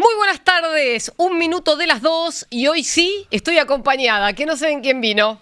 Muy buenas tardes, un minuto de las dos y hoy sí estoy acompañada, que no sé en quién vino.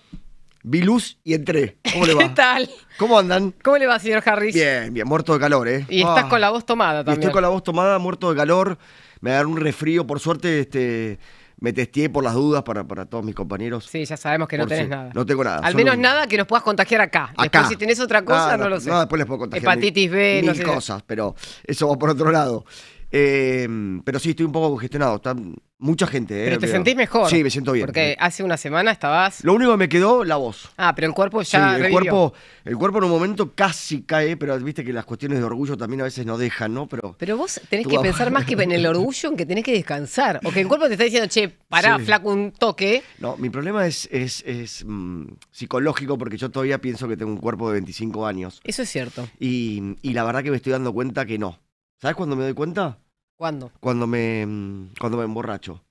Vi luz y entré. ¿Cómo le va? ¿Qué tal? ¿Cómo andan? ¿Cómo le va, señor Harris? Bien, bien, muerto de calor, ¿eh? Y estás ah. con la voz tomada también. Estoy con la voz tomada, muerto de calor, me dar un resfrío, por suerte, este me testé por las dudas para, para, todos mis compañeros. Sí, ya sabemos que no tenés nada. No tengo nada. Al menos nada que nos puedas contagiar acá. acá. Después, si tenés otra cosa, ah, no, lo sé. No, después les puedo contagiar. Hepatitis B, mil, cosas, pero eso va por otro lado. Em, pero sí, estoy un poco congestionado. Está mucha gente. Eh, pero te sentís mejor. Sí, me siento bien. Porque hace una semana estabas. Lo único que me quedó, la voz. Ah, pero el cuerpo ya. el, cuerpo, el cuerpo en un momento casi cae, pero viste que las cuestiones de orgullo también a veces no dejan, ¿no? Pero, pero vos tenés que pensar más que en el orgullo, en que tenés que descansar. O que el cuerpo te está diciendo, che, pará, flaco, un toque. No, mi problema es, es, mm, psicológico porque yo todavía pienso que tengo un cuerpo de 25 años. Eso es cierto. y la verdad que me estoy dando cuenta que no. ¿Sabes cuándo me doy cuenta? ¿Cuándo? Cuando me, mm, cuando me emborracho.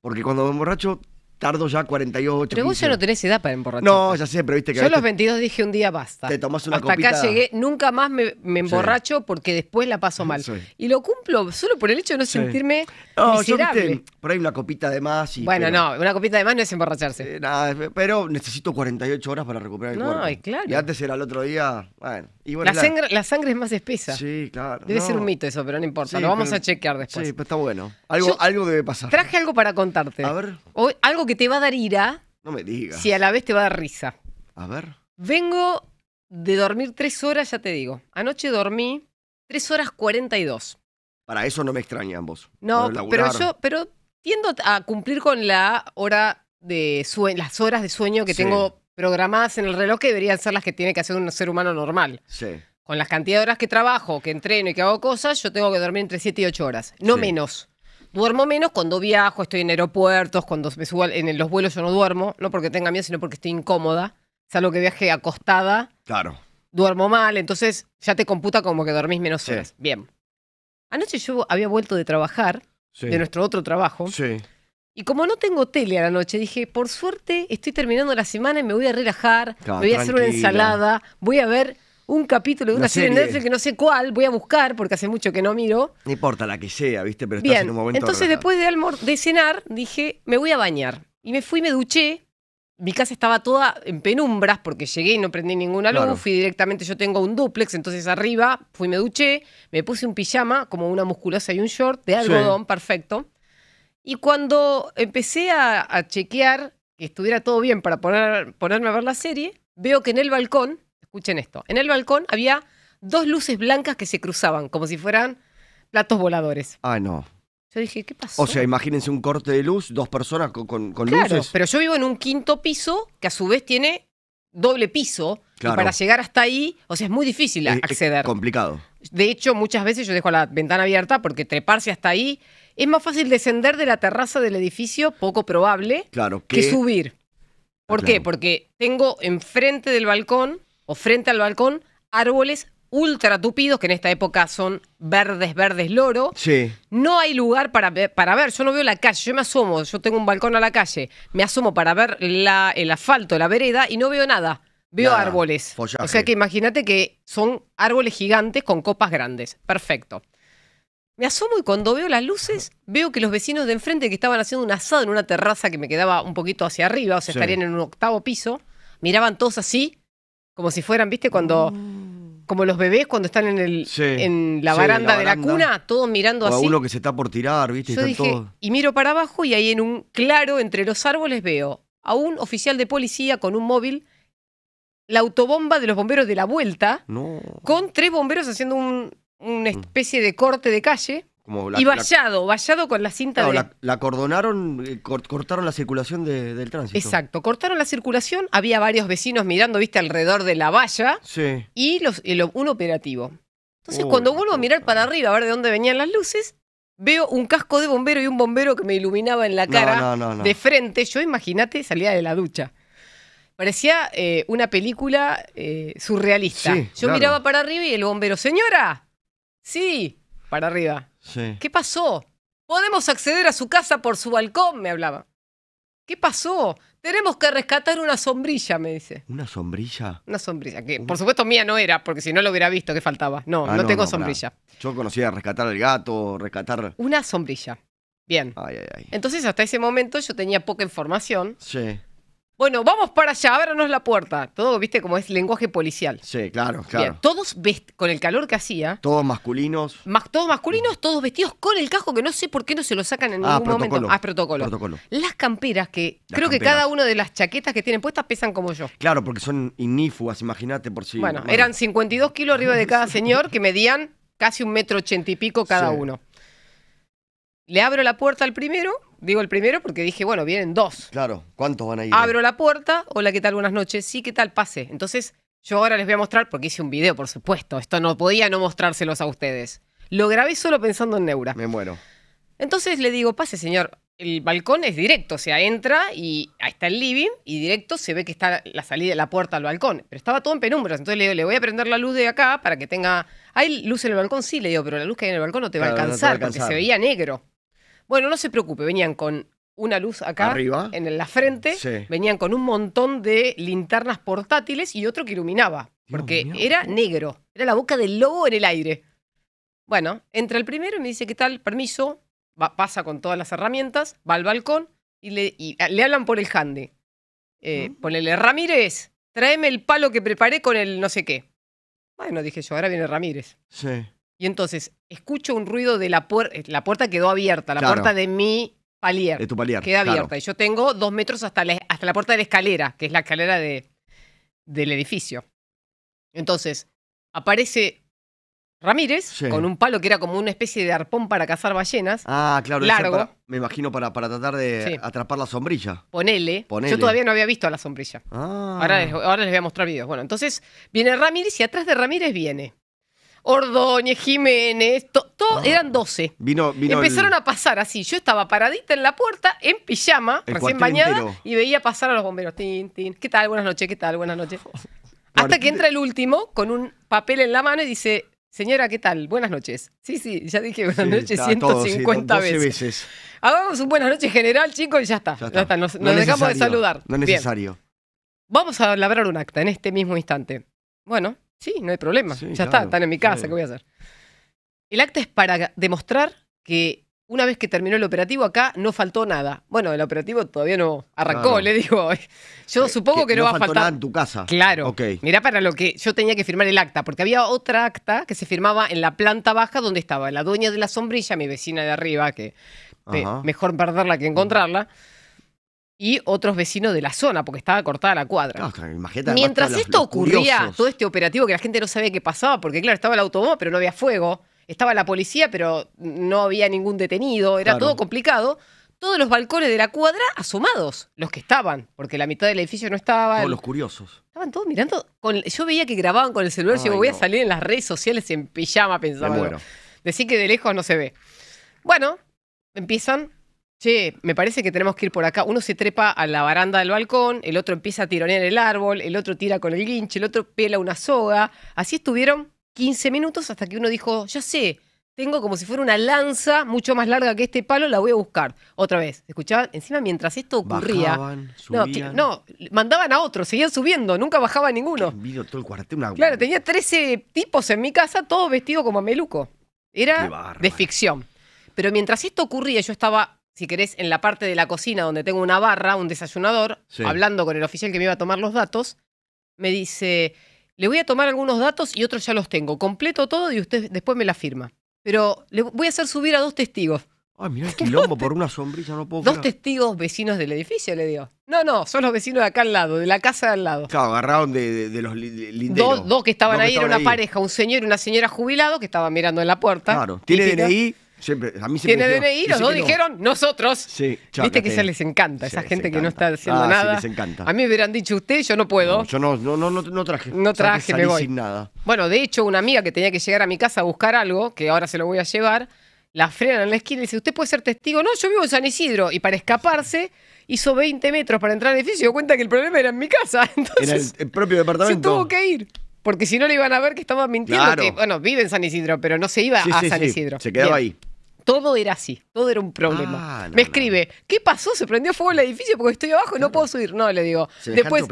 Porque cuando me emborracho tardo ya 48. Pero vos ya no tenés edad para emborracharte. No, ya sé, pero viste que. Yo a los 22 dije un día basta. Te tomás una copita... Hasta acá llegué, nunca más me, emborracho porque después la paso mal. Y lo cumplo solo por el hecho de no sentirme no, miserable. Yo, viste, por ahí una copita de más. Y, bueno, no, una copita de más no es emborracharse. Eh, nada, pero necesito 48 horas para recuperar el cuerpo. No, claro. Y antes era el otro día, bueno. Y la, sangre, la sangre es más espesa. Sí, claro. Debe ser un mito eso, pero no importa. lo vamos a chequear después. Sí, pero está bueno. Algo, algo debe pasar. Traje algo para contarte. A ver. algo que te va a dar ira. No me digas. Si a la vez te va a dar risa. A ver. Vengo de dormir tres horas, ya te digo. Anoche dormí tres horas cuarenta y dos. Para eso no me extrañan vos. No, pero yo pero tiendo a cumplir con la hora de sueño, las horas de sueño que tengo programadas en el reloj, que deberían ser las que tiene que hacer un ser humano normal. Sí. Con las cantidad de horas que trabajo, que entreno y que hago cosas, yo tengo que dormir entre siete y ocho horas, no menos duermo menos cuando viajo, estoy en aeropuertos, cuando me subo en los vuelos yo no duermo, no porque tenga miedo, sino porque estoy incómoda. Salvo que viaje acostada. Claro. Duermo mal, entonces ya te computa como que dormís menos horas. Bien. Anoche yo había vuelto de trabajar, de nuestro otro trabajo. Y como no tengo tele a la noche, dije, por suerte estoy terminando la semana y me voy a relajar, me voy a hacer una ensalada, voy a ver un capítulo de una, serie, Netflix que no sé cuál, voy a buscar porque hace mucho que no miro. No importa la que sea, ¿viste? Pero estás en un momento. Entonces, después de, de cenar, dije, me voy a bañar. Y me fui, me duché. Mi casa estaba toda en penumbras porque llegué y no prendí ninguna luz. Fui directamente, yo tengo un duplex, entonces arriba fui, me duché, me puse un pijama, como una musculosa y un short de algodón, perfecto. Y cuando empecé a, a, chequear que estuviera todo bien para poner, ponerme a ver la serie, veo que en el balcón Escuchen esto. En el balcón había dos luces blancas que se cruzaban, como si fueran platos voladores. Ah, no. Yo dije, ¿qué pasó? O sea, imagínense un corte de luz, dos personas con, luces. claro, luces. Pero yo vivo en un quinto piso que a su vez tiene doble piso. Y para llegar hasta ahí, o sea, es muy difícil acceder. Es complicado. De hecho, muchas veces yo dejo la ventana abierta porque treparse hasta ahí es más fácil descender de la terraza del edificio, poco probable, que... subir. ¿Por ah, qué? Porque tengo enfrente del balcón o frente al balcón árboles ultra tupidos, que en esta época son verdes, verdes loro. Sí. No hay lugar para, para ver. Yo no veo la calle. Yo me asomo. Yo tengo un balcón a la calle. Me asomo para ver el asfalto, la vereda y no veo nada. Veo árboles. O sea que imagínate que son árboles gigantes con copas grandes. Perfecto. Me asomo y cuando veo las luces, veo que los vecinos de enfrente que estaban haciendo un asado en una terraza que me quedaba un poquito hacia arriba, o sea, estarían en un octavo piso, miraban todos así como si fueran, ¿viste? Cuando. Mm. Como los bebés cuando están en, el, en la, baranda de la cuna, todos mirando así. A uno que se está por tirar, ¿viste? Y miro para abajo y ahí en un claro entre los árboles veo a un oficial de policía con un móvil, la autobomba de los bomberos de la vuelta, con tres bomberos haciendo una mm. especie de corte de calle y vallado, vallado con la cinta de... La, la cordonaron, eh, cortaron la circulación del tránsito. Exacto, cortaron la circulación, había varios vecinos mirando, viste, alrededor de la valla. Y, un operativo. Entonces, cuando vuelvo a mirar para arriba a ver de dónde venían las luces, veo un casco de bombero y un bombero que me iluminaba en la cara de frente. Yo, imagínate, salía de la ducha. Parecía eh, una película eh, surrealista. Yo miraba para arriba y el bombero, señora, sí, para arriba. ¿Qué pasó? Podemos acceder a su casa por su balcón, me hablaba. ¿Qué pasó? Tenemos que rescatar una sombrilla, me dice. ¿Una sombrilla? Una sombrilla, que uh. por supuesto mía no era, porque si no lo hubiera visto, ¿qué faltaba? No, ah, no, tengo sombrilla. Yo conocía rescatar al gato, rescatar. Una sombrilla. Bien. Ay, ay, ay. Entonces, hasta ese momento yo tenía poca información. Sí. Bueno, vamos para allá, abranos la puerta. Todo, viste, como es lenguaje policial. Sí, claro, claro. todos con el calor que hacía. Todos masculinos. todos masculinos, todos vestidos con el casco, que no sé por qué no se lo sacan en ah, ningún momento. Ah, protocolo. Las camperas, que creo que cada una de las chaquetas que tienen puestas pesan como yo. Claro, porque son inífugas, imagínate por si. Bueno, eran 52 kilos arriba de cada señor, que medían casi un metro ochenta y pico cada uno. Le abro la puerta al primero, Digo el primero porque dije, bueno, vienen dos. Claro, ¿cuántos van a ir? Abro la puerta, hola, ¿qué tal? Buenas noches. Sí, ¿qué tal? Pase. Entonces, yo ahora les voy a mostrar, porque hice un video, por supuesto. Esto no podía no mostrárselos a ustedes. Lo grabé solo pensando en Neura. Me muero. Entonces le digo, pase, señor. El balcón es directo, o sea, entra y ahí está el living y directo se ve que está la salida, la puerta al balcón. Pero estaba todo en penumbras, entonces le digo, le voy a prender la luz de acá para que tenga... ¿Hay luz en el balcón? Sí, le digo, pero la luz que hay en el balcón no te va, a, alcanzar, no te va a alcanzar porque se veía negro. Bueno, no se preocupe, venían con una luz acá Arriba. en la frente, venían con un montón de linternas portátiles y otro que iluminaba, porque era negro, era la boca del lobo en el aire. Bueno, entra el primero y me dice, ¿qué tal? Permiso, pasa con todas las herramientas, va al balcón y le, hablan por el handy. Eh, mm. Ponele, Ramírez, tráeme el palo que preparé con el no sé qué. Bueno, dije yo, ahora viene Ramírez. Sí. Y entonces escucho un ruido de la puerta, eh, la puerta quedó abierta, la puerta de mi palier. De tu palier. Queda abierta. Y yo tengo dos metros hasta la, hasta la puerta de la escalera, que es la escalera de, del edificio. Entonces, aparece Ramírez con un palo que era como una especie de arpón para cazar ballenas. Ah, claro, largo. me imagino para, para tratar de atrapar la sombrilla. Ponele. Yo todavía no había visto a la sombrilla. Ah. Ahora, les, ahora les voy a mostrar videos. Bueno, entonces viene Ramírez y atrás de Ramírez viene Ordóñez, Jiménez, todos ah. eran 12. Empezaron a pasar así. Yo estaba paradita en la puerta, en pijama, recién bañada, y veía pasar a los bomberos. Tin, ¿Qué tal? Buenas noches, ¿qué tal? Buenas noches. Hasta que entra el último con un papel en la mano y dice, Señora, ¿qué tal? Buenas noches. Sí, sí, ya dije buenas noches 150 veces. Hagamos un buenas noches general, chicos, y ya está. Nos, no dejamos de saludar. No es necesario. Vamos a labrar un acta en este mismo instante. Bueno, Sí, no hay problema. ya está, están en mi casa, ¿qué voy a hacer? El acta es para demostrar que una vez que terminó el operativo acá no faltó nada. Bueno, el operativo todavía no arrancó, le digo. Yo eh, supongo que, no, va a faltar. en tu casa. Claro. Okay. para lo que yo tenía que firmar el acta, porque había otra acta que se firmaba en la planta baja donde estaba la dueña de la sombrilla, mi vecina de arriba, que mejor perderla que encontrarla y otros vecinos de la zona, porque estaba cortada la cuadra. Mientras esto ocurría, todo este operativo que la gente no sabía qué pasaba, porque claro, estaba el automóvil, pero no había fuego, estaba la policía, pero no había ningún detenido, era todo complicado todos los balcones de la cuadra asomados, los que estaban, porque la mitad del edificio no estaba. Todos los curiosos. Estaban todos mirando. yo veía que grababan con el celular, yo voy a salir en las redes sociales en pijama, pensaba. Decir que de lejos no se ve. Bueno, empiezan Che, me parece que tenemos que ir por acá. Uno se trepa a la baranda del balcón, el otro empieza a tironear el árbol, el otro tira con el guinche, el otro pela una soga. Así estuvieron 15 minutos hasta que uno dijo, ya sé, tengo como si fuera una lanza mucho más larga que este palo, la voy a buscar. Otra vez, escuchaban, encima mientras esto ocurría... No, mandaban a otro, seguían subiendo, nunca bajaba ninguno. todo el cuartel, una... Claro, tenía 13 tipos en mi casa, todos vestidos como a meluco. Era de ficción. Pero mientras esto ocurría, yo estaba si querés, en la parte de la cocina donde tengo una barra, un desayunador, hablando con el oficial que me iba a tomar los datos, me dice, le voy a tomar algunos datos y otros ya los tengo. Completo todo y usted después me la firma. Pero le voy a hacer subir a dos testigos. Ay, mira, el quilombo por una sombrilla, no puedo. Dos testigos vecinos del edificio, le digo. No, no, son los vecinos de acá al lado, de la casa al lado. Claro, agarraron de, los linderos. Dos, que estaban ahí, era una pareja, un señor y una señora jubilado que estaban mirando en la puerta. Claro, tiene ahí... Siempre, a mí no. dijeron nosotros. Sí, Viste que se les encanta, esa gente que no está haciendo ah, nada. A mí me hubieran dicho usted, yo no puedo. yo no, no, traje. No traje, me voy. Sin nada. Bueno, de hecho, una amiga que tenía que llegar a mi casa a buscar algo, que ahora se lo voy a llevar, la frenan en la esquina y dice, ¿usted puede ser testigo? No, yo vivo en San Isidro. Y para escaparse, hizo 20 metros para entrar al edificio y dio cuenta que el problema era en mi casa. Entonces, en el, propio departamento. Se tuvo que ir. Porque si no le iban a ver que estaba mintiendo. bueno, vive en San Isidro, pero no se iba a San Isidro. Se quedaba ahí. Todo era así, todo era un problema. Ah, me escribe, ¿qué pasó? Se prendió fuego el edificio porque estoy abajo y no puedo subir. No, le digo. después,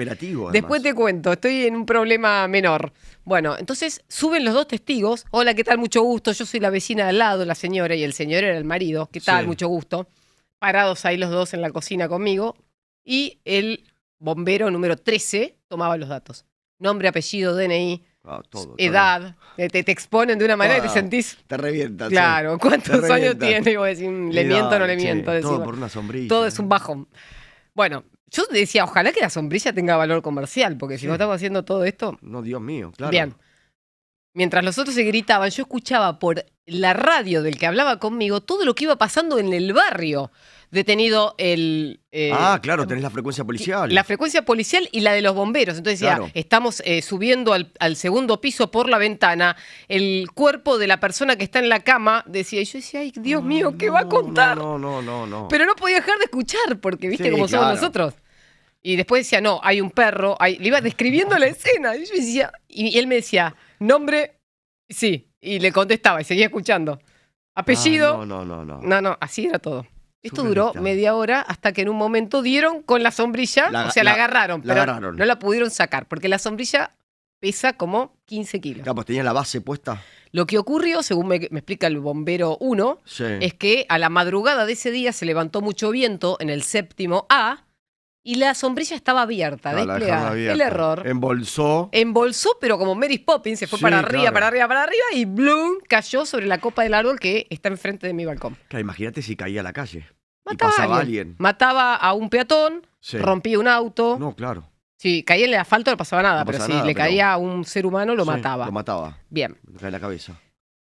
después te cuento, estoy en un problema menor. Bueno, entonces suben los dos testigos. Hola, ¿qué tal? Mucho gusto. Yo soy la vecina de al lado, la señora, y el señor era el marido. ¿Qué tal? Mucho gusto. Parados ahí los dos en la cocina conmigo. Y el bombero número 13 tomaba los datos. Nombre, apellido, DNI, Ah, edad, Te, te, exponen de una manera y te ah, sentís. Te revientas. Claro, ¿cuántos años tiene? Y mm, ¿le miento o no le miento? todo por una sombrilla. Todo es un bajón. Bueno, yo decía, ojalá que la sombrilla tenga valor comercial, porque si no estamos haciendo todo esto. No, Dios mío, claro. Bien. Mientras los otros se gritaban, yo escuchaba por la radio del que hablaba conmigo todo lo que iba pasando en el barrio detenido el... Eh, ah, claro, tenés la frecuencia policial. La frecuencia policial y la de los bomberos. Entonces decía, estamos eh, subiendo al, segundo piso por la ventana, el cuerpo de la persona que está en la cama, decía, y yo decía, ay, Dios mío, mm, ¿qué va a contar? No, no, no, no, Pero no podía dejar de escuchar, porque viste cómo somos nosotros. Y después decía, no, hay un perro, le iba describiendo la escena. Y yo decía, y él me decía, nombre, sí, y le contestaba y seguía escuchando. Ah, Apellido. no, no, no, no. No, no, así era todo. Esto duró media hora hasta que en un momento dieron con la sombrilla, o sea, la, agarraron, pero no la pudieron sacar, porque la sombrilla pesa como 15 kilos. Claro, pues tenía la base puesta. Lo que ocurrió, según me, explica el bombero 1, es que a la madrugada de ese día se levantó mucho viento en el séptimo A y la sombrilla estaba abierta, El error. Embolsó. Embolsó, pero como Mary Poppins, se fue para arriba, para arriba, para arriba y Bloom cayó sobre la copa del árbol que está enfrente de mi balcón. Claro, imagínate si caía a la calle. Mataba a alguien. Mataba a un peatón, rompía un auto. No, claro. Si caía en el asfalto, no pasaba nada, pero si le caía a un ser humano, lo mataba. Lo mataba. Bien. Le la cabeza.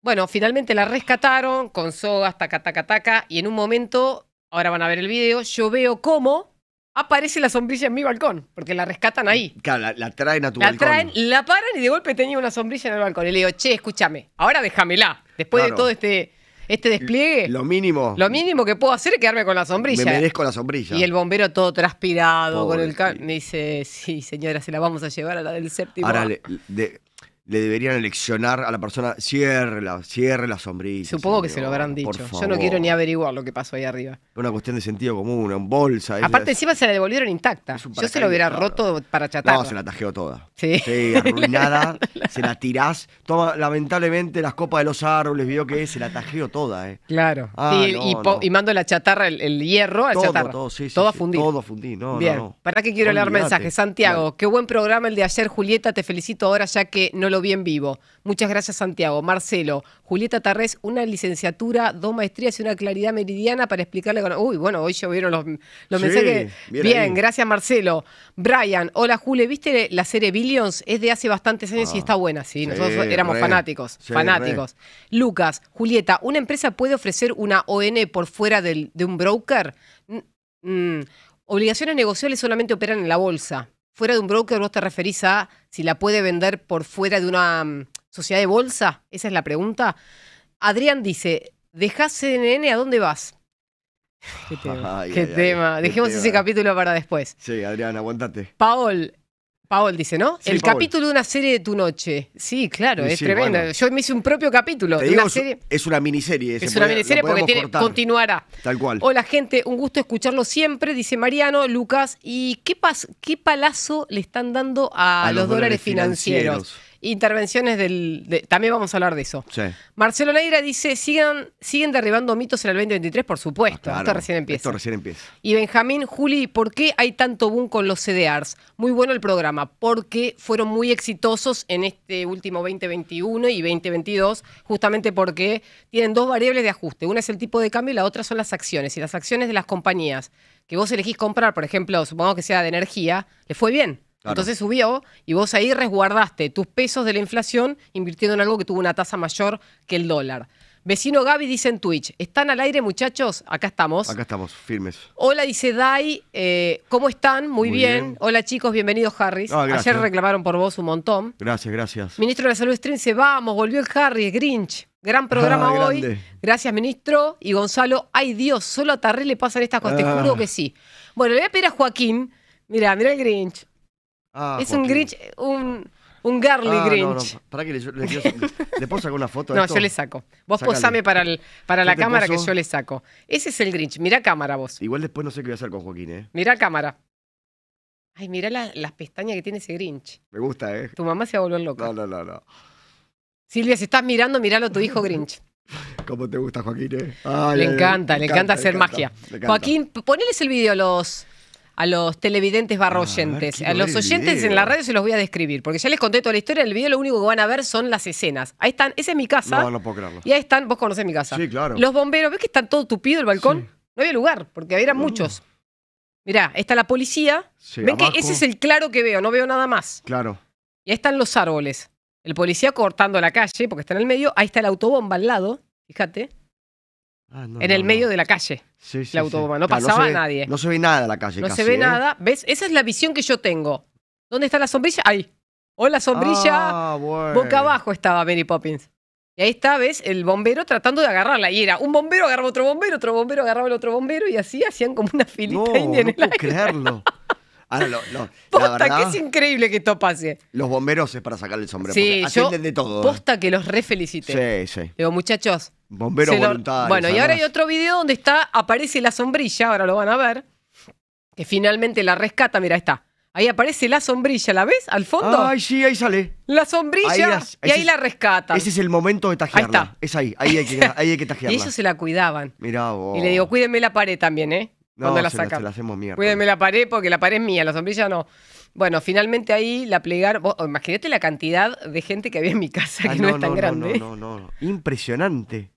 Bueno, finalmente la rescataron con sogas, taca, taca, taca, y en un momento, ahora van a ver el video, yo veo cómo aparece la sombrilla en mi balcón, porque la rescatan ahí. Claro, la, traen a tu balcón. La traen, la paran y de golpe tenía una sombrilla en el balcón. Y le digo, che, escúchame, ahora déjamela. Después de todo este, este despliegue. Lo mínimo. Lo mínimo que puedo hacer es quedarme con la sombrilla. Me merezco la sombrilla. Y el bombero todo transpirado, con el Me dice, sí, señora, se la vamos a llevar a la del séptimo. Ahora, de, le deberían eleccionar a la persona, cierre la, cierre la sombrilla. Supongo que se lo habrán dicho. Yo no quiero ni averiguar lo que pasó ahí arriba. Una cuestión de sentido común, en bolsa. Aparte, encima se la devolvieron intacta. Yo se lo hubiera roto para chatar. No, se la tajeó toda. Sí. arruinada, se la tirás. Toma, lamentablemente, las copas de los árboles, vio que se la tajeó toda, eh. Claro. Ah, y, mando la chatarra, el, hierro a chatarra. Todo, todo a Bien. ¿Para qué quiero leer mensajes? Santiago, qué buen programa el de ayer, Julieta. Te felicito ahora ya que no lo vivo. Muchas gracias, Santiago. Marcelo, Julieta Tarrés, una licenciatura, dos maestrías y una claridad meridiana para explicarle. Con... Uy, bueno, hoy yo los, los mensajes. Bien, gracias, Marcelo. Brian, hola, Jule, ¿viste la serie Billions? Es de hace bastantes años y ah. está buena, sí. Nosotros éramos fanáticos, fanáticos. Lucas, Julieta, ¿una empresa puede ofrecer una ON por fuera de un broker? Mm, obligaciones negociables solamente operan en la bolsa fuera de un broker vos te referís a si la puede vender por fuera de una mm, sociedad de bolsa? Esa es la pregunta. Adrián dice, ¿dejás CNN a dónde vas? Qué tema. qué tema. Dejemos ese capítulo para después. Sí, Adrián, aguantate. Paol, Paol dice, ¿no? el capítulo de una serie de tu noche. Sí, claro, es tremendo. Yo me hice un propio capítulo. Es una miniserie. Es una miniserie porque continuará. Tal cual. Hola, gente, un gusto escucharlo siempre, dice Mariano, Lucas. ¿Y qué, qué palazo le están dando a, los, dólares, financieros intervenciones del. también vamos a hablar de eso. Marcelo Neira dice: sigan, siguen derribando mitos en el 2023, por supuesto. Ah, Esto recién empieza. recién empieza. Y Benjamín, Juli, ¿por qué hay tanto boom con los CDRs? Muy bueno el programa, porque fueron muy exitosos en este último 2021 y 2022, justamente porque tienen dos variables de ajuste. Una es el tipo de cambio y la otra son las acciones. Y las acciones de las compañías que vos elegís comprar, por ejemplo, supongo que sea de energía, le fue bien. Entonces subió y vos ahí resguardaste tus pesos de la inflación invirtiendo en algo que tuvo una tasa mayor que el dólar. Vecino Gaby dice en Twitch, ¿están al aire muchachos? Acá estamos. Acá estamos, firmes. Hola, dice Dai, eh, ¿cómo están? Muy, bien. Hola chicos, bienvenidos Harris. Ah, Ayer reclamaron por vos un montón. Gracias, gracias. Ministro de la Salud se vamos, volvió el Harris, Grinch. Gran programa ah, hoy. Gracias, ministro. Y Gonzalo, ay Dios, solo a Tarré le pasan estas cosas, te juro que sí. Bueno, le voy a pedir a Joaquín, mira, mira el Grinch. Ah, es un Grinch, un, un girly ah, Grinch. para que le, le, puedo sacar una foto. no, yo le saco. Vos posame para, el, para la cámara que yo le saco. Ese es el Grinch. Mirá cámara vos. Igual después no sé qué voy a hacer con Joaquín, ¿eh? Mirá cámara. Ay, mira las pestañas que tiene ese Grinch. Me gusta, ¿eh? Tu mamá se va a volver loca. No, no, no, no. Silvia, si estás mirando, miralo a tu hijo Grinch. ¿Cómo te gusta, Joaquín? Eh? le, encanta, le, encanta, hacer magia. Joaquín, poneles el video a los, a los televidentes barro ah, oyentes. a, los oyentes en la radio se los voy a describir, porque ya les conté toda la historia. En el video lo único que van a ver son las escenas. Ahí están, esa es mi casa. No, Y ahí están, vos conocés mi casa. Sí, claro. Los bomberos, ¿ves que están todo tupido el balcón? No había lugar, porque eran uh. muchos. Mirá, está la policía. Ven que ese es el claro que veo, no veo nada más. Claro. Y ahí están los árboles. El policía cortando la calle, porque está en el medio. Ahí está el autobomba al lado, fíjate. Ah, en el medio de la calle, sí, sí, No pasaba nadie. No se ve nada en la calle. No se ve ¿eh? nada. ¿Ves? Esa es la visión que yo tengo. ¿Dónde está la sombrilla? Ahí. O la sombrilla ah, boca abajo estaba Mary Poppins. Y ahí está, ¿ves? El bombero tratando de agarrarla. Y era un bombero agarraba otro bombero, otro bombero agarraba el otro bombero y así hacían como una filita india en el creerlo. posta, que es increíble que esto pase. Los bomberos es para sacar el sombrero. Sí, yo, ¿eh? Posta que los refelicité. Sí, sí. Digo, muchachos, Bombero voluntario Bueno, y ahora hay otro video donde está, aparece la sombrilla, ahora lo van a ver, que finalmente la rescata, mira, está. Ahí aparece la sombrilla, ¿la ves? Al fondo. Ay, sí, ahí sale. La sombrilla y ahí la rescata. Ese es el momento de tajearla. Ahí está. Es ahí, ahí hay que, ahí tajearla. y ellos se la cuidaban. Mirá vos. Y le digo, cuídenme la pared también, ¿eh? Cuando la sacan. La, la hacemos mierda. Cuídenme la pared porque la pared es mía, la sombrilla no. Bueno, finalmente ahí la plegaron. Oh, imagínate la cantidad de gente que había en mi casa, ah, que no, es tan no, grande. No, no, no, Impresionante.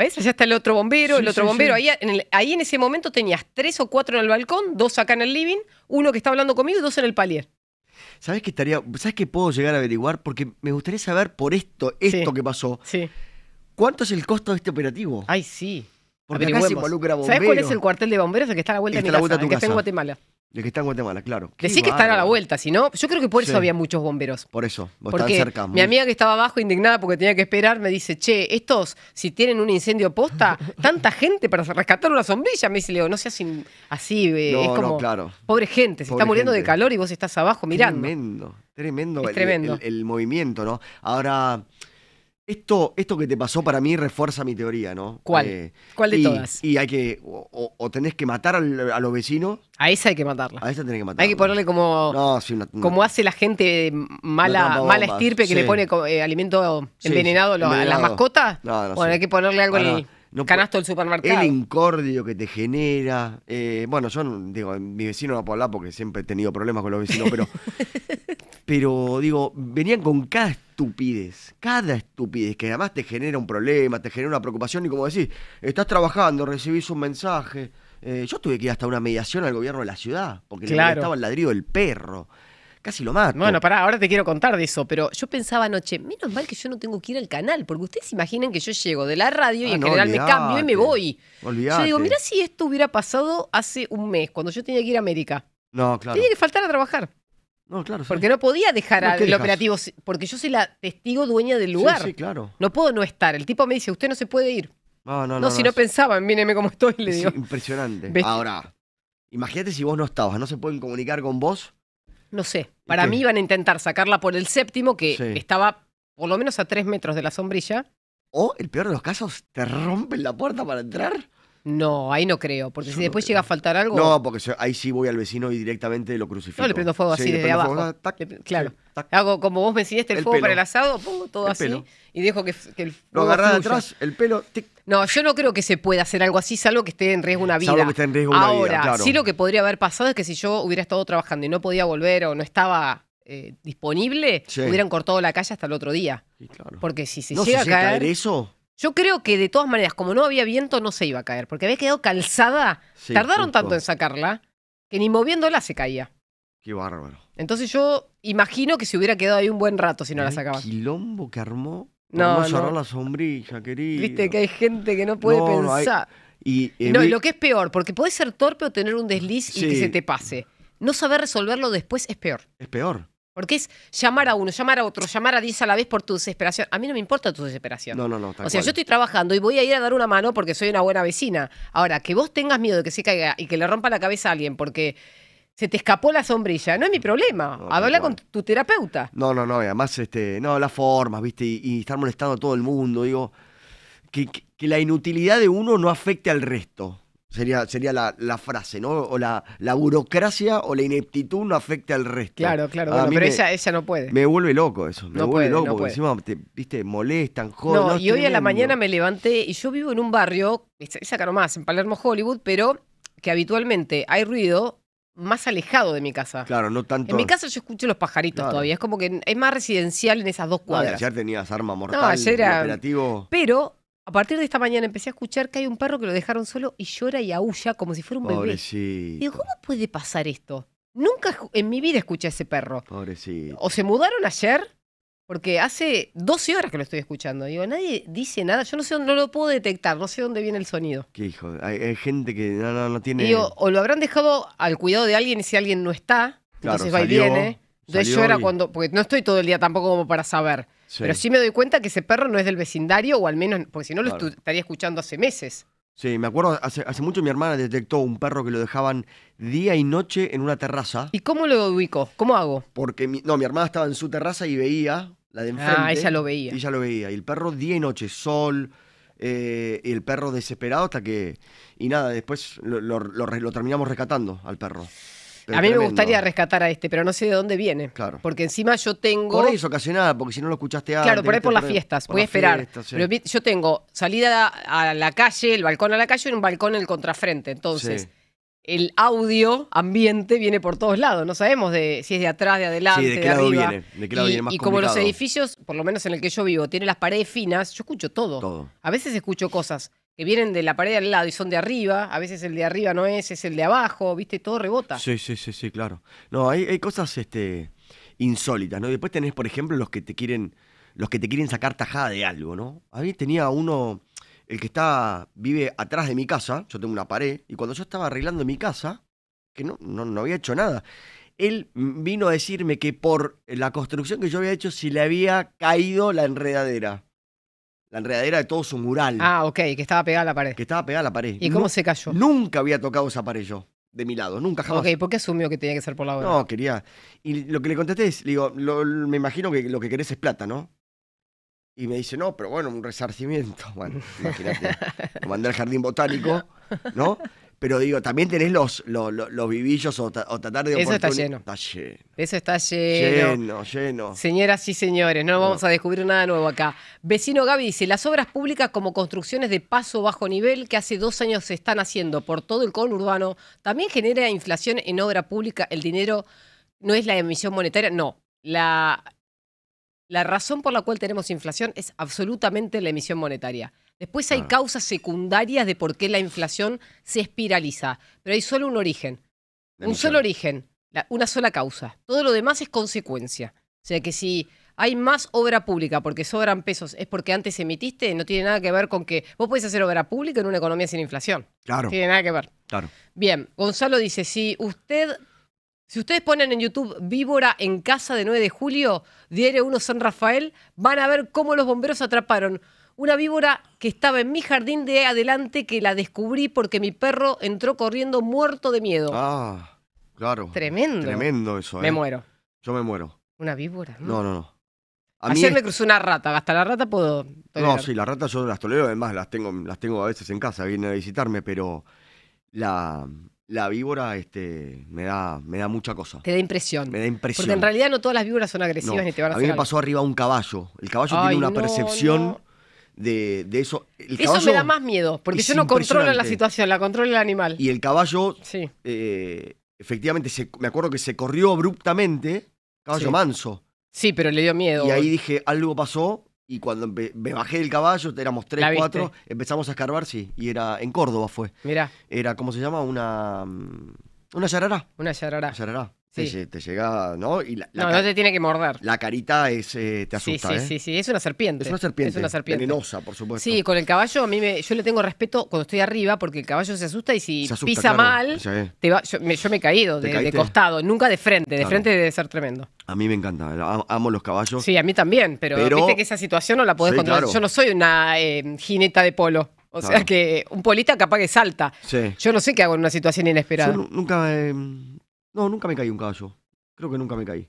¿Ves? Allá está el otro bombero, el otro bombero. Ahí, en ahí en ese momento tenías tres o cuatro en el balcón, dos acá en el living, uno que está hablando conmigo y dos en el palier. ¿Sabes qué estaría? ¿Sabes qué puedo llegar a averiguar? Porque me gustaría saber por esto, esto que pasó. sí ¿Cuánto es el costo de este operativo? Ay, sí. Porque se involucra bomberos. ¿Sabes cuál es el cuartel de bomberos? El que está a la vuelta de mi casa, que está en Guatemala. De que está en Guatemala, claro. que sí que están a la vuelta, si no. Yo creo que por eso había muchos bomberos. Por eso, vos porque cerca. Mi amiga que estaba abajo indignada porque tenía que esperar me dice, che, estos, si tienen un incendio posta, tanta gente para rescatar una sombrilla. Me dice, Leo, no seas así, eh, es como. No, claro. Pobre gente, se está muriendo de calor y vos estás abajo mirando. Tremendo, tremendo. el movimiento, ¿no? Ahora. Esto, esto que te pasó para mí refuerza mi teoría, ¿no? ¿Cuál? Eh, ¿Cuál de todas? Y hay que. O, tenés que matar a los vecinos. A esa hay que matarla. A esa tenés que matarla. Hay que ponerle como. como hace la gente mala, mala estirpe que le pone eh, alimento envenenado, a las mascotas. No, no bueno, hay que ponerle algo en el. canasto del supermercado. El incordio que te genera. Eh, bueno, yo digo, mi vecino no puedo hablar porque siempre he tenido problemas con los vecinos, pero pero digo, venían con cada estupidez, cada estupidez, que además te genera un problema, te genera una preocupación, y como decís, estás trabajando, recibís un mensaje. Eh, yo tuve que ir hasta una mediación al gobierno de la ciudad, porque estaba el ladrido del perro. Casi lo mato. Bueno, pará, ahora te quiero contar de eso, pero yo pensaba anoche, menos mal que yo no tengo que ir al canal, porque ustedes se imaginan que yo llego de la radio y ah, en general me cambio y me voy. Yo digo, mirá si esto hubiera pasado hace un mes, cuando yo tenía que ir a América. No, claro. Tenía que faltar a trabajar. No, claro. Porque no podía dejar al operativo, porque yo soy la testigo dueña del lugar. Sí, claro. No puedo no estar. El tipo me dice, usted no se puede ir. No, no, no. No, si no, pensaba, míreme cómo estoy, le digo. impresionante. Ahora, imagínate si vos no estabas, ¿no se pueden comunicar con vos? No sé. Para mí iban a intentar sacarla por el séptimo, que estaba por lo menos a tres metros de la sombrilla. O, el peor de los casos, te rompen la puerta para entrar. No, ahí no creo, porque si después llega a faltar algo. No, porque ahí sí voy al vecino y directamente lo crucifico. No, le prendo fuego así desde de abajo. claro. Hago como vos me enseñaste el, fuego para el asado, pongo todo así y dejo que, el Lo fuego agarrás atrás, el pelo, No, yo no creo que se pueda hacer algo así, salvo que esté en riesgo una vida. Salvo que esté en riesgo una vida, Ahora, sí lo que podría haber pasado es que si yo hubiera estado trabajando y no podía volver o no estaba eh, disponible, hubieran cortado la calle hasta el otro día. Porque si se no llega a eso. Yo creo que de todas maneras, como no había viento, no se iba a caer, porque había quedado calzada. Tardaron tanto en sacarla que ni moviéndola se caía. Qué bárbaro. Entonces yo imagino que se hubiera quedado ahí un buen rato si no la sacaban. El quilombo que armó. No, no. la sombrilla, querido. Viste que hay gente que no puede pensar. Eh, no, y, lo que es peor, porque puede ser torpe o tener un desliz y que se te pase. No saber resolverlo después es peor. Es peor. Porque es llamar a uno, llamar a otro, llamar a 10 a la vez por tu desesperación. A mí no me importa tu desesperación. No, no, no. O sea, yo estoy trabajando y voy a ir a dar una mano porque soy una buena vecina. Ahora, que vos tengas miedo de que se caiga y que le rompa la cabeza a alguien porque se te escapó la sombrilla, no es mi problema. Habla con tu terapeuta. No, no, no. Y además, este, no, las formas, ¿viste? Y, estar molestando a todo el mundo. Digo, que, que, que la inutilidad de uno no afecte al resto. Sería, sería la, frase, ¿no? O la, la, burocracia o la ineptitud no afecta al resto. Claro, claro, pero ella esa, no puede. Me vuelve loco eso, me no vuelve loco, porque encima te, viste, molestan, joden. No, y hoy a la mañana me levanté y yo vivo en un barrio, esa más en Palermo Hollywood, pero que habitualmente hay ruido más alejado de mi casa. Claro, no tanto. En mi casa yo escucho los pajaritos todavía, es como que es más residencial en esas dos cuadras. ayer tenías arma mortal, no, Pero a partir de esta mañana empecé a escuchar que hay un perro que lo dejaron solo y llora y aúlla como si fuera un Pobrecito. bebé. Digo, ¿cómo puede pasar esto? Nunca en mi vida escuché a ese perro. sí. O se mudaron ayer, porque hace 12 horas que lo estoy escuchando. Digo, nadie dice nada. Yo no sé, no lo puedo detectar. No sé dónde viene el sonido. Qué hijo. Hay, gente que no, no, no tiene. Digo, o lo habrán dejado al cuidado de alguien y si alguien no está, entonces va y viene. Entonces llora era cuando. Porque no estoy todo el día tampoco como para saber. Pero sí me doy cuenta que ese perro no es del vecindario, o al menos, porque si no lo estaría escuchando hace meses. Sí, me acuerdo, hace, hace mucho mi hermana detectó un perro que lo dejaban día y noche en una terraza. ¿Y cómo lo ubicó? ¿Cómo hago? Porque, mi, no, mi hermana estaba en su terraza y veía, la de ah, enfrente. Ah, ella lo veía. Y ella lo veía. Y el perro día y noche, sol, eh, el perro desesperado hasta que... Y nada, después lo, lo terminamos rescatando al perro a mí me gustaría rescatar a este, pero no sé de dónde viene. Claro. Porque encima yo tengo. Por es ocasionada, porque si no lo escuchaste antes. Claro, por ahí por las fiestas, voy a esperar. Pero yo tengo salida a la calle, el balcón a la calle y un balcón en el contrafrente. Entonces. el audio ambiente viene por todos lados. No sabemos de, si es de atrás, de adelante, sí, de, qué lado Viene, de qué y, viene más y como los edificios, por lo menos en el que yo vivo, tienen las paredes finas, yo escucho todo. A veces escucho cosas que vienen de la pared al lado y son de arriba, a veces el de arriba no es, es el de abajo, viste, todo rebota. Sí, sí, sí, sí, claro. No, hay, cosas este, insólitas, ¿no? Y después tenés, por ejemplo, los que te quieren, los que te quieren sacar tajada de algo, ¿no? A mí tenía uno, el que está, vive atrás de mi casa, yo tengo una pared, y cuando yo estaba arreglando mi casa, que no, no, no había hecho nada, él vino a decirme que por la construcción que yo había hecho se le había caído la enredadera la enredadera de todo su mural. Ah, ok, que estaba pegada a la pared. Que estaba pegada a la pared. ¿Y cómo se cayó? Nunca había tocado esa pared yo, de mi lado, nunca jamás. Ok, ¿por qué asumió que tenía que ser por la hora? No, quería. Y lo que le contesté es, digo, me imagino que lo que querés es plata, ¿no? Y me dice, no, pero bueno, un resarcimiento. Bueno, imagínate, lo mandé al jardín botánico, ¿no? Pero digo, también tenés los, los, vivillos o, o, tratar de... Eso está lleno. Está lleno. Eso está lleno. Lleno, lleno. Señoras y señores, no, vamos a descubrir nada nuevo acá. Vecino Gaby dice, las obras públicas como construcciones de paso bajo nivel que hace dos años se están haciendo por todo el conurbano, también genera inflación en obra pública. El dinero no es la emisión monetaria, no. La, la razón por la cual tenemos inflación es absolutamente la emisión monetaria. Después hay causas secundarias de por qué la inflación se espiraliza, pero hay solo un origen, un solo origen, una sola causa. Todo lo demás es consecuencia. O sea que si hay más obra pública porque sobran pesos, es porque antes emitiste, no tiene nada que ver con que vos podés hacer obra pública en una economía sin inflación. Claro. tiene nada que ver. Claro. Bien, Gonzalo dice, si usted si ustedes ponen en YouTube Víbora en casa de 9 de julio, Diario 1 San Rafael, van a ver cómo los bomberos atraparon una víbora que estaba en mi jardín de adelante que la descubrí porque mi perro entró corriendo muerto de miedo. Ah, claro. Tremendo. Tremendo eso, Me ¿eh? muero. Yo me muero. Una víbora. No, no, no. Ayer me cruzó una rata, hasta la rata puedo No, sí, las ratas yo las tolero, además las tengo, las tengo a veces en casa, vienen a visitarme, pero la, la víbora este, me, da, me da mucha cosa. Te da impresión. Me da impresión. Porque en realidad no todas las víboras son agresivas ni te a, mí me pasó arriba un caballo. El caballo tiene una percepción de, eso. eso me da más miedo, porque yo no controlo la situación, la controla el animal. Y el caballo, sí. Eh, efectivamente, me acuerdo que se corrió abruptamente, caballo manso. Sí, pero le dio miedo. Y ahí dije, algo pasó, y cuando me bajé del caballo, éramos tres, cuatro, empezamos a escarbar, sí, y era en Córdoba fue. mira Era, ¿cómo se llama? Una... Mm, una yarará. Una yarará. Te, llega, ¿no? no, no te tiene que morder. La carita es, eh, te asusta. Sí, sí, ¿eh? sí, sí, es una serpiente. Es una serpiente. Es una serpiente. Venenosa, por supuesto. Sí, con el caballo, a mí me, yo le tengo respeto cuando estoy arriba porque el caballo se asusta y si pisa mal, yo, me, he caído de, costado, nunca de frente. De frente debe ser tremendo. A mí me encanta, amo los caballos. Sí, a mí también, pero, viste que esa situación no la podés controlar. Yo no soy una eh, jineta de polo. O sea que un polita capaz que salta. Yo no sé qué hago en una situación inesperada. Yo nunca em, no, nunca me caí un caballo. Creo que nunca me caí.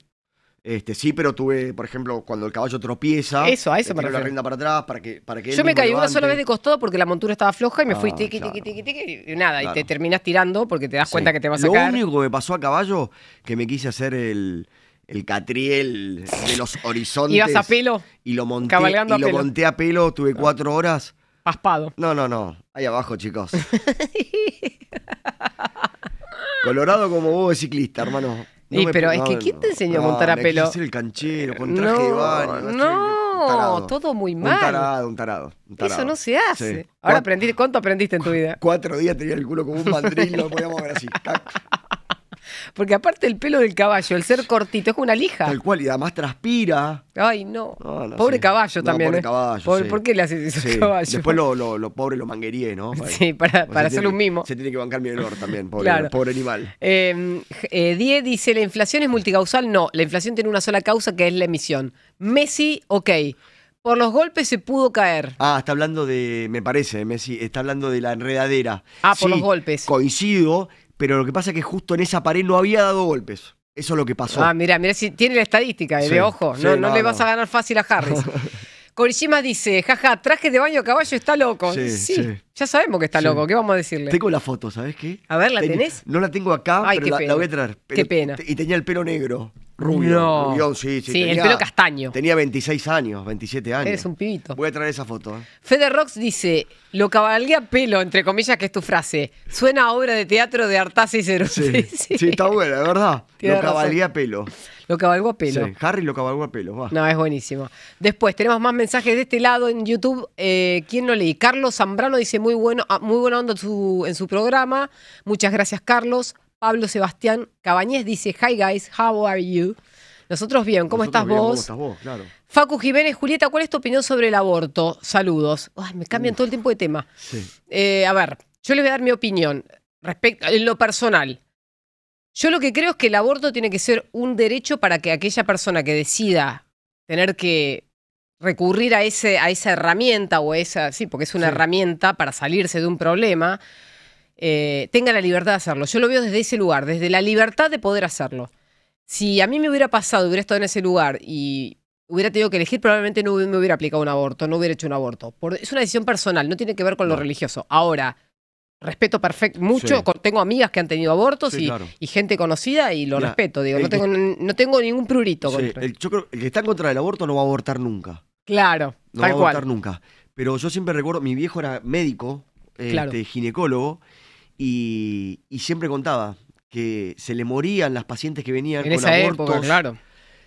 Este, sí, pero tuve, por ejemplo, cuando el caballo tropieza. Eso, a eso me la rienda para atrás para que, para que Yo me caí una sola vez de costado porque la montura estaba floja y me fui ah, tiqui, tiqui, tiqui, tiqui, y nada, y te terminas tirando porque te das cuenta que te vas a caer. Lo único que me pasó a caballo que me quise hacer el, el catriel de los horizontes. ¿Ibas a pelo? Y lo monté, y lo monté a pelo, tuve cuatro horas. Paspado. No, no, no. Ahí abajo, chicos. Colorado como vos de ciclista, hermano. y, pero es que ¿quién te enseñó a montar a pelo? Es el canchero, con eh, traje no, de baño. No, todo muy mal. Un tarado, un tarado, Eso no se hace. Ahora aprendí, ¿cuánto aprendiste en tu vida? Cuatro días tenía el culo como un mandril, podíamos ver así. Porque aparte el pelo del caballo, el ser cortito, es una lija. Tal cual, y además transpira. Ay, no. Ah, pobre caballo también. pobre ¿eh? caballo. ¿Por qué le haces eso al caballo? Después lo, pobre lo mangueríe, ¿no? sí, para, para un mimo. Se tiene que bancar mi dolor también, pobre, animal. Diez em, eh, Die dice: ¿la inflación es multicausal? No, la inflación tiene una sola causa que es la emisión. Messi, ok. Por los golpes se pudo caer. Ah, está hablando de, me parece, Messi, está hablando de la enredadera. Ah, por los golpes. Coincido, pero lo que pasa es que justo en esa pared no había dado golpes. Eso es lo que pasó. Ah, mira, mira, si tiene la estadística, eh, de ojo, no, no, le vas a ganar fácil a Harris. Corishima dice, jaja, traje de baño caballo está loco. Sí, ya sabemos que está loco, ¿qué vamos a decirle? Tengo la foto, ¿sabes qué? A ver, ¿la tenés? No la tengo acá, pero la, voy a traer. qué pena. Y tenía el pelo negro. Rubio, no. sí, sí. Sí, el pelo castaño. Tenía 26 años, 27 años. Eres un pibito. Voy a traer esa foto. ¿eh? Rox dice, lo cabalía pelo, entre comillas, que es tu frase. Suena obra de teatro de y y Sí, sí, está buena, de verdad. lo a pelo. Lo cabalgó a pelo. Harry lo cabalgó a pelo, No, es buenísimo. Después, tenemos más mensajes de este lado en YouTube. Eh, ¿Quién lo leí? Carlos Zambrano dice muy bueno, ah, muy buena onda en su, programa. Muchas gracias, Carlos. Pablo Sebastián Cabañez dice, hi guys, how are you? Nosotros bien, ¿cómo estás vos? ¿Cómo estás vos? Claro. Facu Jiménez, Julieta, ¿cuál es tu opinión sobre el aborto? Saludos. Ay, me cambian todo el tiempo de tema. Eh, a ver, yo le voy a dar mi opinión respecto en lo personal. Yo lo que creo es que el aborto tiene que ser un derecho para que aquella persona que decida tener que recurrir a, ese, a esa herramienta o esa, sí, porque es una herramienta para salirse de un problema, eh, tenga la libertad de hacerlo. Yo lo veo desde ese lugar, desde la libertad de poder hacerlo. Si a mí me hubiera pasado, hubiera estado en ese lugar y hubiera tenido que elegir, probablemente no me hubiera aplicado un aborto, no hubiera hecho un aborto. es una decisión personal, no tiene que ver con lo religioso. Ahora, respeto perfecto mucho. Tengo amigas que han tenido abortos y, gente conocida y lo respeto. Digo, no tengo, no tengo ningún prurito El, el que está en contra del aborto no va a abortar nunca. Claro. No va a abortar nunca. Pero yo siempre recuerdo, mi viejo era médico, este, ginecólogo, y, siempre contaba que se le morían las pacientes que venían en con esa abortos. Época, claro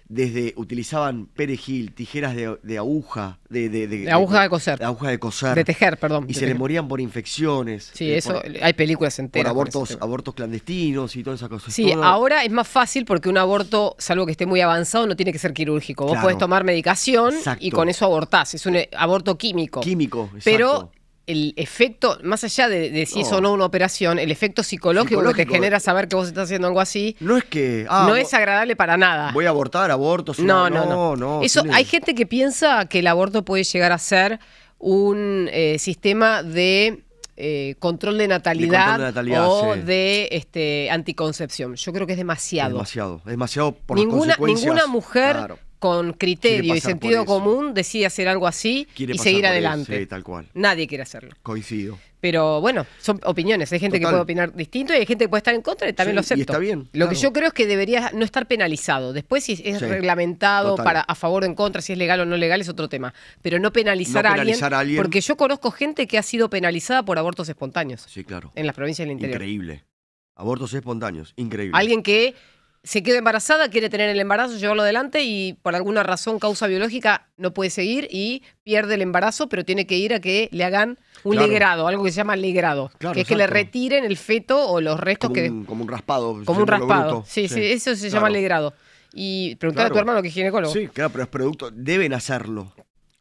desde utilizaban perejil, tijeras de, aguja, de, aguja de coser, aguja de coser, de tejer, perdón, y se le les morían por infecciones. Sí, eh, eso hay películas enteras. abortos, abortos clandestinos y todas esas cosas. Sí, ahora es más fácil porque un aborto, salvo que esté muy avanzado, no tiene que ser quirúrgico. Vos podés tomar medicación y con eso abortás. Es un eh, aborto químico. Químico, exacto. pero el efecto, más allá de, si es o no una operación, el efecto psicológico, que genera saber que vos estás haciendo algo así. No es que. Ah, no es agradable para nada. Voy a abortar, ¿Aborto? No, no, no, no, Eso, hay gente que piensa que el aborto puede llegar a ser un eh, sistema de. Eh, control, de natalidad, o de este, anticoncepción. Yo creo que es demasiado. demasiado, demasiado por ninguna, las consecuencias. Ninguna mujer con criterio y sentido común decide hacer algo así y seguir adelante. Sí, tal cual. Nadie quiere hacerlo. Coincido. Pero bueno, son opiniones. Hay gente que puede opinar distinto y hay gente que puede estar en contra y también lo acepto. Y está bien. Lo que yo creo es que debería no estar penalizado. Después si es reglamentado para a favor o en contra, si es legal o no legal es otro tema. Pero no penalizar, a, alguien, a, alguien, porque yo conozco gente que ha sido penalizada por abortos espontáneos. Sí, claro. En las provincias del interior. Increíble. Abortos espontáneos, increíble. Alguien que se queda embarazada, quiere tener el embarazo, llevarlo adelante y por alguna razón, causa biológica, no puede seguir y pierde el embarazo, pero tiene que ir a que le hagan un legrado, algo que se llama legrado, que es que le retiren el feto o los restos que... Como un raspado. Como un raspado, sí, sí, eso se llama legrado. Y preguntar a tu hermano que es ginecólogo. Sí, claro, pero es producto, deben hacerlo.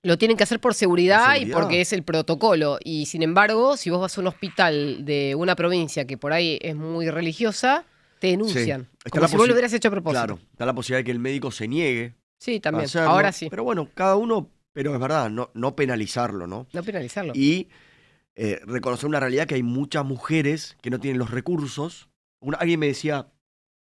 Lo tienen que hacer por seguridad, y porque es el protocolo. Y sin embargo, si vos vas a un hospital de una provincia que por ahí es muy religiosa, te denuncian si vos lo hubieras hecho propósito. Claro, está la posibilidad de que el médico se niegue. Sí, también. Ahora sí. Pero bueno, cada uno, pero es verdad, no, no penalizarlo, ¿no? No penalizarlo. Y eh, reconocer una realidad que hay muchas mujeres que no tienen los recursos. alguien me decía,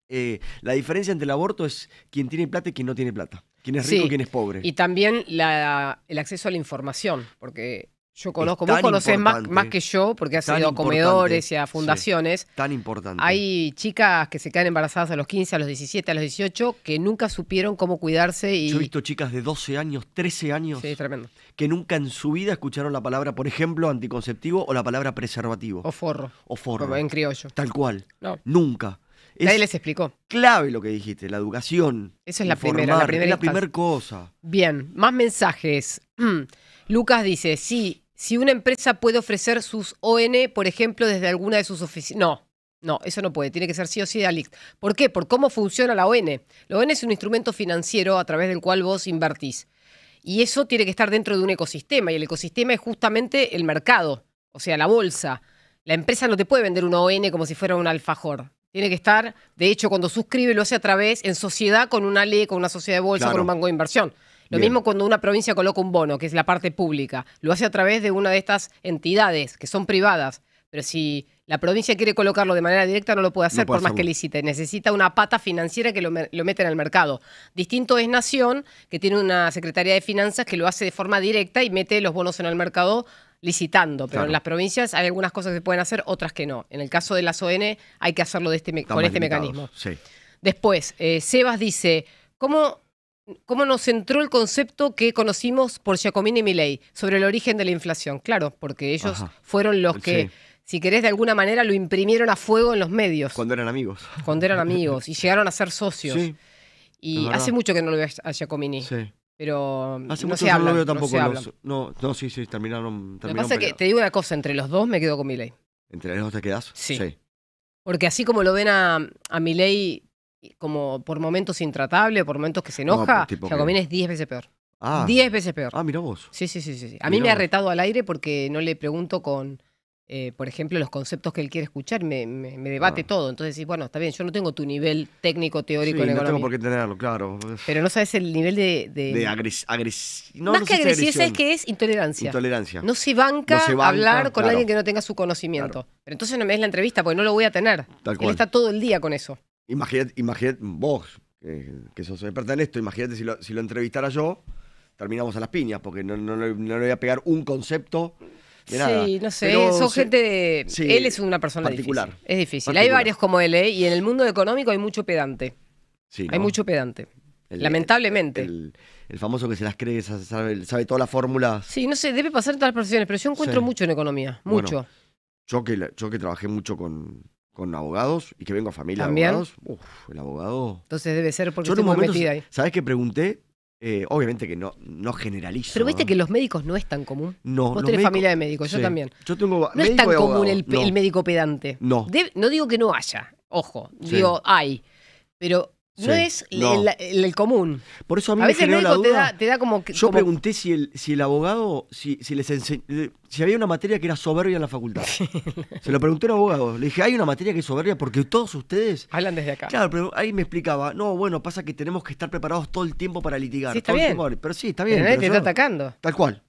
eh, la diferencia entre el aborto es quien tiene plata y quien no tiene plata. Quien es rico y quien es pobre. Y también la, el acceso a la información, porque yo conozco, vos conocés más, más, que yo, porque has ido a comedores y a fundaciones. tan importante. Hay chicas que se quedan embarazadas a los 15, a los 17, a los 18, que nunca supieron cómo cuidarse. Y... Yo he visto chicas de 12 años, 13 años, que nunca en su vida escucharon la palabra, por ejemplo, anticonceptivo o la palabra preservativo. O forro. O forro. Como en criollo. Tal cual. Nunca. Nadie les explicó. Clave lo que dijiste, la educación. esa es la primera, la es la primera cosa. Bien, más mensajes. Lucas dice, sí, si una empresa puede ofrecer sus ON, por ejemplo, desde alguna de sus oficinas. No, no, eso no puede, tiene que ser sí o sí de Alix. ¿Por qué? Por cómo funciona la ON. La ON es un instrumento financiero a través del cual vos invertís. Y eso tiene que estar dentro de un ecosistema, y el ecosistema es justamente el mercado, o sea, la bolsa. La empresa no te puede vender una ON como si fuera un alfajor. Tiene que estar, de hecho, cuando suscribe lo hace a través, en sociedad con una ley, con una sociedad de bolsa, con un banco de inversión. Lo mismo cuando una provincia coloca un bono, que es la parte pública, lo hace a través de una de estas entidades que son privadas. Pero si la provincia quiere colocarlo de manera directa, no lo puede hacer por más que licite. Necesita una pata financiera que lo, mete meta en el mercado. Distinto es Nación, que tiene una Secretaría de Finanzas que lo hace de forma directa y mete los bonos en el mercado licitando, pero en las provincias hay algunas cosas que se pueden hacer, otras que no. En el caso de las ON hay que hacerlo este, con este mecanismo. Después, eh, Sebas dice, ¿cómo cómo nos entró el concepto que conocimos por Giacomini y Milley sobre el origen de la inflación. Claro, porque ellos fueron los que, si querés, de alguna manera lo imprimieron a fuego en los medios. Cuando eran amigos. Cuando eran amigos y llegaron a ser socios. y hace mucho que no lo veo a Giacomini. Sí. Pero hace no, mucho se no lo veo tampoco. No, no, sí, sí, terminaron. lo que pasa es que te digo una cosa, entre los dos me quedo con Milley. ¿Entre los dos te quedas? Sí. Porque así como lo ven a, a como por momentos intratable, por momentos que se enoja, No, es 10 veces peor. Ah, 10 veces peor. ah, mira vos. Sí, sí, sí, sí. A mí me ha retado al aire porque no le pregunto con, eh, por ejemplo, los conceptos que él quiere escuchar, me, debate ah. todo. Entonces decís, bueno, está bien, yo no tengo tu nivel técnico, teórico Sí, no tengo por qué tenerlo, claro. Pero no sabes el nivel de... de- Más que agresividad es que es intolerancia. Intolerancia. No se banca, hablar con alguien que no tenga su conocimiento. Pero entonces no me des la entrevista porque no lo voy a tener. Él está todo el día con eso. Imagínate, imagínate vos, que, que sos experta en esto, imagínate si lo, entrevistara yo, terminamos a las piñas, porque no, le voy a pegar un concepto. Sí, no sé, son gente de... él es una persona particular. Difícil. Es difícil. Hay varios como él, ¿eh? y en el mundo económico hay mucho pedante. Sí, Hay mucho pedante. Lamentablemente. El, famoso que se las cree, sabe, sabe todas las fórmulas. Sí, no sé, debe pasar en todas las profesiones, pero yo encuentro mucho en economía, mucho. yo, que, yo que trabajé mucho con, con abogados y que vengo a familia de abogados. el abogado. Entonces debe ser porque Yo estoy muy metida ahí. ¿Sabes qué pregunté? Eh, obviamente que no, no generalizo. Pero viste que los médicos no es tan común. No, Vos tenés familia de médicos, yo también. No es tan común el, médico pedante. No. no digo que no haya, ojo, digo, hay. Pero no es El, común. Por eso a mí me veces la Te, da, como Yo pregunté si el, si el abogado, si, si, les eh, si había una materia que era soberbia en la facultad. Se lo pregunté al abogado. Le dije, hay una materia que es soberbia porque todos ustedes. Hablan desde acá. Claro, pero ahí me explicaba, no, bueno, pasa que tenemos que estar preparados todo el tiempo para litigar. Sí, está bien. pero sí, está bien. atacando. Tal cual.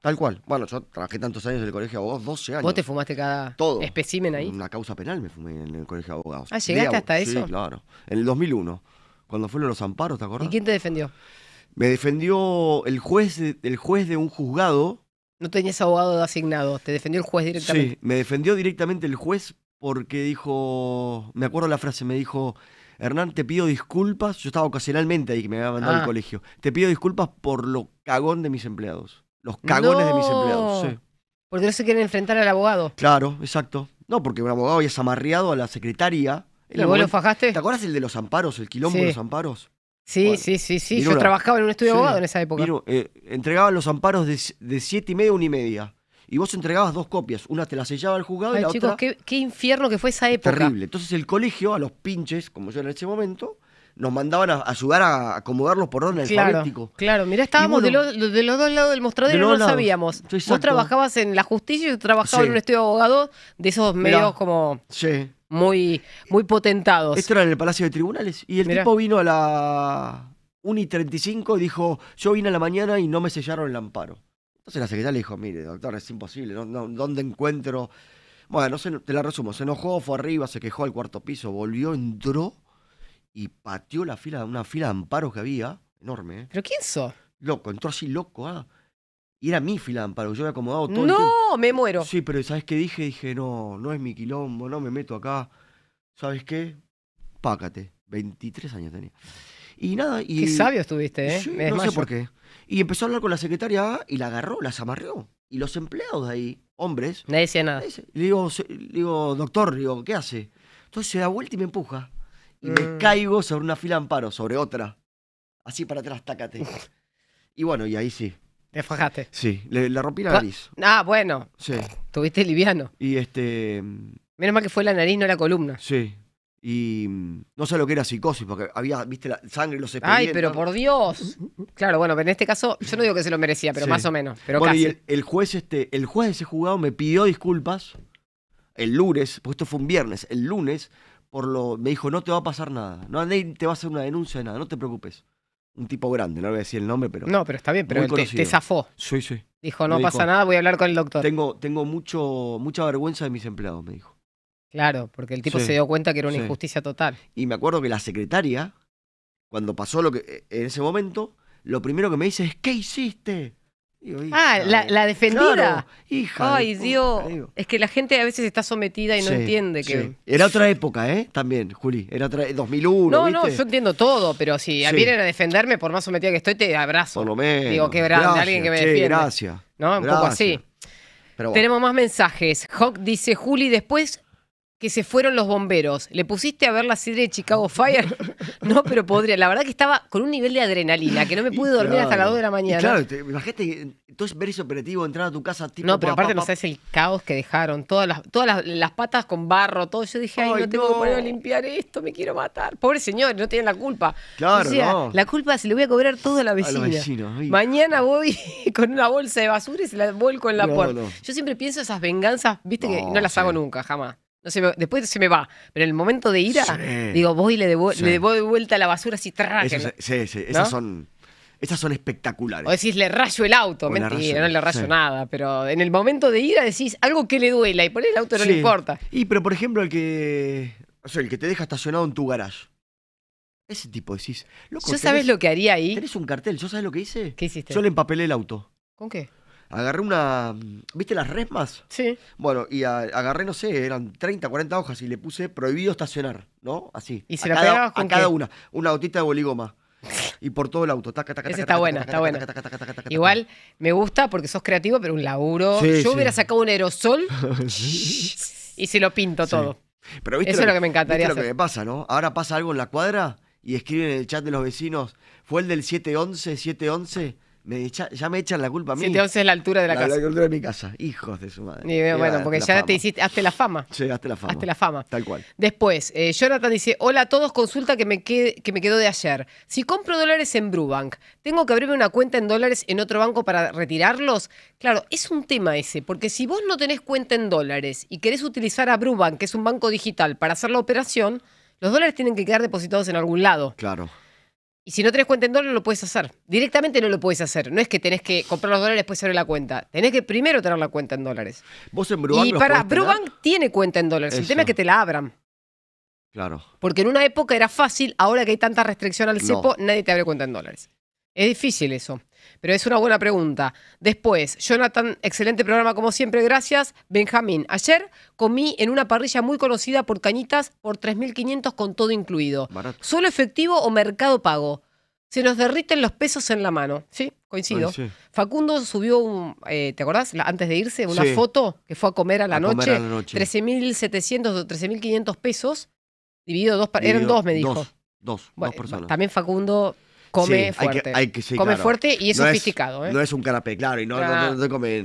Tal cual. Bueno, yo trabajé tantos años en el colegio de abogados, 12 años. ¿Vos te fumaste cada Todo. espécimen ahí? Una causa penal me fumé en el colegio de abogados. Ah, ¿llegaste hasta eso? Sí, claro. En el 2001, cuando fueron los amparos, ¿te acordás? ¿Y quién te defendió? Me defendió el juez, el juez de un juzgado. No tenías abogado asignado, te defendió el juez directamente. Sí, me defendió directamente el juez porque dijo, me acuerdo la frase, me dijo, Hernán, te pido disculpas, yo estaba ocasionalmente ahí que me había mandado mandar al ah. colegio, te pido disculpas por lo cagón de mis empleados. Los cagones de mis empleados. Sí. Porque no se quieren enfrentar al abogado. Claro, exacto. No, porque un abogado había amarreado a la secretaria. ¿Y vos lo fajaste? ¿Te acuerdas el de los amparos, el quilombo de los amparos? Sí, sí, sí, sí. Yo trabajaba en un estudio de abogado en esa época. Eh, entregaban los amparos de, siete y media a una y media y vos entregabas dos copias. Una te la sellaba el juzgado y la otra. Qué, qué infierno que fue esa época. Terrible. Entonces el colegio, a los pinches, como yo en ese momento, nos mandaban a ayudar a acomodarlos por orden el alfabético. Claro, mirá, estábamos de, los dos lados del mostrador y no lo sabíamos. Exacto. Vos trabajabas en la justicia y yo trabajaba en un estudio de de esos medios como muy, muy potentados. Esto era en el Palacio de Tribunales y el tipo vino a la 1 y 35 y dijo, yo vine a la mañana y no me sellaron el amparo. Entonces la secretaria le dijo, mire, doctor, es imposible, no, ¿dónde encuentro? Bueno, sé, te la resumo, se enojó, fue arriba, se quejó al cuarto piso, volvió, entró y pateó la fila, una fila de amparos que había, enorme. ¿eh? ¿Pero quién so Loco, entró así loco, ah. Y era mi fila de amparos, yo había acomodado todo. ¡No! me muero. Sí, pero ¿sabes qué dije? Dije, no, no es mi quilombo, no me meto acá. ¿Sabes qué? Pácate. 23 años tenía. Y nada. Y, qué sabio estuviste, ¿eh? no sé por qué. Y empezó a hablar con la secretaria y la agarró, la amarreó. Y los empleados de ahí, hombres. Nadie decía nada. Le digo, digo, doctor, ¿qué hace? Entonces se da vuelta y me empuja y me mm. caigo sobre una fila de amparo, sobre otra. Así para atrás, tácate. y bueno, y ahí sí. Te fajaste. Sí, le, rompí la nariz. Ah, bueno. Sí. Tuviste liviano. Y este. Menos mal que fue la nariz, no la columna. Sí. Y mm, no sé lo que era psicosis, porque había, viste, la sangre, los expedientes. Ay, pero por Dios. Claro, bueno, pero en este caso, yo no digo que se lo merecía, pero más o menos. Pero y el, juez, este, el juez de ese juzgado me pidió disculpas el lunes, porque esto fue un viernes, el lunes por lo. Me dijo, no te va a pasar nada. No, te va a hacer una denuncia de nada, no te preocupes. Un tipo grande, no le voy a decir el nombre, pero. No, pero está bien, pero te, zafó. Sí, sí. Dijo, no pasa nada, voy a hablar con el doctor. Tengo, tengo mucho, mucha vergüenza de mis empleados, me dijo. Claro, porque el tipo se dio cuenta que era una injusticia total. Y me acuerdo que la secretaria, cuando pasó lo que. E, en ese momento, lo primero que me dice es, ¿qué hiciste? ah, la, la, defendida. hija. Ay, Dios. es que la gente a veces está sometida y no entiende que. Era otra época, ¿eh? También, Juli. Era otra... 2001. Eh, no, no, yo entiendo todo, pero si a vienen a defenderme, por más sometida que estoy, te abrazo. Por lo Digo, que grande, alguien que me defiende. Gracias. ¿No? Un poco así. Tenemos más mensajes. Hawk dice: Juli, después que se fueron los bomberos. ¿Le pusiste a ver la serie de Chicago Fire? No, pero podría. La verdad que estaba con un nivel de adrenalina, que no me pude dormir hasta las 2 de la mañana. Claro, te, imagínate, entonces ver ese operativo, entrar a tu casa, tipo, No, pero aparte no sabes el caos que dejaron, todas las, todas las, patas con barro, todo. Yo dije, ay, no, tengo que poner a limpiar esto, me quiero matar. Pobre señor, no tienen la culpa. Claro, no. la culpa se le voy a cobrar todo a la vecina. Mañana voy con una bolsa de basura y se la vuelco en la puerta. Yo siempre pienso esas venganzas, viste, que no las hago nunca, jamás. No sé después se me va, pero en el momento de ira, digo, vos y le debo, de vuelta la basura así, tra, e, Sí, sí, esas son... Esas son espectaculares. O decís, le rayo el auto, mentira, no le rayo nada. Pero en el momento de ira decís algo que le duela y por el auto no le importa. Y pero por ejemplo, el que. el que te deja estacionado en tu garage. Ese tipo decís. Loco, ¿Yo sabes lo que haría ahí? Tenés un cartel, ¿yo sabes lo que hice? ¿Qué hiciste? Yo le empapelé el auto. ¿Con qué? agarré una. ¿Viste las resmas? Sí. Bueno, y agarré, no sé, eran 30, 40 hojas y le puse prohibido estacionar, ¿no? Así. ¿Y se la cada, con cada una. Una gotita de boligoma. Y por todo el auto. está buena, está buena. Igual me gusta porque sos creativo, pero un laburo. Yo hubiera sacado un aerosol y se lo pinto todo. Pero ¿viste Eso es lo que me encantaría ¿viste lo que me pasa, ¿no? Ahora pasa algo en la cuadra y escriben en el chat de los vecinos. Fue el del 711, 711 me echa, ya me echan la culpa a mí. Siete es la altura de la, casa. La altura de mi casa. Hijos de su madre. bueno, porque ya te hiciste, hazte la fama. Sí, hazte la fama. Hazte la fama. Tal cual. Después, eh, Jonathan dice, hola a todos, consulta que me, que me quedó de ayer. Si compro dólares en Brubank, ¿tengo que abrirme una cuenta en dólares en otro banco para retirarlos? Claro, es un tema ese, porque si vos no tenés cuenta en dólares y querés utilizar a Brubank, que es un banco digital, para hacer la operación, los dólares tienen que quedar depositados en algún lado. Claro. Y si no tenés cuenta en dólares, lo puedes hacer. Directamente no lo puedes hacer. No es que tenés que comprar los dólares después abrir la cuenta. Tenés que primero tener la cuenta en dólares. Vos en Brubank Y para, tiene cuenta en dólares. El tema es que te la abran. Claro. Porque en una época era fácil, ahora que hay tanta restricción al cepo, nadie te abre cuenta en dólares. Es difícil eso. Pero es una buena pregunta. Después, Jonathan, excelente programa como siempre, gracias. Benjamín, ayer comí en una parrilla muy conocida por Cañitas por 3.500 con todo incluido. ¿Solo efectivo o mercado pago? Se nos derriten los pesos en la mano. Sí, coincido. Facundo subió, un, eh, ¿te acordás? antes de irse, una foto que fue a comer a la noche. 13.700 o 13.500 pesos. Dividido dos, eran dos, me dijo. Dos, dos personas. También Facundo come fuerte. y es sofisticado. ¿eh? No es un canapé, claro, y no, te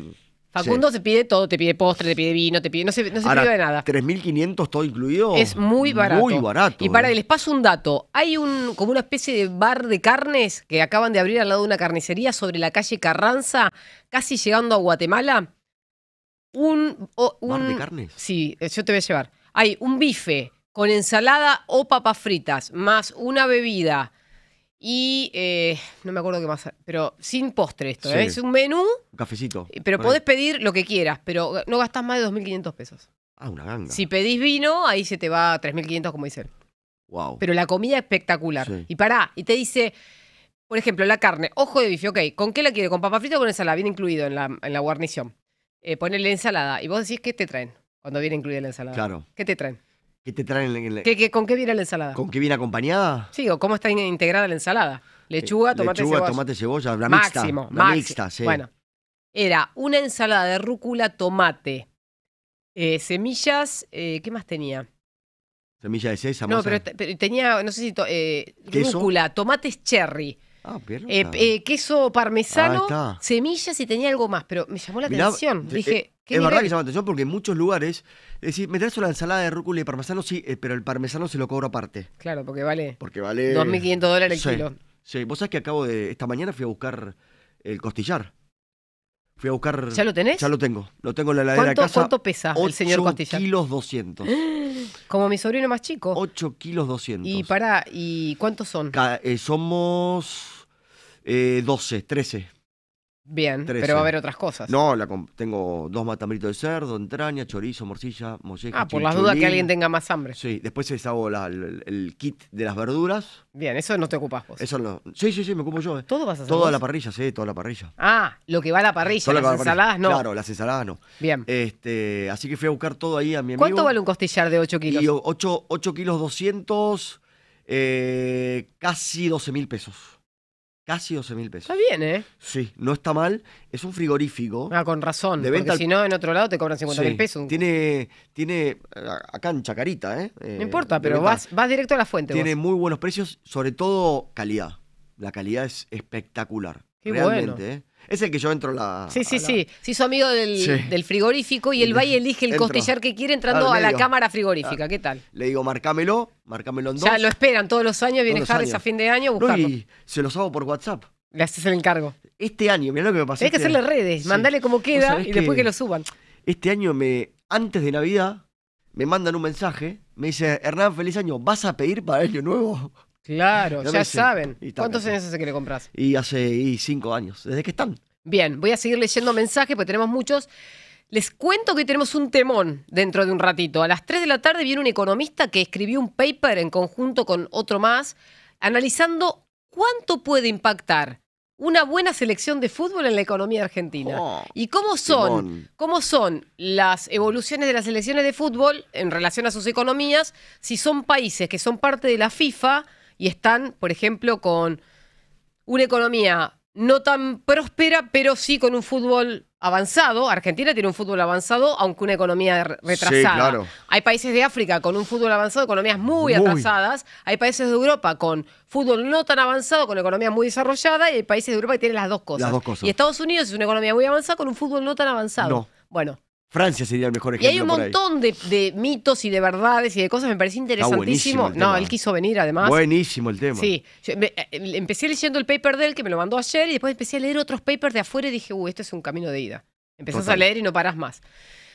Facundo te pide todo, te pide postre, te pide vino, te pide, no se, no pide de nada. 3.500 todo incluido. Es muy barato. Muy barato. Y para eh. les paso un dato, hay un como una especie de bar de carnes que acaban de abrir al lado de una carnicería sobre la calle Carranza, casi llegando a Guatemala. Un, un ¿Bar de carnes? Sí, eh, yo te voy a llevar. Hay un bife con ensalada o papas fritas, más una bebida, y eh, no me acuerdo qué más, pero sin postre esto, ¿eh? es un menú, cafecito. Eh, pero podés pedir lo que quieras, pero no gastás más de 2.500 pesos. Ah, una ganga. Si pedís vino, ahí se te va 3.500, como dicen. Wow. Pero la comida espectacular. Y pará, y te dice, por ejemplo, la carne, ojo de bife, ok, ¿con qué la quiere? ¿Con papa frita o con ensalada? Viene incluido en la, en la guarnición. Eh, ensalada. Y vos decís, ¿qué te traen? Cuando viene incluida la ensalada. Claro. ¿Qué te traen? ¿Qué te traen con qué viene la ensalada? ¿Con qué viene acompañada? Sí, o cómo está integrada la ensalada. Lechuga, eh, tomate, Lechuga, cebolla. tomate, cebolla, máximo, mixta. sí. Bueno, era una ensalada de rúcula, tomate, eh, semillas, eh, ¿qué más tenía? Semilla de sésamo. No, pero, tenía, no sé si, rúcula, tomates cherry, Ah, eh, eh, queso parmesano, ah, semillas y tenía algo más, pero me llamó la atención. Eh, Dije, es verdad que llamó la atención porque en muchos lugares, decir, me traes una ensalada de rúcula y parmesano, sí, pero el parmesano se lo cobro aparte. Claro, porque vale. Porque vale. 2.500 dólares el kilo. Sí, vos sabés que acabo de. Esta mañana fui a buscar el costillar. Fui a buscar. ¿Ya lo tenés? Ya lo tengo. Lo tengo en la heladera ¿Cuánto, ¿Cuánto pesa el señor costillar? kilos 200. Como mi sobrino más chico. 8 kilos 200. Y para ¿y cuántos son? eh, somos eh, 12, 13. Bien, pero va a haber otras cosas. No, la tengo dos matambritos de cerdo, entraña, chorizo, morcilla, molleja. Ah, por las dudas que alguien tenga más hambre. Sí, después les hago el, kit de las verduras. Bien, eso no te ocupas vos. Eso no. Sí, sí, sí, me ocupo yo. Eh. ¿Todo vas a hacer Toda la parrilla, sí, toda la parrilla. Ah, lo que va a la parrilla, las ensaladas no. Claro, las ensaladas no. Bien. Este, así que fui a buscar todo ahí a mi amigo. ¿Cuánto vale un costillar de 8 kilos? 8, kilos 200, eh, casi 12 mil pesos. Casi 12 mil pesos. Está bien, ¿eh? Sí, no está mal. Es un frigorífico. Ah, con razón. De venta si no, en otro lado te cobran 50 mil pesos. Tiene, tiene, eh, acá en Chacarita, ¿eh? no eh, importa, pero vas, vas directo a la fuente. Tiene muy buenos precios, sobre todo calidad. La calidad es espectacular. Qué realmente, ¿eh? Es el que yo entro a la. Sí, sí, sí. Se amigo del, frigorífico y el y elige el costillar que quiere entrando a la cámara ah. frigorífica. ¿Qué tal? Le digo, marcámelo, marcámelo en dos. Ya lo esperan todos los años, viene Harris a fin de año a buscarlo. y se los hago por WhatsApp. Le haces el encargo. Este año, mirá lo que me pasó. Hay que este hacerle redes, mandale como queda y después que lo suban. Este año, me antes de Navidad, me mandan un mensaje, me dice, Hernán, feliz año, ¿vas a pedir para año nuevo? Claro, ya saben. ¿Cuántos años hace que le compras? Y hace cinco años, desde que están. Bien, voy a seguir leyendo mensajes porque tenemos muchos. Les cuento que tenemos un temón dentro de un ratito. A las tres de la tarde viene un economista que escribió un paper en conjunto con otro más analizando cuánto puede impactar una buena selección de fútbol en la economía argentina. Oh, y cómo son, cómo son las evoluciones de las selecciones de fútbol en relación a sus economías, si son países que son parte de la FIFA y están, por ejemplo, con una economía no tan próspera, pero sí con un fútbol avanzado. Argentina tiene un fútbol avanzado, aunque una economía retrasada. Hay países de África con un fútbol avanzado, economías muy, atrasadas. Hay países de Europa con fútbol no tan avanzado, con economía muy desarrollada. Y hay países de Europa que tienen las dos cosas. Y Estados Unidos es una economía muy avanzada con un fútbol no tan avanzado. Bueno, Francia sería el mejor ejemplo. Y hay un montón de, mitos y de verdades y de cosas, me parece interesantísimo. no, él quiso venir además. Buenísimo el tema. Sí, eh, eh, empecé leyendo el paper de él que me lo mandó ayer y después empecé a leer otros papers de afuera y dije, uy, esto es un camino de ida. Empezás a leer y no parás más.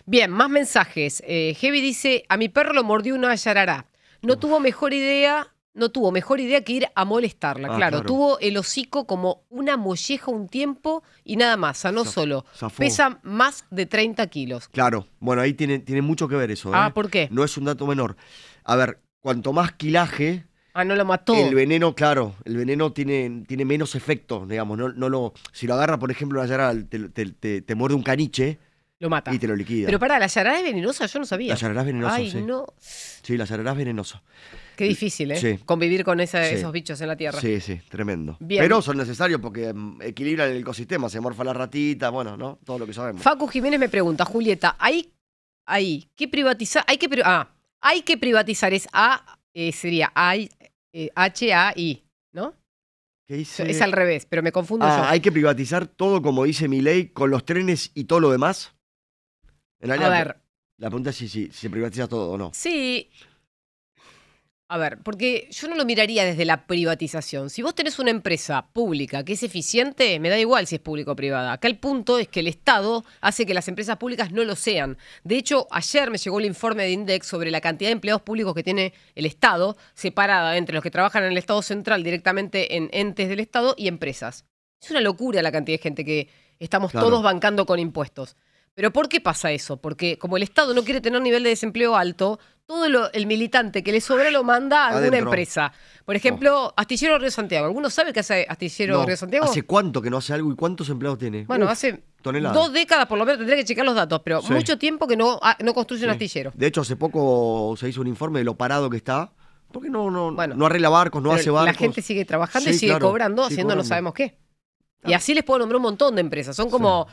Bien, más mensajes. Eh, Heavy dice, a mi perro lo mordió una yarará. No tuvo mejor idea no tuvo mejor idea que ir a molestarla, ah, claro, Tuvo el hocico como una molleja un tiempo y nada más, a ah, no solo. Pesa más de 30 kilos. Claro, bueno, ahí tiene, tiene mucho que ver eso. Ah, ¿eh? ¿por qué? No es un dato menor. A ver, cuanto más quilaje. Ah, no lo mató. El veneno, claro, el veneno tiene, tiene menos efecto, digamos. No, no lo, si lo agarra, por ejemplo, te, te muerde un caniche lo mata. Y te lo liquida. Pero para, ¿la yarará es venenosa? Yo no sabía. La yarará es venenosa. sí. no. Sí, la yarará es venenosa. Qué difícil, ¿eh? Convivir con esos bichos en la tierra. Sí, sí, tremendo. Pero son necesarios porque mm, equilibran el ecosistema, se morfa la ratita, bueno, ¿no? Todo lo que sabemos. Facu Jiménez me pregunta, Julieta, ¿hay, ahí que privatizar? Hay que, ah, hay que privatizar, es A, eh, sería H-A-I, eh, ¿no? ¿Qué Es al revés, pero me confundo ah, yo. Hay que privatizar todo, como dice mi ley, con los trenes y todo lo demás a ver. La pregunta es si, se privatiza todo o no. Sí. A ver, porque yo no lo miraría desde la privatización. Si vos tenés una empresa pública que es eficiente, me da igual si es público o privada. Acá el punto es que el Estado hace que las empresas públicas no lo sean. De hecho, ayer me llegó el informe de INDEX sobre la cantidad de empleados públicos que tiene el Estado, separada entre los que trabajan en el Estado central directamente en entes del Estado y empresas. Es una locura la cantidad de gente que estamos todos bancando con impuestos. Pero ¿por qué pasa eso? Porque como el Estado no quiere tener un nivel de desempleo alto, todo el militante que le sobra lo manda a alguna empresa. Por ejemplo, Astillero Río Santiago. ¿Alguno sabe qué hace Astillero Río Santiago? ¿Hace cuánto que no hace algo y cuántos empleados tiene? Bueno, hace dos décadas por lo menos, tendría que checar los datos, pero mucho tiempo que no, ah, no construye un astillero. De hecho, hace poco se hizo un informe de lo parado que está. Porque no, no, no arregla barcos, no hace barcos. La gente sigue trabajando y sigue cobrando, haciendo no sabemos qué. Y así les puedo nombrar un montón de empresas. Son como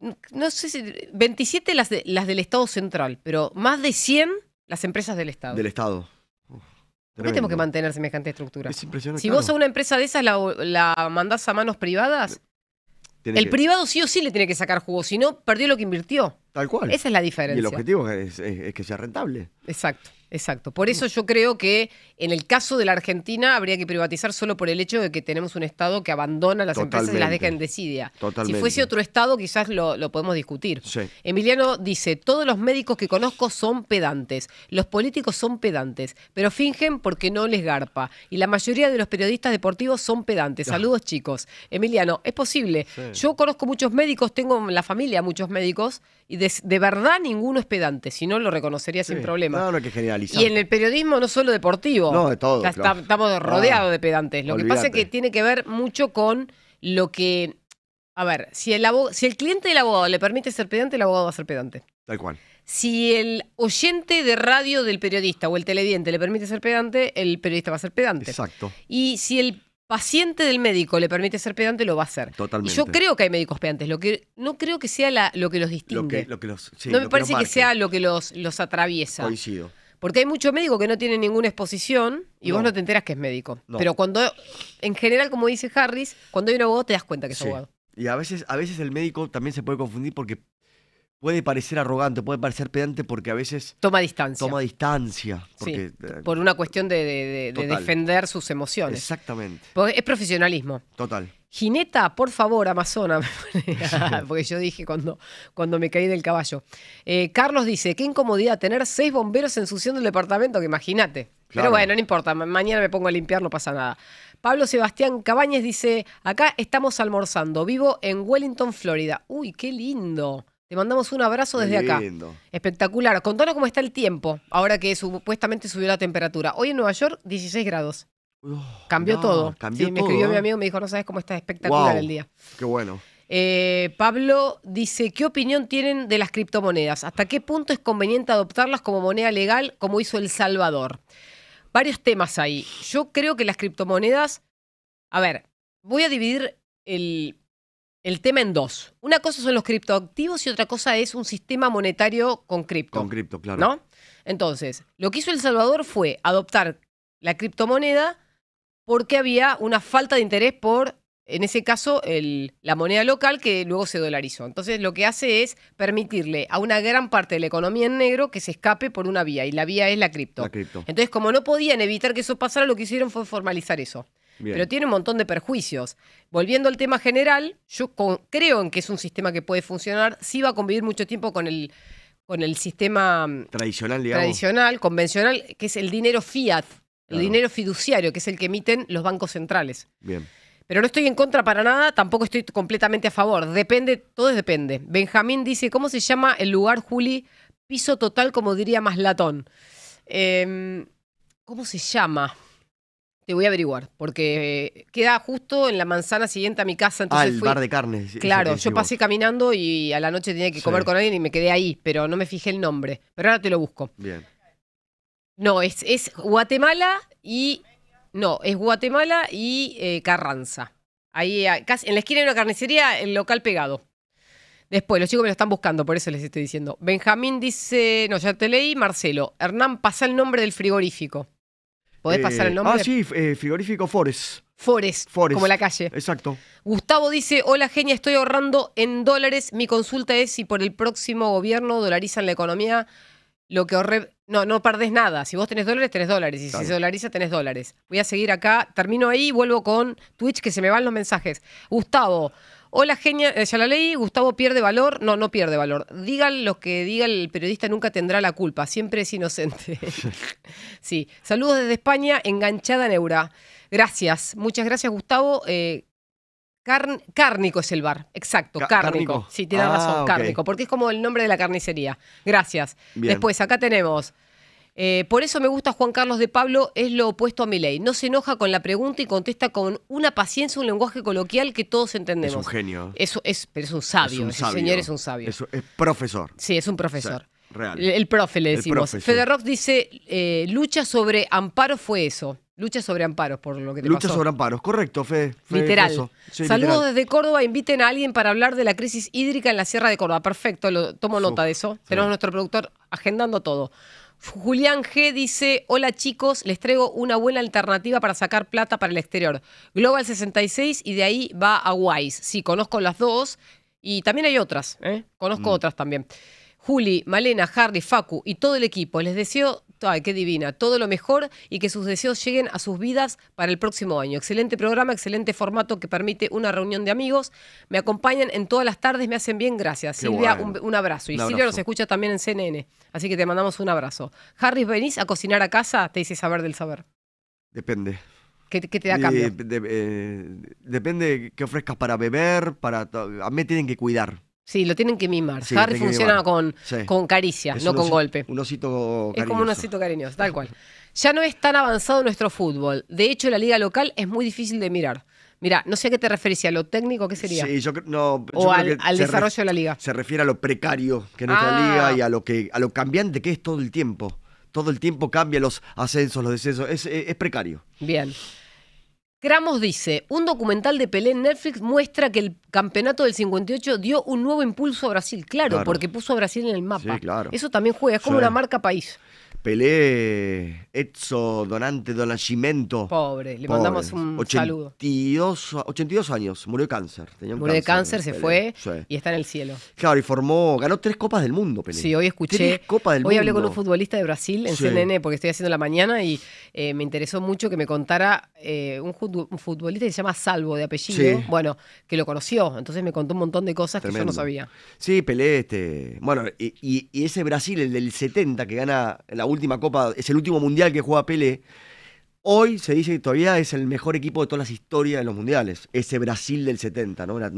no sé si 27 las, de, las del Estado Central, pero más de 100 las empresas del Estado. Del Estado. ¿Por qué tenemos que mantener semejante estructura? Si vos a una empresa de esas la, la mandás a manos privadas, el privado sí o sí le tiene que sacar jugo, si no, perdió lo que invirtió. Tal cual. Esa es la diferencia. Y el objetivo es, que sea rentable. Exacto, exacto. Por eso yo creo que en el caso de la Argentina habría que privatizar solo por el hecho de que tenemos un Estado que abandona las empresas y las deja en desidia. Totalmente. Si fuese otro Estado quizás lo, podemos discutir. Emiliano dice, todos los médicos que conozco son pedantes, los políticos son pedantes, pero fingen porque no les garpa. Y la mayoría de los periodistas deportivos son pedantes. Saludos chicos. Emiliano, es posible. Yo conozco muchos médicos, tengo en la familia muchos médicos y de, verdad ninguno es pedante, si no lo reconocería sin problema. No, no que generalizar. Y en el periodismo no solo deportivo. No, todo. estamos rodeados de pedantes. Lo que pasa es que tiene que ver mucho con lo que... A ver, si el, si el cliente del abogado le permite ser pedante, el abogado va a ser pedante. Tal cual. Si el oyente de radio del periodista o el televidente le permite ser pedante, el periodista va a ser pedante. Exacto. Y si el paciente del médico le permite ser pedante, lo va a hacer. Totalmente. yo creo que hay médicos pedantes. Lo que, no creo que sea lo que los distingue. Lo no me parece que, sea lo que los, atraviesa. Coincido. Porque hay muchos médicos que no tienen ninguna exposición y vos no te enteras que es médico. Pero cuando, en general, como dice Harris, cuando hay un abogado te das cuenta que es abogado. Y a veces, a veces el médico también se puede confundir porque puede parecer arrogante, puede parecer pedante porque a veces... Toma distancia. Toma distancia. Eh, por una cuestión de, defender sus emociones. Exactamente. Porque es profesionalismo. Total. Gineta, por favor, Amazona, porque yo dije cuando, cuando me caí del caballo. Eh, Carlos dice, qué incomodidad tener seis bomberos ensuciando el departamento, que imagínate. Pero bueno, no importa, mañana me pongo a limpiar, no pasa nada. Pablo Sebastián Cabañez dice, acá estamos almorzando, vivo en Wellington, Florida. Uy, qué lindo. Te mandamos un abrazo desde acá. Espectacular. Contanos cómo está el tiempo, ahora que supuestamente subió la temperatura. Hoy en Nueva York, 16 grados. Oh, cambió todo. Cambió sí, me escribió mi ¿eh? amigo, me dijo, no sabes cómo está espectacular el día. Qué bueno. Eh, Pablo dice, ¿qué opinión tienen de las criptomonedas? ¿Hasta qué punto es conveniente adoptarlas como moneda legal como hizo El Salvador? Varios temas ahí. Yo creo que las criptomonedas, a ver, voy a dividir el, el tema en dos. Una cosa son los criptoactivos y otra cosa es un sistema monetario con cripto. Con cripto, claro. ¿No? Entonces, lo que hizo El Salvador fue adoptar la criptomoneda porque había una falta de interés por, en ese caso, la moneda local que luego se dolarizó. Entonces, lo que hace es permitirle a una gran parte de la economía en negro que se escape por una vía y la vía es la cripto. La cripto. Entonces, como no podían evitar que eso pasara, lo que hicieron fue formalizar eso pero tiene un montón de perjuicios. Volviendo al tema general, yo creo en que es un sistema que puede funcionar, sí va a convivir mucho tiempo con el, con el sistema mm, tradicional, tradicional, convencional, que es el dinero fiat, el dinero fiduciario, que es el que emiten los bancos centrales. Bien. Pero no estoy en contra para nada, tampoco estoy completamente a favor. Depende, todo depende. Benjamín dice, ¿cómo se llama el lugar, Juli? Piso total, como diría más latón. Em, ¿Cómo se llama? Te voy a averiguar, porque eh, queda justo en la manzana siguiente a mi casa. ah, el bar de carne. Claro, yo pasé caminando y a la noche tenía que comer con alguien y me quedé ahí, pero no me fijé el nombre. Pero ahora te lo busco. Bien. No, es, Guatemala y. No, es Guatemala y eh, Carranza. Ahí, eh, casi, en la esquina hay una carnicería, el local pegado. Después, los chicos me lo están buscando, por eso les estoy diciendo. Benjamín dice, no, ya te leí, Marcelo. Hernán, pasa el nombre del frigorífico. ¿Podés pasar el eh, nombre? Ah, sí, eh, frigorífico Forest. Forest, como la calle. Exacto. Gustavo dice, hola genia, estoy ahorrando en dólares. Mi consulta es si por el próximo gobierno dolarizan la economía, lo que ahorré... No, no perdés nada. Si vos tenés dólares, tenés dólares. Y si se dolariza, tenés dólares. Voy a seguir acá. Termino ahí y vuelvo con Twitch, que se me van los mensajes. Gustavo, Hola, genia, eh, ya la leí, Gustavo pierde valor. No, no pierde valor. Digan lo que diga el periodista, nunca tendrá la culpa, siempre es inocente. sí, saludos desde España, enganchada Neura. Gracias, muchas gracias Gustavo. Eh, cárnico es el bar, exacto, cárnico. Sí, tiene razón, ah, cárnico, porque es como el nombre de la carnicería. Gracias. Después, acá tenemos eh, por eso me gusta Juan Carlos de Pablo, es lo opuesto a mi ley. No se enoja con la pregunta y contesta con una paciencia, un lenguaje coloquial que todos entendemos. Es un genio. Eso es, pero es un sabio. Ese señor es un sabio. Es, profesor. Sí, es un profesor. Real. El profe le decimos. Federrock dice, eh, lucha sobre amparo fue eso. Lucha sobre amparos, por lo que te Lucha sobre amparos, correcto, literal. Saludos desde Córdoba. Inviten a alguien para hablar de la crisis hídrica en la Sierra de Córdoba. Perfecto, lo, tomo nota de eso. Tenemos nuestro productor agendando todo. Julián G dice, hola chicos, les traigo una buena alternativa para sacar plata para el exterior. Global 66 y de ahí va a Wise. Sí, conozco las dos y también hay otras, ¿eh? conozco mm. otras también. Juli, Malena, Hardy, Facu y todo el equipo, les deseo Ay, qué divina. Todo lo mejor y que sus deseos lleguen a sus vidas para el próximo año. Excelente programa, excelente formato que permite una reunión de amigos. Me acompañan en todas las tardes, me hacen bien. Gracias. Silvia, un, abrazo. Y Silvia nos escucha también en CNN. Así que te mandamos un abrazo. Harris, ¿venís a cocinar a casa? Te dice saber del saber. Depende. ¿Qué, te da eh, cambio? Eh, depende qué ofrezcas para beber, para... A mí tienen que cuidar. Sí, lo tienen que mimar. Harry funciona con, con, caricia, no con golpe. Un osito cariñoso. Es como un osito cariñoso, tal cual. Ya no es tan avanzado nuestro fútbol. De hecho, la liga local es muy difícil de mirar. Mira, no sé a qué te referís, a lo técnico, ¿qué sería? Sí, yo, o al, que al desarrollo de la liga. Se refiere a lo precario que es nuestra liga ah. y a lo, que, a lo cambiante que es todo el tiempo. Todo el tiempo cambia los ascensos, los descensos. es precario. Bien. Gramos dice, un documental de Pelé en Netflix muestra que el campeonato del 58 dio un nuevo impulso a Brasil. Claro, porque puso a Brasil en el mapa. Eso también juega, es como una marca país. Pelé, Edson Donante Donacimento. Pobre, le mandamos un saludo. 82 años, murió de cáncer. murió de cáncer, se fue y está en el cielo. Claro, y formó, ganó tres Copas del Mundo, Pelé. Sí, hoy escuché. Tres Copas del hoy hablé con un futbolista de Brasil en CNN porque estoy haciendo la mañana y eh, me interesó mucho que me contara eh, un, futbolista que se llama Salvo de apellido. Bueno, que lo conoció, entonces me contó un montón de cosas que yo no sabía. Sí, Pelé, este. Bueno, y, y ese Brasil, el del 70, que gana la última última Copa, es el último Mundial que juega Pele hoy se dice que todavía es el mejor equipo de todas las historias de los mundiales. Ese Brasil del 70, ¿no? Una,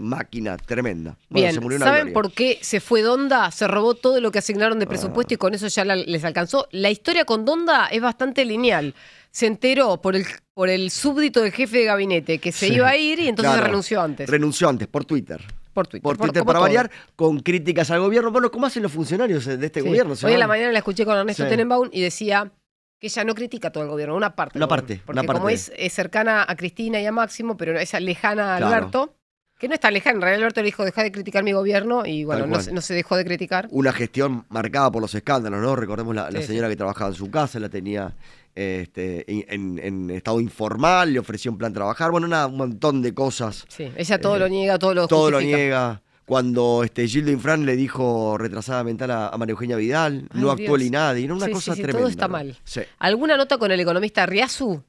máquina tremenda. Bien, se ¿saben por qué se fue Donda? Se robó todo lo que asignaron de ah. presupuesto y con eso ya les alcanzó. La historia con Donda es bastante lineal. Se enteró por el, por el súbdito del jefe de gabinete que se iba a ir y entonces renunció antes. Renunció antes, por Twitter. Por Twitter. para variar, con críticas al gobierno. Bueno, ¿cómo hacen los funcionarios de este gobierno? Hoy en la mañana la escuché con Ernesto Tenenbaum y decía que ella no critica todo el gobierno, una parte. Una parte. porque como es, cercana a Cristina y a Máximo, pero es lejana a Alberto. Que no está lejana, en realidad Alberto le dijo, deja de criticar mi gobierno y bueno, no, se dejó de criticar. Una gestión marcada por los escándalos, ¿no? Recordemos la señora que trabajaba en su casa, la tenía este, en, estado informal, le ofreció un plan de trabajar, bueno, nada, un montón de cosas. Sí, ella todo eh, lo niega, todo lo Todo lo niega. Cuando este, Gildo Infran le dijo retrasada mental a, María Eugenia Vidal, no actuó ni nadie, era una cosa tremenda. Todo está mal. Alguna nota con el economista Riazu,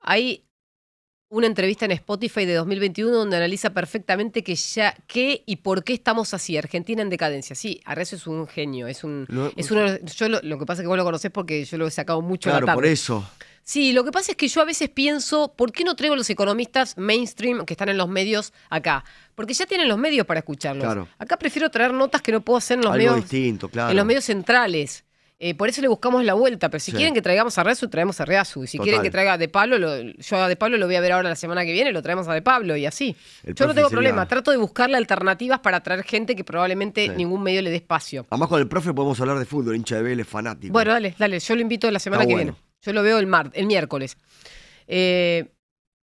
hay una entrevista en Spotify de 2021 donde analiza perfectamente que ya qué y por qué estamos así, Argentina en decadencia. Sí, Arrezo es un genio, es un es yo lo, que pasa es que vos lo conocés porque yo lo he sacado mucho Claro, por eso. Sí, lo que pasa es que yo a veces pienso, ¿por qué no traigo a los economistas mainstream que están en los medios acá? Porque ya tienen los medios para escucharlos. Acá prefiero traer notas que no puedo hacer en los medios distinto, claro. en los medios centrales. Eh, por eso le buscamos la vuelta, pero si quieren que traigamos a Rezu, traemos a Reazu. Y si quieren que traiga a De Pablo, yo a De Pablo lo voy a ver ahora la semana que viene, lo traemos a De Pablo y así. yo no tengo problema, trato de buscarle alternativas para traer gente que probablemente ningún medio le dé espacio. Además con el profe podemos hablar de fútbol, hincha de Vélez, fanático. Bueno, dale, dale, yo lo invito la semana que viene. Yo lo veo el, el miércoles. Eh,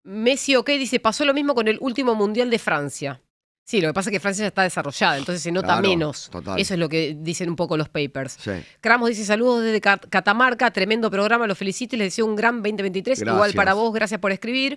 Messi OK dice, pasó lo mismo con el último Mundial de Francia. Sí, lo que pasa es que Francia ya está desarrollada, entonces se nota menos. Eso es lo que dicen un poco los papers. Cramos dice saludos desde Catamarca, tremendo programa, los felicito y les deseo un gran 2023, igual para vos, gracias por escribir.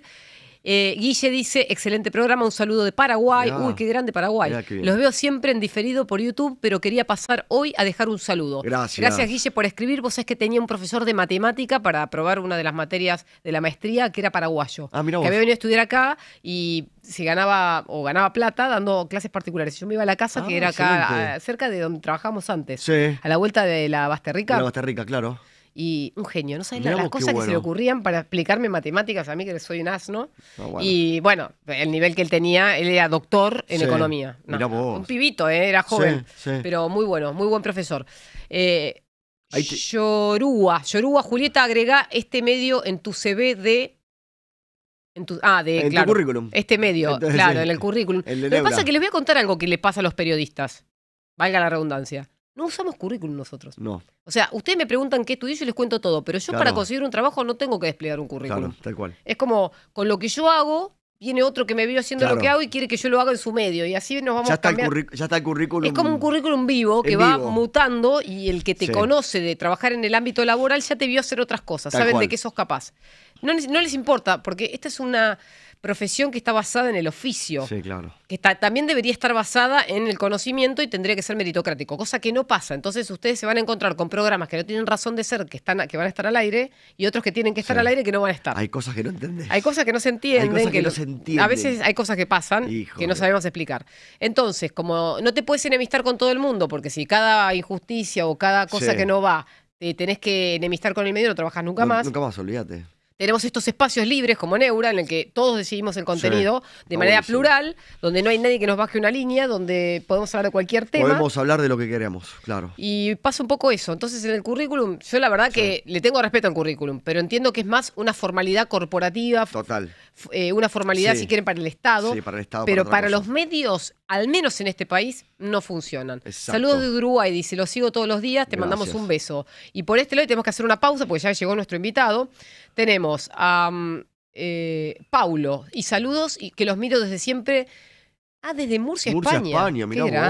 Eh, Guille dice, excelente programa, un saludo de Paraguay. Uy, qué grande Paraguay. Los veo siempre en diferido por YouTube, pero quería pasar hoy a dejar un saludo. Gracias. Gracias, Guille, por escribir. Vos es que tenía un profesor de matemática para aprobar una de las materias de la maestría, que era paraguayo. Ah, que había venido a estudiar acá y se ganaba o ganaba plata dando clases particulares. Yo me iba a la casa que ah, era acá, cerca de donde trabajábamos antes. A la vuelta de la Basterrica. De la Basterrica, claro y un genio, no sabes las cosas que se le ocurrían para explicarme matemáticas a mí que soy un asno. Ah, y bueno, el nivel que él tenía, él era doctor en economía. Un pibito, ¿eh? era joven, pero muy bueno, muy buen profesor. Eh, Julieta, agrega este medio en tu CV de en tu, ah, de, currículum. Este medio, claro, en el currículum. Lo que pasa es que les voy a contar algo que le pasa a los periodistas, valga la redundancia. No usamos currículum nosotros. No. O sea, ustedes me preguntan qué y y les cuento todo, pero yo para conseguir un trabajo no tengo que desplegar un currículum. Claro, tal cual. Es como, con lo que yo hago, viene otro que me vio haciendo lo que hago y quiere que yo lo haga en su medio. Y así nos vamos ya el ya está el currículum. Es como un currículum vivo que va mutando y el que te conoce de trabajar en el ámbito laboral ya te vio hacer otras cosas, saben de qué sos capaz. no les importa, porque esta es una profesión que está basada en el oficio. Sí, claro. Que también debería estar basada en el conocimiento y tendría que ser meritocrático, cosa que no pasa. Entonces ustedes se van a encontrar con programas que no tienen razón de ser, que, están, que van a estar al aire, y otros que tienen que estar al aire que no van a estar. Hay cosas que no entiendes Hay cosas que no se entienden. Hay cosas que, no se entienden. A veces hay cosas que pasan que no sabemos explicar. Entonces, como no te puedes enemistar con todo el mundo, porque si cada injusticia o cada cosa que no va, te tenés que enemistar con el medio, no trabajas nunca más. Nunca más, olvídate tenemos estos espacios libres como Neura, en el que todos decidimos el contenido de manera plural, donde no hay nadie que nos baje una línea, donde podemos hablar de cualquier tema. Podemos hablar de lo que queremos, claro. Y pasa un poco eso. Entonces, en el currículum, yo la verdad que le tengo respeto al currículum, pero entiendo que es más una formalidad corporativa. Total. Eh, una formalidad, si quieren, para el Estado. Pero para, los medios, al menos en este país, no funcionan. Saludos de Uruguay, dice, lo sigo todos los días, te mandamos un beso. Y por este lado tenemos que hacer una pausa porque ya llegó nuestro invitado. Tenemos a mm, eh, Paulo y saludos y que los miro desde siempre. Ah, desde Murcia, España.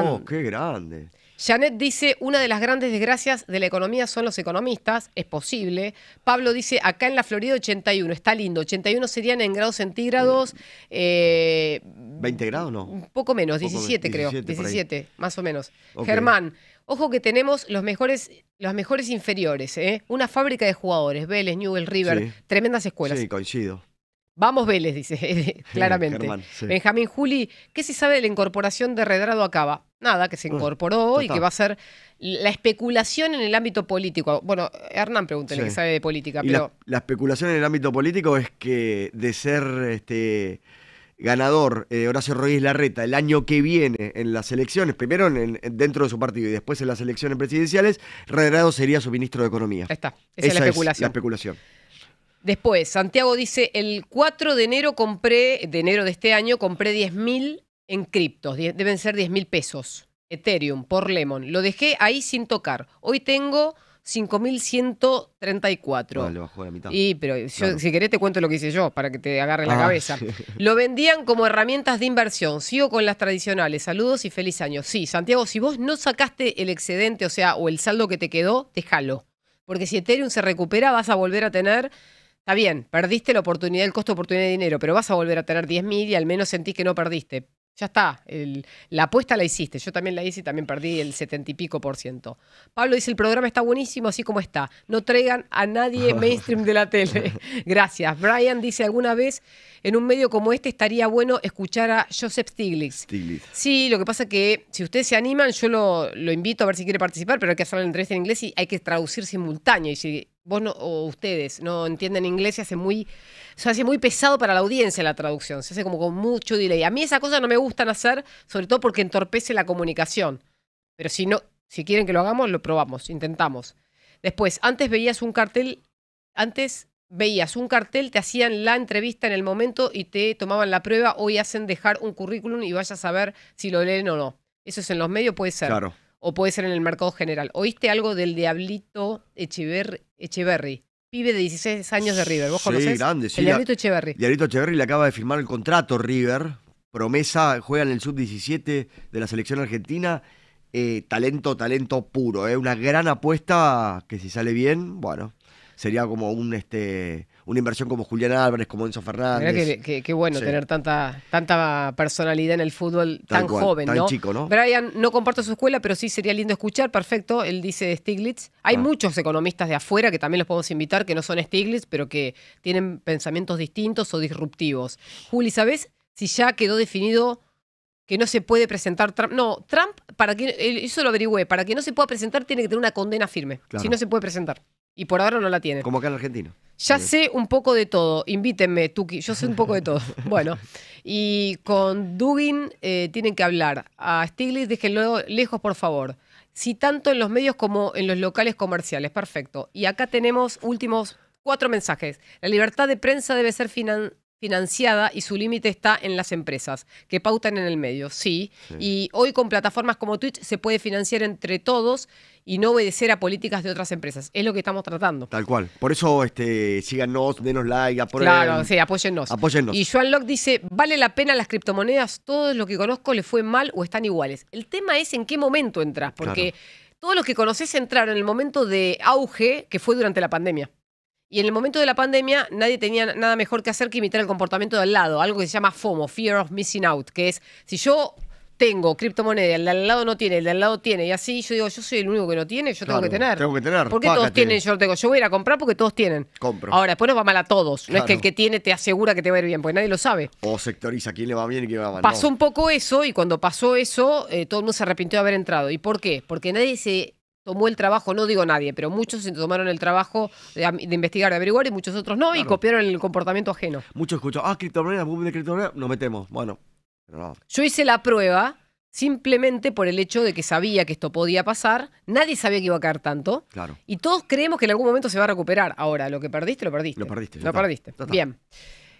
vos, qué grande. Janet dice, una de las grandes desgracias de la economía son los economistas, es posible. Pablo dice, acá en la Florida 81, está lindo, 81 serían en grados centígrados. 20 eh, grados, ¿no? Un poco menos, 17 creo, 17, más o menos. Germán, ojo que tenemos los mejores, los mejores inferiores, ¿eh? una fábrica de jugadores, Vélez, Newell, River, tremendas escuelas. Sí, coincido. Vamos Vélez, dice eh, claramente. Benjamín Juli, ¿qué se sabe de la incorporación de Redrado a Nada, que se mm, incorporó hoy y que va a ser la especulación en el ámbito político. Bueno, Hernán pregúntele qué que sabe de política. La, especulación en el ámbito político es que de ser este, ganador eh, Horacio Rodríguez Larreta el año que viene en las elecciones, primero dentro de su partido y después en las elecciones presidenciales, Redrado sería su ministro de Economía. Está, esa, Es la especulación. Después, Santiago dice, el 4 de enero compré, de enero de este año, compré 10.000 en criptos, deben ser 10.000 pesos, Ethereum por Lemon. Lo dejé ahí sin tocar. Hoy tengo 5.134. Vale, bajó la mitad. Y, pero si querés te cuento lo que hice yo para que te agarre la ah. cabeza. Lo vendían como herramientas de inversión. Sigo con las tradicionales. Saludos y feliz año. Sí, Santiago, si vos no sacaste el excedente, o sea, o el saldo que te quedó, te jalo. Porque si Ethereum se recupera, vas a volver a tener Está bien, perdiste la oportunidad, el costo de oportunidad de dinero, pero vas a volver a tener 10.000 y al menos sentís que no perdiste. Ya está, la apuesta la hiciste, yo también la hice y también perdí el setenta y pico por ciento. Pablo dice, el programa está buenísimo así como está, no traigan a nadie mainstream de la tele. Gracias. Brian dice, alguna vez en un medio como este estaría bueno escuchar a Joseph Stiglitz. Stiglitz. Sí, lo que pasa que si ustedes se animan, yo lo, lo invito a ver si quiere participar, pero hay que hacer la entrevista en inglés y hay que traducir simultáneo. Y si vos no, o ustedes no entienden inglés, se hace muy, se hace muy pesado para la audiencia la traducción, se hace como con mucho delay. A mí esas cosas no me gustan hacer, sobre todo porque entorpece la comunicación. Pero si no, si quieren que lo hagamos, lo probamos, intentamos. Después, antes veías un cartel, antes veías un cartel, te hacían la entrevista en el momento y te tomaban la prueba, hoy hacen dejar un currículum y vayas a ver si lo leen o no. Eso es en los medios, puede ser. Claro o puede ser en el mercado general. ¿Oíste algo del Diablito Echever Echeverry? Pibe de 16 años de River. ¿Vos sí, grande, sí. El Diablito Echeverry. Diablito Echeverry le acaba de firmar el contrato River. Promesa, juega en el sub-17 de la selección argentina. Eh, talento, talento puro. Eh. Una gran apuesta que si sale bien, bueno, sería como un este una inversión como Julián Álvarez, como Enzo Fernández. Qué bueno tener tanta, tanta personalidad en el fútbol tan, joven, tan ¿no? chico, ¿no? Brian, no comparto su escuela, pero sí sería lindo escuchar, perfecto, él dice Stiglitz. Hay ah. muchos economistas de afuera que también los podemos invitar, que no son Stiglitz, pero que tienen pensamientos distintos o disruptivos. Juli, ¿sabes si ya quedó definido que no se puede presentar Trump. No, Trump, para que, eso lo averigüe, para que no se pueda presentar tiene que tener una condena firme. Si no se puede presentar. Y por ahora no la tiene. Como acá en Argentina. Ya sé un poco de todo. Invítenme, Tuki. Yo sé un poco de todo. Bueno, y con Dugin eh, tienen que hablar. A Stiglitz déjenlo lejos, por favor. Si tanto en los medios como en los locales comerciales. Perfecto. Y acá tenemos últimos cuatro mensajes. La libertad de prensa debe ser financiada y su límite está en las empresas que pautan en el medio, sí. Y hoy con plataformas como Twitch se puede financiar entre todos y no obedecer a políticas de otras empresas. Es lo que estamos tratando. Tal cual. Por eso, este, síganos, denos like, apoyen. Claro, sí, apóyennos. Y Joan Locke dice, ¿vale la pena las criptomonedas? Todo lo que conozco le fue mal o están iguales. El tema es en qué momento entras, porque todos los que conoces entraron en el momento de auge que fue durante la pandemia. Y en el momento de la pandemia nadie tenía nada mejor que hacer que imitar el comportamiento al lado, algo que se llama FOMO, Fear of Missing Out, que es si yo tengo criptomoneda, el de al lado no tiene, el de al lado tiene, y así yo digo, yo soy el único que no tiene, yo tengo que tener. Tengo que tener. ¿Por todos tienen? Yo tengo. Yo voy a ir a comprar porque todos tienen. Compro. Ahora, después nos va mal a todos. No es que el que tiene te asegura que te va a ir bien, porque nadie lo sabe. O sectoriza quién le va bien y quién le va mal. Pasó un poco eso, y cuando pasó eso, eh, todo el mundo se arrepintió de haber entrado. ¿Y por qué? Porque nadie se tomó el trabajo, no digo nadie, pero muchos se tomaron el trabajo de, investigar, de averiguar, y muchos otros no, y copiaron el comportamiento ajeno. Muchos escuchan ah, criptomoneda, boom de criptomoneda, nos metemos. Bueno. Yo hice la prueba simplemente por el hecho de que sabía que esto podía pasar, nadie sabía que iba a caer tanto, claro. y todos creemos que en algún momento se va a recuperar. Ahora, lo que perdiste, lo perdiste. Lo perdiste. Lo perdiste. Bien.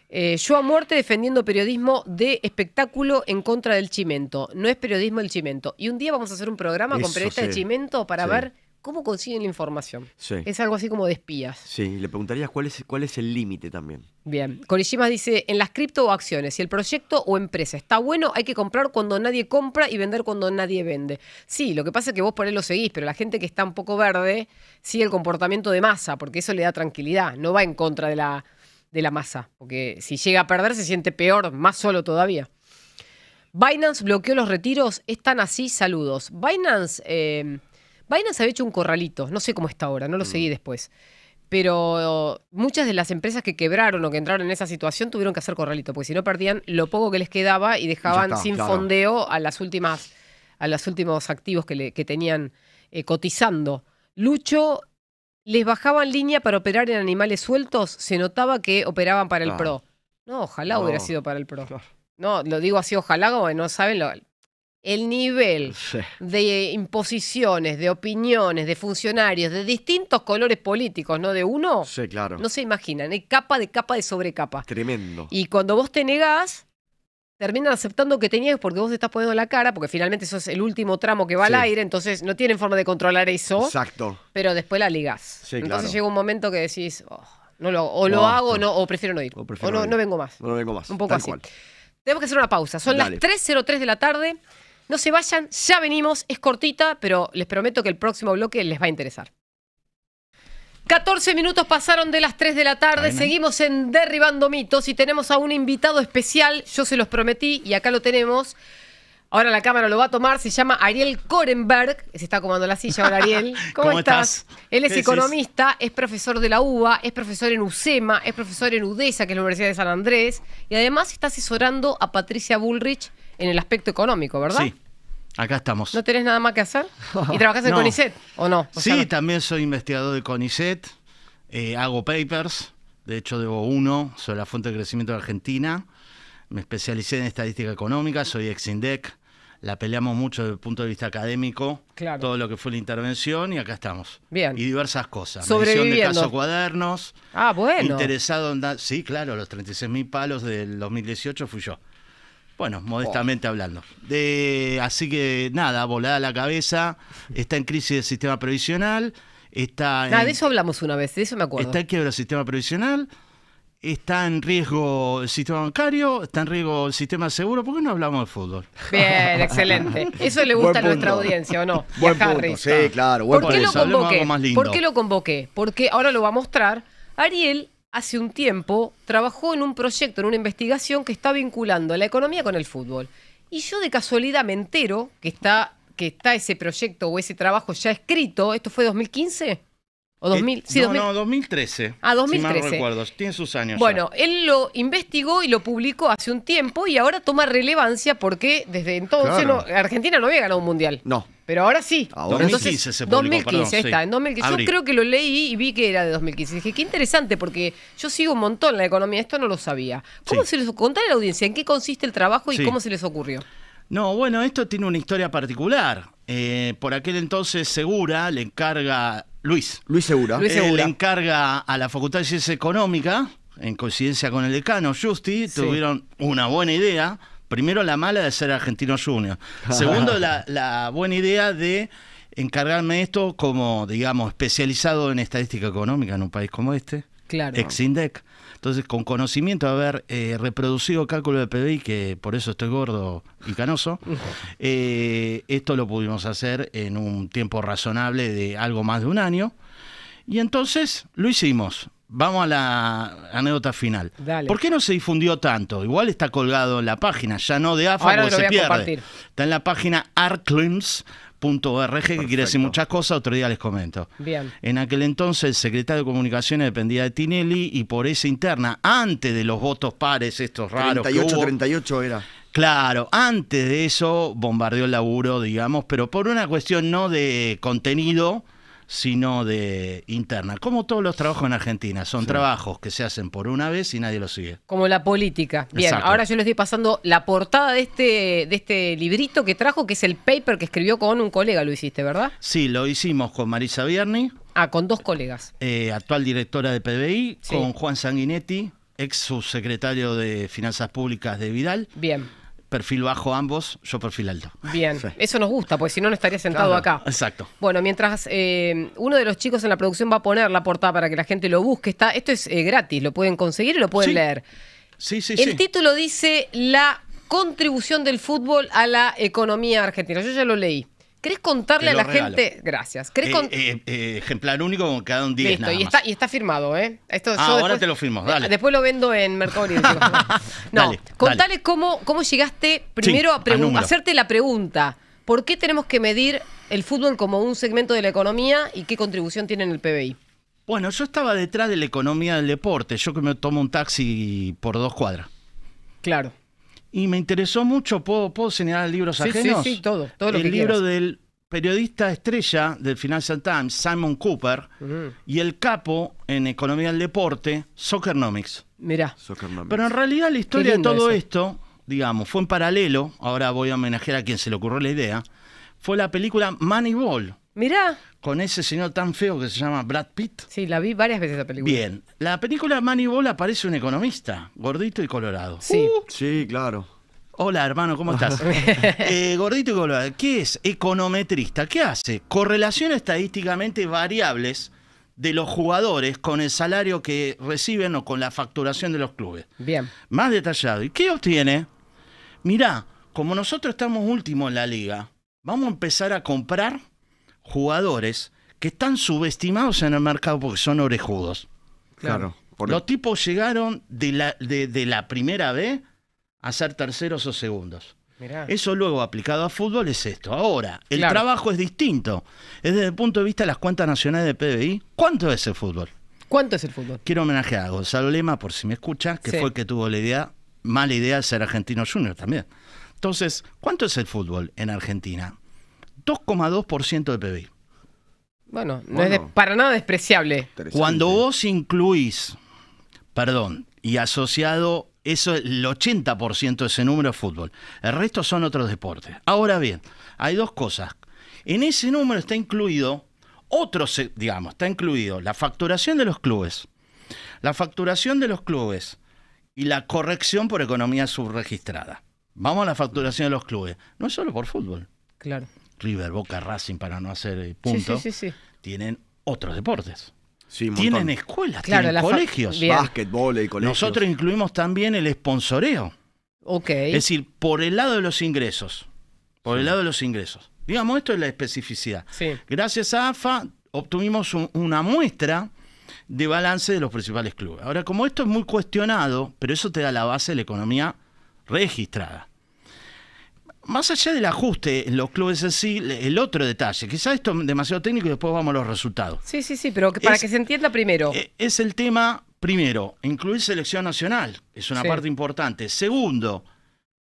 Eh, yo a muerte defendiendo periodismo de espectáculo en contra del chimento. No es periodismo el chimento. Y un día vamos a hacer un programa con periodistas de chimento para ver ¿Cómo consiguen la información? Es algo así como de espías. Sí, le preguntarías cuál es, es el límite también. Bien, Corishima dice, en las cripto o acciones, si el proyecto o empresa está bueno, hay que comprar cuando nadie compra y vender cuando nadie vende. Sí, lo que pasa es que vos por ahí lo seguís, pero la gente que está un poco verde sigue el comportamiento de masa, porque eso le da tranquilidad, no va en contra de la, de la masa, porque si llega a perder se siente peor, más solo todavía. Binance bloqueó los retiros, están así, saludos. Binance... Eh, Binance había hecho un corralito, no sé cómo está ahora, no lo seguí mm. después. Pero muchas de las empresas que quebraron o que entraron en esa situación tuvieron que hacer corralito, porque si no perdían lo poco que les quedaba y dejaban sin fondeo a las últimas, a los últimos activos que, tenían eh, cotizando. Lucho les bajaban línea para operar en animales sueltos, se notaba que operaban para el PRO. No, ojalá hubiera sido para el PRO. No, lo digo así, ojalá, como no saben, lo, el nivel de imposiciones, de opiniones, de funcionarios, de distintos colores políticos, ¿no? De uno. Sí, claro. No se imaginan, Hay ¿eh? capa de capa de sobrecapa. Tremendo. Y cuando vos te negás, terminan aceptando que tenías porque vos te estás poniendo la cara, porque finalmente eso es el último tramo que va al aire, entonces no tienen forma de controlar eso. Exacto. Pero después la ligás. Sí, entonces llega un momento que decís, oh, no lo, o lo hago no, o prefiero no ir. O, no, vengo más. No, vengo más. Un poco así. Tenemos que hacer una pausa. Son las 3.03 de la tarde. No se vayan, ya venimos, es cortita, pero les prometo que el próximo bloque les va a interesar. 14 minutos pasaron de las 3 de la tarde, seguimos en Derribando Mitos y tenemos a un invitado especial, yo se los prometí y acá lo tenemos. Ahora la cámara lo va a tomar, se llama Ariel Korenberg, se está comando la silla ahora Ariel. ¿Cómo, estás? Él es economista, es profesor de la UBA, es profesor en UCEMA, es profesor en UDESA, que es la Universidad de San Andrés, y además está asesorando a Patricia Bullrich en el aspecto económico, ¿verdad? Sí. Acá estamos. ¿No tenés nada más que hacer? ¿Y trabajás en CONICET o no? sí, también soy investigador de CONICET, eh, hago papers, de hecho debo uno sobre la fuente de crecimiento de Argentina, me especialicé en estadística económica, soy ex-INDEC, la peleamos mucho desde el punto de vista académico, claro. todo lo que fue la intervención y acá estamos. Bien. Y diversas cosas. Medición de casos cuadernos. Ah, bueno. Interesado en... Sí, claro, los 36 mil palos del 2018 fui yo. Bueno, modestamente hablando. así que nada, volada la cabeza, está en crisis el sistema previsional, está... Ah, nada, de eso hablamos una vez, de eso me acuerdo. Está en quiebra el sistema previsional, está en riesgo el sistema bancario, está en riesgo el sistema seguro, ¿por qué no hablamos de fútbol? Bien, excelente. Eso le gusta a nuestra audiencia, ¿o no? Buen sí, claro. Buen ¿Por, lo convoqué? ¿Por qué lo convoqué? Porque ahora lo va a mostrar. Ariel hace un tiempo trabajó en un proyecto, en una investigación que está vinculando la economía con el fútbol. Y yo de casualidad me entero que está, que está ese proyecto o ese trabajo ya escrito, esto fue 2015. ¿O 2000? Eh, no, no, 2013. Ah, 2013. Si recuerdo, tiene sus años. Bueno, él lo investigó y lo publicó hace un tiempo y ahora toma relevancia porque desde entonces Argentina no había ganado un mundial. No. Pero ahora sí. 2015 se publicó, 2015 está, en 2015. Yo creo que lo leí y vi que era de 2015. dije, qué interesante, porque yo sigo un montón la economía, esto no lo sabía. ¿Cómo se les contó a la audiencia en qué consiste el trabajo y cómo se les ocurrió? No, bueno, esto tiene una historia particular. Eh, por aquel entonces Segura le encarga Luis. Luis Segura. Luis le encarga a la Facultad de Ciencias Económicas, en coincidencia con el decano Justi, tuvieron una buena idea. Primero la mala de ser argentino junior. Segundo, la, buena idea de encargarme esto como, digamos, especializado en estadística económica en un país como este. Claro. Exindec. Entonces, con conocimiento de haber eh, reproducido cálculo de PDI, que por eso estoy gordo y canoso, eh, esto lo pudimos hacer en un tiempo razonable de algo más de un año. Y entonces lo hicimos. Vamos a la anécdota final. ¿Por qué no se difundió tanto? Igual está colgado en la página, ya no de AFA, se pierde. Está en la página Arclims, que quiere decir muchas cosas, otro día les comento. En aquel entonces el secretario de Comunicaciones dependía de Tinelli y por esa interna, antes de los votos pares estos raros 38, 38 era. Claro, antes de eso bombardeó el laburo, digamos, pero por una cuestión no de contenido, sino de interna. Como todos los trabajos en Argentina, son trabajos que se hacen por una vez y nadie los sigue. Como la política. Bien, ahora yo les estoy pasando la portada de este, de este librito que trajo, que es el paper que escribió con un colega, lo hiciste, ¿verdad? Sí, lo hicimos con Marisa Vierni. Ah, con dos colegas. Eh, actual directora de PBI, con Juan Sanguinetti, ex subsecretario de Finanzas Públicas de Vidal. Bien perfil bajo ambos, yo perfil alto. Bien, eso nos gusta, porque si no, no estaría sentado acá. Exacto. Bueno, mientras eh, uno de los chicos en la producción va a poner la portada para que la gente lo busque, está, esto es eh, gratis, lo pueden conseguir y lo pueden leer. Sí, sí, El título dice La contribución del fútbol a la economía argentina. Yo ya lo leí. ¿Querés contarle a la gente? Gracias. Eh, eh, eh, ejemplar único con cada un día Listo, nada y, Está, y está firmado, ¿eh? Esto, ah, ahora te lo firmo, dale. Después lo vendo en Libre. no, contale Cómo, cómo llegaste primero a hacerte la pregunta. ¿Por qué tenemos que medir el fútbol como un segmento de la economía y qué contribución tiene en el PBI? Bueno, yo estaba detrás de la economía del deporte. Yo que me tomo un taxi por dos cuadras. Claro y me interesó mucho, ¿puedo, puedo señalar libros ajenos? Sí, sí, todo, El libro del periodista estrella del Financial Times, Simon Cooper, y el capo en economía del deporte, Soccernomics. Mirá. Pero en realidad la historia de todo esto, digamos, fue en paralelo, ahora voy a homenajear a quien se le ocurrió la idea, fue la película Moneyball, Mirá. Con ese señor tan feo que se llama Brad Pitt. Sí, la vi varias veces esa película. Bien. La película Moneyball aparece un economista, gordito y colorado. Sí. Uh, sí, claro. Hola, hermano, ¿cómo estás? Eh, gordito y colorado. ¿Qué es econometrista? ¿Qué hace? Correlación estadísticamente variables de los jugadores con el salario que reciben o con la facturación de los clubes. Bien. Más detallado. ¿Y qué obtiene? Mirá, como nosotros estamos últimos en la liga, vamos a empezar a comprar jugadores que están subestimados en el mercado porque son orejudos. Claro. Los e- tipos llegaron de la, de, la primera B a ser terceros o segundos. Eso luego aplicado a fútbol es esto. Ahora, el trabajo es distinto. Es desde el punto de vista de las cuentas nacionales de PBI. ¿Cuánto es el fútbol? ¿Cuánto es el fútbol? Quiero homenajear a Gonzalo Lema, por si me escucha, que fue el que tuvo la idea, mala idea de ser argentino junior también. Entonces, ¿cuánto es el fútbol en Argentina? 2,2% de PBI. Bueno, no es para nada despreciable. Cuando vos incluís, perdón, y asociado eso, el 80% de ese número es fútbol. El resto son otros deportes. Ahora bien, hay dos cosas. En ese número está incluido otro, digamos, está incluido la facturación de los clubes, la facturación de los clubes y la corrección por economía subregistrada. Vamos a la facturación de los clubes. No es solo por fútbol. Claro. River, Boca, Racing, para no hacer eh, punto, tienen otros deportes. tienen escuelas, tienen colegios. Básquetbol y colegios. Nosotros incluimos también el sponsoreo Okay. Es decir, por el lado de los ingresos. Por el lado de los ingresos. Digamos, esto es la especificidad. Gracias a AFA obtuvimos una muestra de balance de los principales clubes. Ahora, como esto es muy cuestionado, pero eso te da la base de la economía registrada. Más allá del ajuste en los clubes en el otro detalle, quizás esto es demasiado técnico y después vamos a los resultados. Sí, sí, sí, pero para que se entienda primero. E, es el tema, primero, incluir selección nacional, es una parte importante. Segundo,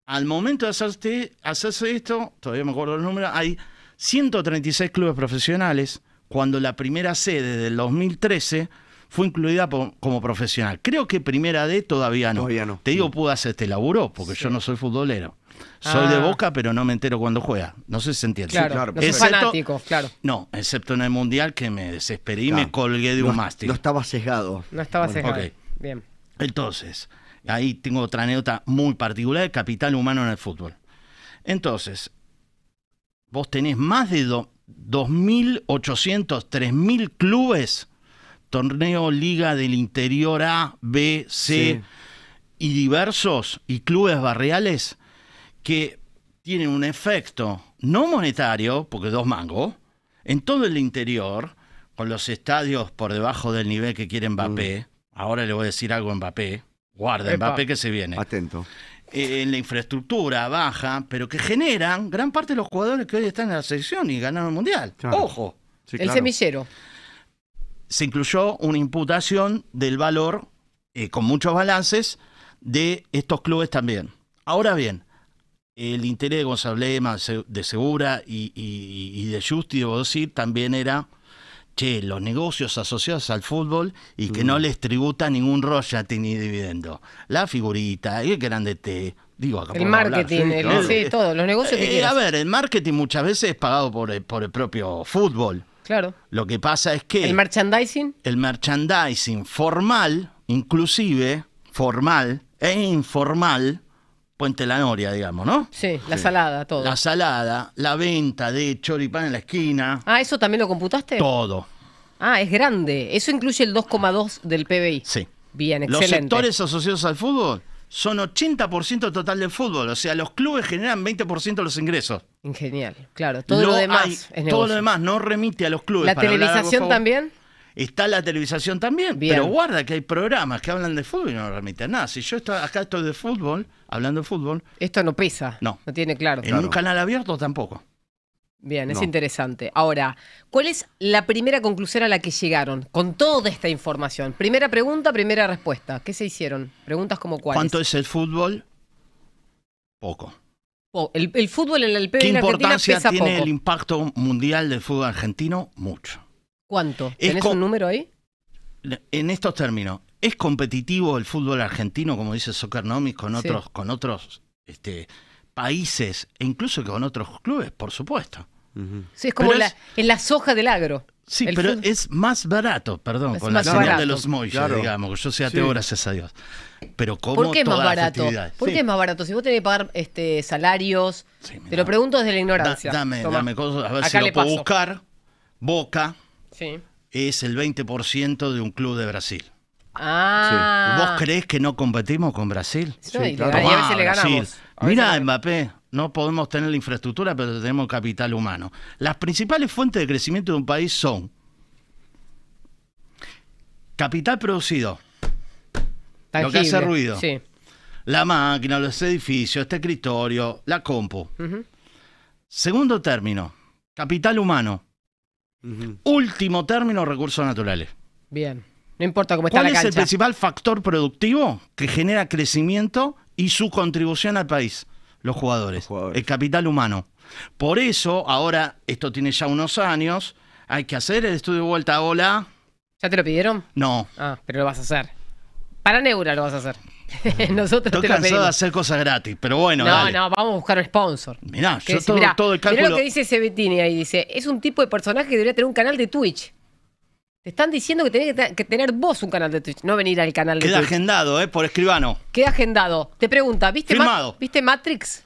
al momento de hacerse esto, todavía me acuerdo el número, hay 136 clubes profesionales, cuando la primera sede del 2013 fue incluida como profesional. Creo que primera D todavía no. Todavía no. Te digo, mm. pude hacer este laburo, porque yo no soy futbolero. Soy de ah. Boca, pero no me entero cuando juega. No sé si se entiende. Claro, No excepto, fanático, claro. No, excepto en el Mundial que me desesperé y me colgué de un mástil. No estaba sesgado. No estaba sesgado. Bien. Entonces, ahí tengo otra anécdota muy particular capital humano en el fútbol. Entonces, vos tenés más de 2.800, 3.000 clubes, torneo, liga del interior A, B, C, y diversos, y clubes barriales que tienen un efecto no monetario, porque dos mangos, en todo el interior, con los estadios por debajo del nivel que quiere Mbappé. Mm. Ahora le voy a decir algo a Mbappé. Guarda, Mbappé que se viene. Atento. Eh, en la infraestructura baja, pero que generan gran parte de los jugadores que hoy están en la selección y ganaron el mundial. Ojo. El semillero. Se incluyó una imputación del valor, eh, con muchos balances, de estos clubes también. Ahora bien, el interés de González de Segura y, de Justi, debo decir, también era che, los negocios asociados al fútbol y que no mm. les tributa ningún royalty ni dividendo. La figurita, el grande té. Digo, acá el marketing, el, todo, los negocios que eh, A ver, el marketing muchas veces es pagado por el, por el propio fútbol. Claro. Lo que pasa es que... ¿El merchandising? El merchandising formal, inclusive, formal e informal, Puente La Noria, digamos, ¿no? Sí, la salada, todo. La salada, la venta de choripán en la esquina. Ah, ¿eso también lo computaste? Todo. Ah, es grande. Eso incluye el 2,2 del PBI. Sí. Bien, excelente. Los sectores asociados al fútbol son 80% total del fútbol. O sea, los clubes generan 20% de los ingresos. Genial, claro. Todo lo demás es Todo lo demás no remite a los clubes. ¿La televisión televisación también? está la televisación también. Pero guarda que hay programas que hablan de fútbol y no remiten nada. Si yo estoy, acá estoy de fútbol, hablando de fútbol. Esto no pesa. No. No tiene claro. En un canal abierto tampoco. Bien, es interesante. Ahora, ¿cuál es la primera conclusión a la que llegaron con toda esta información? Primera pregunta, primera respuesta. ¿Qué se hicieron? Preguntas como cuáles. ¿Cuánto es el fútbol? Poco. el, fútbol en el PBI importancia tiene el impacto mundial del fútbol argentino? Mucho. ¿Cuánto? ¿Tenés un número ahí? En estos términos, ¿es competitivo el fútbol argentino, como dice Soccer con otros, con otros este, países e incluso que con otros clubes, por supuesto? Sí, es como en la, soja del agro. Sí, pero es más barato, perdón, con la señal de los moyes, digamos. Yo sea ateo, gracias a Dios. Pero ¿Por qué es más barato? ¿Por qué es más barato? Si vos tenés que pagar este, salarios, te lo pregunto desde la ignorancia. dame, dame cosas, a ver si lo puedo buscar. Boca, es el 20% de un club de Brasil. Ah. ¿Vos crees que no competimos con Brasil? Sí, claro. le ah, Mira, Mbappé, no podemos tener la infraestructura, pero tenemos capital humano. Las principales fuentes de crecimiento de un país son capital producido, lo que hace ruido, la máquina, los edificios, este escritorio, la compu. Segundo término, capital humano. Último término, recursos naturales. Bien. No importa cómo está la cancha. ¿Cuál es el principal factor productivo que genera crecimiento y su contribución al país? Los jugadores, El capital humano. Por eso, ahora, esto tiene ya unos años, hay que hacer el estudio de vuelta. ola. ¿Ya te lo pidieron? No. Ah, pero lo vas a hacer. Para Neura lo vas a hacer. Nosotros Estoy cansado de hacer cosas gratis, pero bueno. No, dale. no, vamos a buscar un sponsor. Mirá, yo todo, el cálculo. Mirá lo que dice Sebetini ahí, dice, es un tipo de personaje que debería tener un canal de Twitch. Te están diciendo que tenés que, tener vos un canal de Twitch, no venir al canal de Queda Twitch. Queda agendado, ¿eh? Por escribano. Queda agendado. Te pregunta, ¿viste, ¿viste Matrix?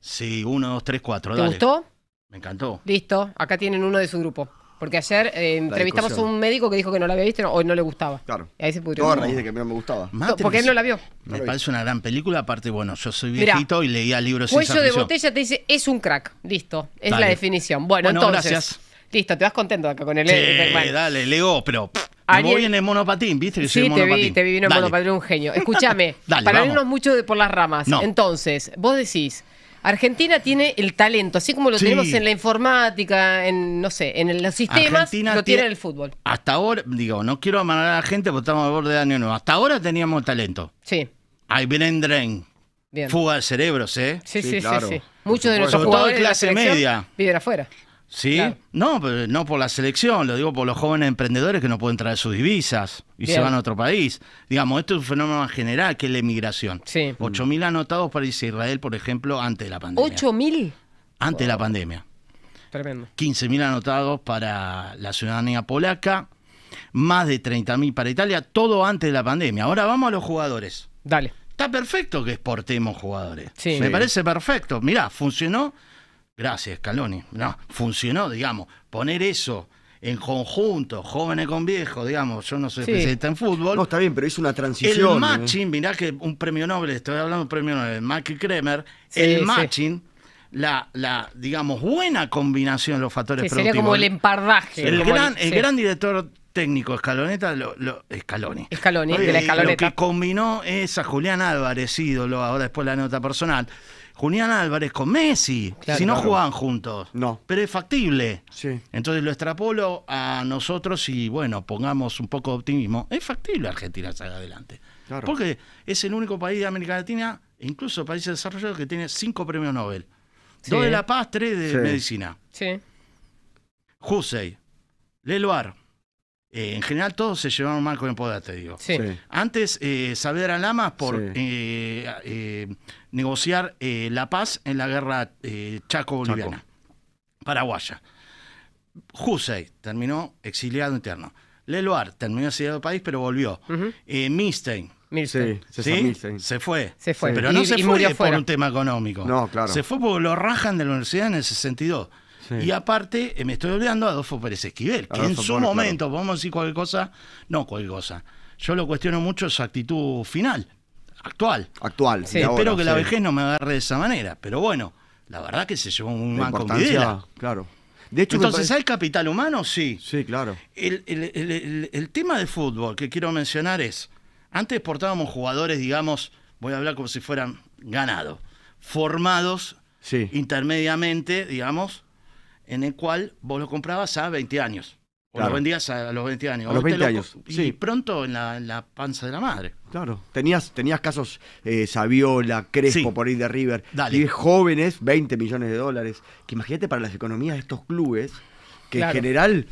Sí, 1, 2, 3, 4. ¿Te gustó? Me encantó. Listo, acá tienen uno de su grupo. Porque ayer eh, entrevistamos a un médico que dijo que no la había visto o no le gustaba. Claro. Y ahí se pudrió. Todo a raíz de que no me gustaba. No, porque él no la vio. Me parece una gran película. Aparte, bueno, yo soy viejito y leía libros Cuello de botella te dice, es un crack. Listo. Es la definición. Bueno, entonces. Listo, te vas contento acá con el. Sí, dale, Leo, pero. me voy en el monopatín, ¿viste? sí, te monopatín. vi, te vi en el monopatín, un genio. Escúchame, para vamos. irnos mucho de, por las ramas. Entonces, vos decís, Argentina tiene el talento, así como lo tenemos en la informática, en no sé, en los sistemas, Argentina lo tiene, el fútbol. Hasta ahora, digo, no quiero amarrar a la gente porque estamos al borde de año nuevo. Hasta ahora teníamos talento. Sí. Hay brain Drain. Fuga de cerebros, ¿eh? Sí, sí, sí. Muchos de nuestros jugadores. Sobre todo clase media. Viven afuera. Sí, no, no por la selección, lo digo por los jóvenes emprendedores que no pueden traer sus divisas y se van a otro país. Digamos, esto es un fenómeno general que es la emigración. Sí. 8.000 anotados para Israel, por ejemplo, antes de la pandemia. ¿8.000? Antes de la pandemia. Tremendo. 15.000 anotados para la ciudadanía polaca, más de 30.000 para Italia, todo antes de la pandemia. Ahora vamos a los jugadores. Dale. Está perfecto que exportemos jugadores. Me parece perfecto. Mirá, funcionó Gracias, Caloni. No, funcionó, digamos. Poner eso en conjunto, jóvenes con viejos, digamos, yo no soy especialista en fútbol. No, está bien, pero hizo una transición. El ¿eh? matching, mirá que un premio Nobel, estoy hablando de un premio Nobel, Mike Kremer, el matching La, la, digamos, buena combinación de los factores sí, Sería como el empardaje. El, el gran director técnico Escaloneta, lo, lo Escaloni. de la Lo que combinó es a Julián Álvarez, ídolo, ahora después la nota personal. Julián Álvarez con Messi, si no juegan jugaban juntos. No. Pero es factible. Sí. Entonces lo extrapolo a nosotros y bueno, pongamos un poco de optimismo. Es factible Argentina salga adelante. Porque es el único país de América Latina, incluso países desarrollados, que tiene cinco premios Nobel. Dos de la paz, tres de medicina. Sí. Husey, Leluar. Eh, en general todos se llevaron mal con el poder, te digo. Sí. Antes eh, Saavedra Lamas por eh, eh, negociar la paz en la guerra Chaco-Boliviana, paraguaya. Hussey terminó exiliado interno. Leloar terminó exiliado del país, pero volvió. Uh Se fue. Se fue. Pero no se fue por un tema económico. No, claro. Se fue porque lo rajan de la universidad en el 62. Y aparte, eh, me estoy olvidando a Adolfo Pérez Esquivel, que en su momento, podemos decir cualquier cosa, no cualquier cosa. Yo lo cuestiono mucho su actitud final, actual. Actual, sí. Espero que la vejez no me agarre de esa manera, pero bueno, la verdad que se llevó un banco videla. Claro. De Entonces, ¿hay capital humano? Sí. Sí, claro. El, tema de fútbol que quiero mencionar es, antes portábamos jugadores, digamos, voy a hablar como si fueran ganados, formados intermediamente, digamos, en el cual vos lo comprabas a 20 años. O lo vendías a los 20 años. A los 20 años, y pronto en la, panza de la madre. Claro. Tenías, tenías casos, eh, Saviola, Crespo, por ahí de River. Dale. Y jóvenes, 20 millones de dólares. Que imagínate para las economías de estos clubes, que en general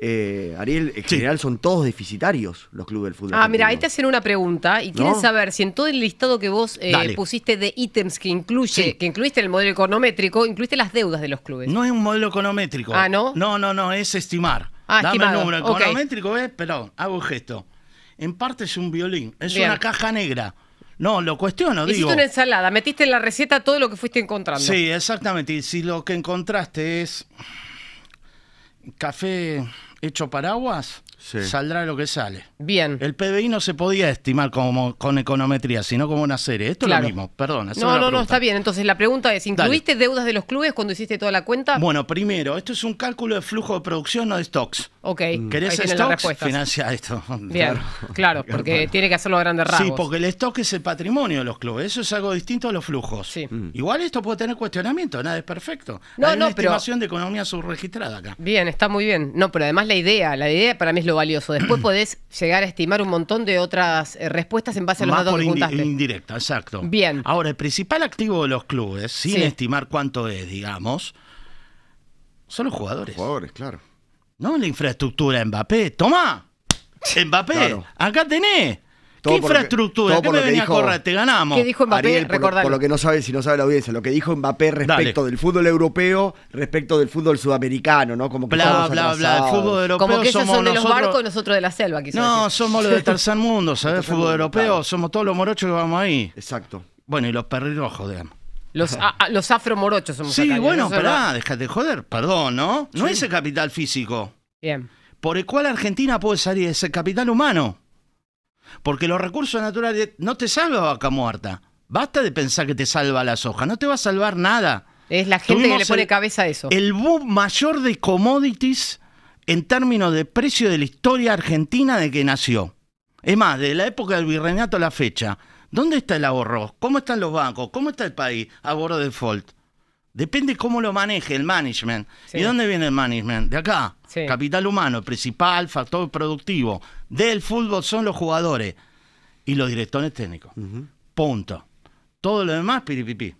eh, Ariel, en general son todos deficitarios los clubes del fútbol. Ah, mira, ahí te hacen una pregunta y quieren saber si en todo el listado que vos eh, pusiste de ítems que incluye, que incluiste en el modelo econométrico, incluiste las deudas de los clubes. No es un modelo econométrico. Ah, no. No, no, no, es estimar. Ah, Dame el número econométrico, es, Perdón, hago un gesto. En parte es un violín, es una caja negra. No, lo cuestiono, Hiciste una ensalada, metiste en la receta todo lo que fuiste encontrando. Sí, exactamente. Y si lo que encontraste es café hecho paraguas, saldrá lo que sale. Bien. El PBI no se podía estimar como con econometría, sino como una serie. Esto es lo mismo, perdón. No, no, no, está bien. Entonces la pregunta es, ¿incluiste deudas de los clubes cuando hiciste toda la cuenta? Bueno, primero, esto es un cálculo de flujo de producción, no de stocks. Ok. Mm. ¿Querés Ahí stocks? Financia esto. Bien, claro, porque tiene que hacerlo a grandes rasgos. Sí, porque el stock es el patrimonio de los clubes. Eso es algo distinto a los flujos. Sí. Mm. Igual esto puede tener cuestionamiento, nada es perfecto. No, Hay no, una estimación de economía subregistrada acá. Bien, está muy bien. No, pero además la idea, la idea para mí es lo valioso. Después podés llegar a estimar un montón de otras eh, respuestas en base a los datos exacto. Bien. Ahora, el principal activo de los clubes, sin estimar cuánto es, digamos, son los jugadores. Jugadores, claro. No la infraestructura Mbappé. ¡Toma! Mbappé, acá tenés. ¿Qué infraestructura? ¿Qué me venía a Te ganamos. ¿Qué dijo Mbappé? Ariel, por, lo, que no sabe, si no sabe la audiencia, lo que dijo Mbappé respecto del fútbol europeo, respecto del fútbol sudamericano, ¿no? Como que bla, bla, bla. El fútbol europeo Como que ellos son de los barcos y nosotros de la selva, quizás. No, somos los del tercer mundo, ¿sabes? fútbol europeo, somos todos los morochos que vamos ahí. Exacto. Bueno, y los perrirojos, digamos. Los, los afromorochos somos Sí, bueno, pará, déjate joder, perdón, ¿no? No es el capital físico. Bien. Por el cual Argentina puede salir, es el capital humano. Porque los recursos naturales no te salva vaca muerta. Basta de pensar que te salva la soja, no te va a salvar nada. Es la gente que le pone cabeza a eso. El boom mayor de commodities en términos de precio de la historia argentina de que nació. Es más, de la época del virreinato a la fecha. ¿Dónde está el ahorro? ¿Cómo están los bancos? ¿Cómo está el país? A bordo default. Depende cómo lo maneje el management. ¿Y dónde viene el management? De acá. Capital humano, el principal factor productivo del fútbol son los jugadores y los directores técnicos. Punto. Todo lo demás, piripipi.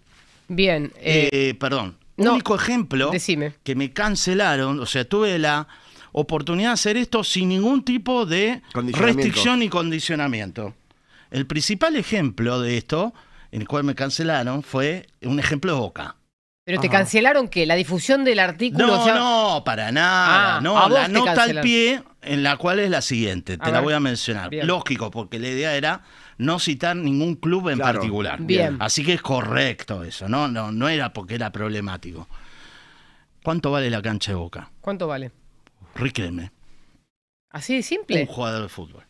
Bien. Eh, eh, perdón. No, Único ejemplo que me cancelaron, o sea, tuve la oportunidad de hacer esto sin ningún tipo de restricción y condicionamiento. El principal ejemplo de esto, en el cual me cancelaron, fue un ejemplo de Boca. Pero te cancelaron que la difusión del artículo. No, no, para nada. Ah, no, la nota al pie, en la cual es la siguiente, te la voy a mencionar. Lógico, porque la idea era no citar ningún club en particular. Bien. Así que es correcto eso, ¿no? No, no era porque era problemático. ¿Cuánto vale la cancha de boca? ¿Cuánto vale? Ricreme. Así de simple. Un jugador de fútbol.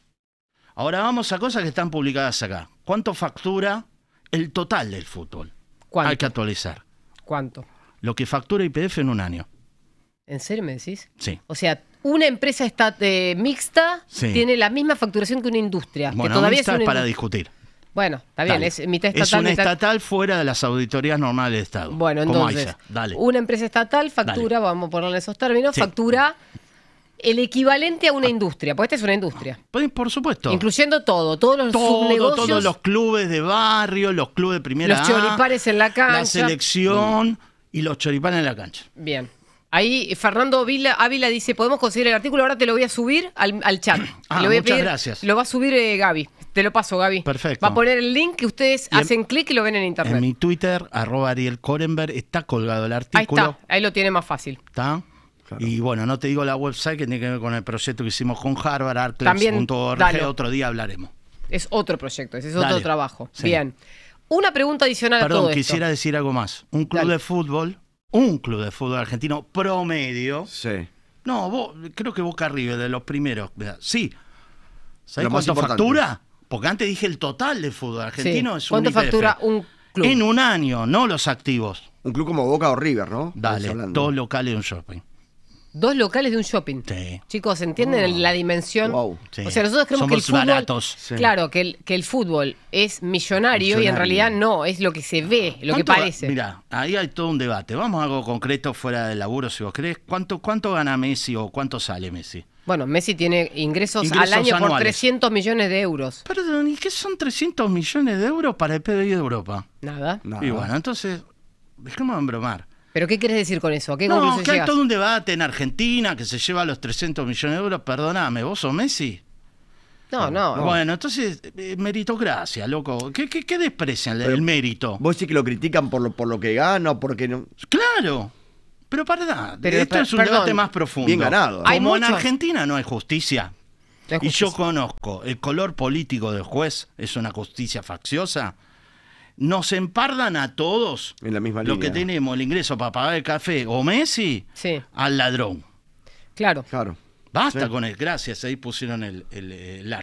Ahora vamos a cosas que están publicadas acá. ¿Cuánto factura el total del fútbol? ¿Cuánto? Hay que actualizar. ¿Cuánto? Lo que factura IPF en un año. ¿En serio me decís? Sí. O sea, una empresa está, eh, mixta tiene la misma facturación que una industria. Bueno, que todavía es, para discutir. Bueno, está bien, es estatal. Es una estatal fuera de las auditorías normales de Estado. Bueno, entonces, Dale. una empresa estatal factura, vamos a ponerle esos términos, factura el equivalente a una ah. industria, porque esta es una industria. Ah, pues, por, supuesto. Incluyendo todo, todos los subnegocios. Todos los clubes de barrio, los clubes de primera Los choripanes en la cancha. La selección y los choripanes en la cancha. Bien. Ahí eh, Fernando Ávila dice, podemos conseguir el artículo, ahora te lo voy a subir al, chat. Ah, muchas gracias. Lo va a subir eh, Gaby. Te lo paso, Gaby. Perfecto. Va a poner el link que ustedes hacen clic y lo ven en internet. En mi Twitter, arroba Ariel Korenberg, está colgado el artículo. Ahí está, ahí lo tiene más fácil. Está. Y bueno, no te digo la website que tiene que ver con el proyecto que hicimos con Harvard, artclubs.org, otro día hablaremos. Es otro proyecto, es otro trabajo. Bien. Una pregunta adicional Perdón, a todo quisiera decir algo más. Un club de fútbol, un club de fútbol argentino promedio. Sí. No, vos, creo que Boca River, de los primeros. Sí. ¿Sabés cuánto factura? Porque antes dije el total de fútbol argentino. Es ¿Cuánto factura un club? En un año, no los activos. Un club como Boca o River, ¿no? Dale, dos locales y un shopping dos locales de un shopping. Chicos, ¿entienden la oh. dimensión? O sea, nosotros creemos que el Baratos, Claro, que el, que el fútbol es millonario, y en realidad no, es lo que se ve, lo que parece. Mira, ahí hay todo un debate. Vamos a algo concreto fuera del laburo, si vos crees ¿Cuánto, cuánto gana Messi o cuánto sale Messi? Bueno, Messi tiene ingresos, al año por 300 millones de euros. Perdón, ¿y qué son 300 millones de euros para el PBI de Europa? Nada. Y bueno, entonces, dejemos de bromar ¿Pero qué quieres decir con eso? ¿A qué no, que hay todo un debate en Argentina que se lleva los 300 millones de euros. Perdóname, ¿vos sos Messi? No, no. Bueno, entonces, eh, meritocracia, loco. ¿Qué, qué, qué desprecian el mérito? Vos sí que lo critican por lo, por lo que gana, porque no. Claro. Pero para Pero, esto es un debate más profundo. Bien ganado. Como en Argentina No hay justicia. Y yo conozco el color político del juez, es una justicia facciosa nos empardan a todos en lo que tenemos, el ingreso para pagar el café o Messi sí. al ladrón. Claro. Claro. Basta con el, gracias, ahí pusieron el, el,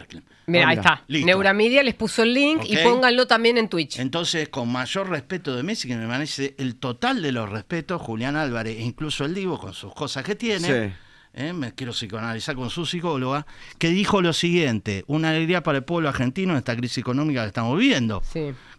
Mira, ahí está. les puso el link y pónganlo también en Twitch. Entonces, con mayor respeto de Messi, que me parece el total de los respetos, Julián Álvarez e incluso el Divo con sus cosas que tiene. ¿Eh? me quiero psicoanalizar con su psicóloga, que dijo lo siguiente, una alegría para el pueblo argentino en esta crisis económica que estamos viviendo.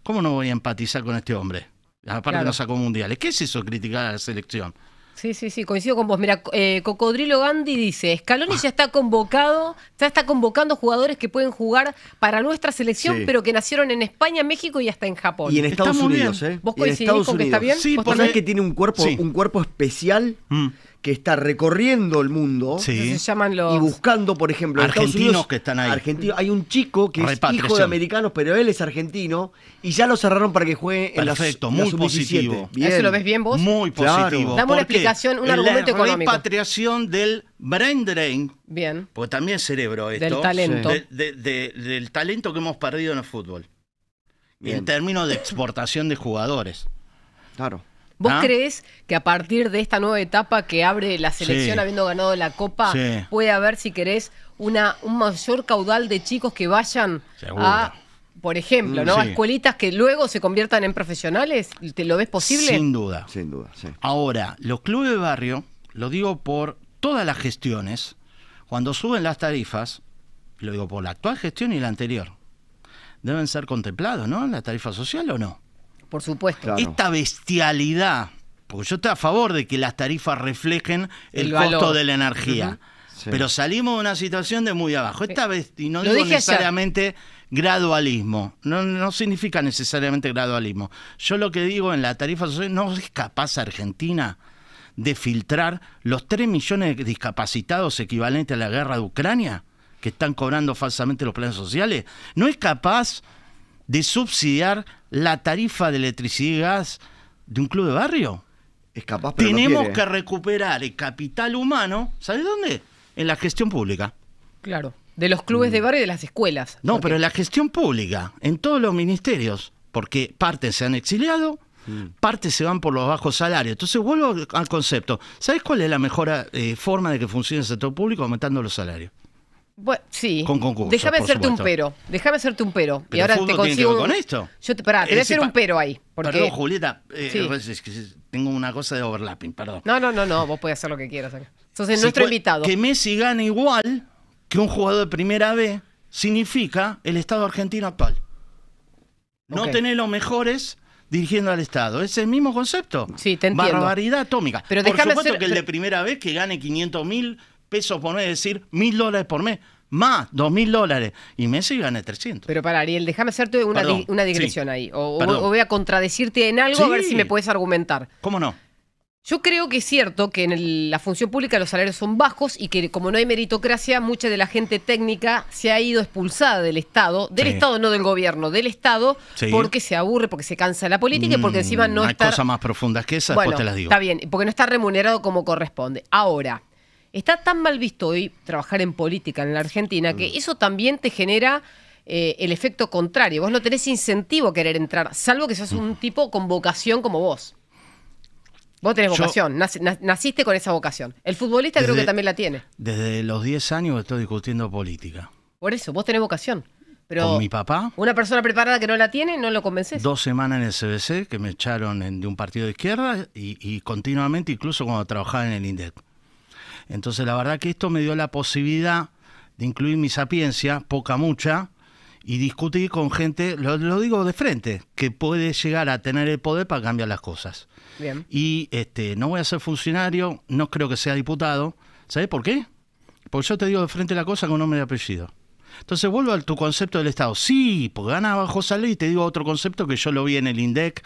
¿Cómo no voy a empatizar con este hombre? Aparte nos no sacó mundiales. ¿Qué es eso criticar a la selección? Sí, sí, sí, coincido con vos. Mira, eh, Cocodrilo Gandhi dice, Scaloni ya está convocado, ya está convocando jugadores que pueden jugar para nuestra selección, pero que nacieron en España, México y hasta en Japón. Y en Estados Unidos, ¿eh? ¿Vos coincidís con Estados que está bien? Sí, que tiene un cuerpo, un cuerpo especial? Mm que está recorriendo el mundo y buscando, por ejemplo, argentinos que están ahí. hay un chico que es hijo de americanos, pero él es argentino y ya lo cerraron para que juegue en Perfecto, la muy positivo. ¿Eso lo ves bien vos? Muy positivo. Dame una explicación, un argumento económico. la repatriación del brain drain. Bien. Porque también es cerebro esto. Del talento. del talento que hemos perdido en el fútbol. En términos de exportación de jugadores. Claro. ¿Vos ¿Ah? crees que a partir de esta nueva etapa que abre la selección habiendo ganado la Copa, puede haber, si querés, una, un mayor caudal de chicos que vayan a por ejemplo, ¿no? a Escuelitas que luego se conviertan en profesionales, ¿te lo ves posible? Sin duda. Sin duda, Ahora, los clubes de barrio, lo digo por todas las gestiones, cuando suben las tarifas, lo digo por la actual gestión y la anterior, deben ser contemplados, ¿no? La tarifa social o no. Por supuesto. Esta bestialidad, porque yo estoy a favor de que las tarifas reflejen el, costo de la energía. Pero salimos de una situación de muy abajo. Esta vez, y no digo necesariamente gradualismo. No, no, significa necesariamente gradualismo. Yo lo que digo en la tarifa social, no es capaz Argentina de filtrar los 3 millones de discapacitados equivalentes a la guerra de Ucrania que están cobrando falsamente los planes sociales. No es capaz de subsidiar la tarifa de electricidad y gas de un club de barrio. Es capaz, Tenemos que recuperar el capital humano, ¿sabes dónde? En la gestión pública. Claro, de los clubes de mm. barrio y de las escuelas. No, pero en la gestión pública, en todos los ministerios, porque partes se han exiliado, mm. parte se van por los bajos salarios. Entonces vuelvo al concepto. ¿Sabes cuál es la mejor eh, forma de que funcione el sector público? Aumentando los salarios. Bueno, sí. Con Déjame hacerte un pero. Déjame hacerte un pero. y ahora te consigo. Tiene que con esto? Yo te, pará, te eh, voy a hacer un pero ahí. Porque... Perdón, Julieta. Eh, tengo una cosa de overlapping, perdón. No, no, no, no. Vos podés hacer lo que quieras Entonces, nuestro invitado. Que Messi gane igual que un jugador de primera B significa el Estado argentino actual. No tener los mejores dirigiendo al Estado. Es el mismo concepto. Sí, te entiendo. Barbaridad atómica. Pero Por supuesto hacer... que el de primera vez que gane 500 mil pesos por mes, es decir, mil dólares por mes más, dos mil dólares. Y Messi gana 300. Pero para Ariel, déjame hacerte una, una digresión ahí. O, voy a contradecirte en algo a ver si me puedes argumentar. ¿Cómo no? Yo creo que es cierto que en la función pública los salarios son bajos y que como no hay meritocracia, mucha de la gente técnica se ha ido expulsada del Estado, del Estado no del gobierno, del Estado, porque se aburre, porque se cansa la política y porque encima no mm, hay cosas más profundas que esas, bueno, te las digo. Está bien, porque no está remunerado como corresponde. Ahora, está tan mal visto hoy trabajar en política en la Argentina que mm. eso también te genera eh, el efecto contrario. Vos no tenés incentivo a querer entrar, salvo que seas un mm. tipo con vocación como vos. Vos tenés vocación, naciste con esa vocación. El futbolista creo que también la tiene. Desde los 10 años estoy discutiendo política. Por eso, vos tenés vocación. Pero con mi papá. Una persona preparada que no la tiene, no lo convences. Dos semanas en el CBC que me echaron de un partido de izquierda y, y continuamente, incluso cuando trabajaba en el INDEC. Entonces la verdad que esto me dio la posibilidad de incluir mi sapiencia, poca mucha, y discutir con gente, lo, digo de frente, que puede llegar a tener el poder para cambiar las cosas. Y este, no voy a ser funcionario, no creo que sea diputado. ¿Sabes por qué? Porque yo te digo de frente la cosa con nombre y apellido. Entonces vuelvo a tu concepto del Estado. Sí, pues gana bajo salí y te digo otro concepto que yo lo vi en el INDEC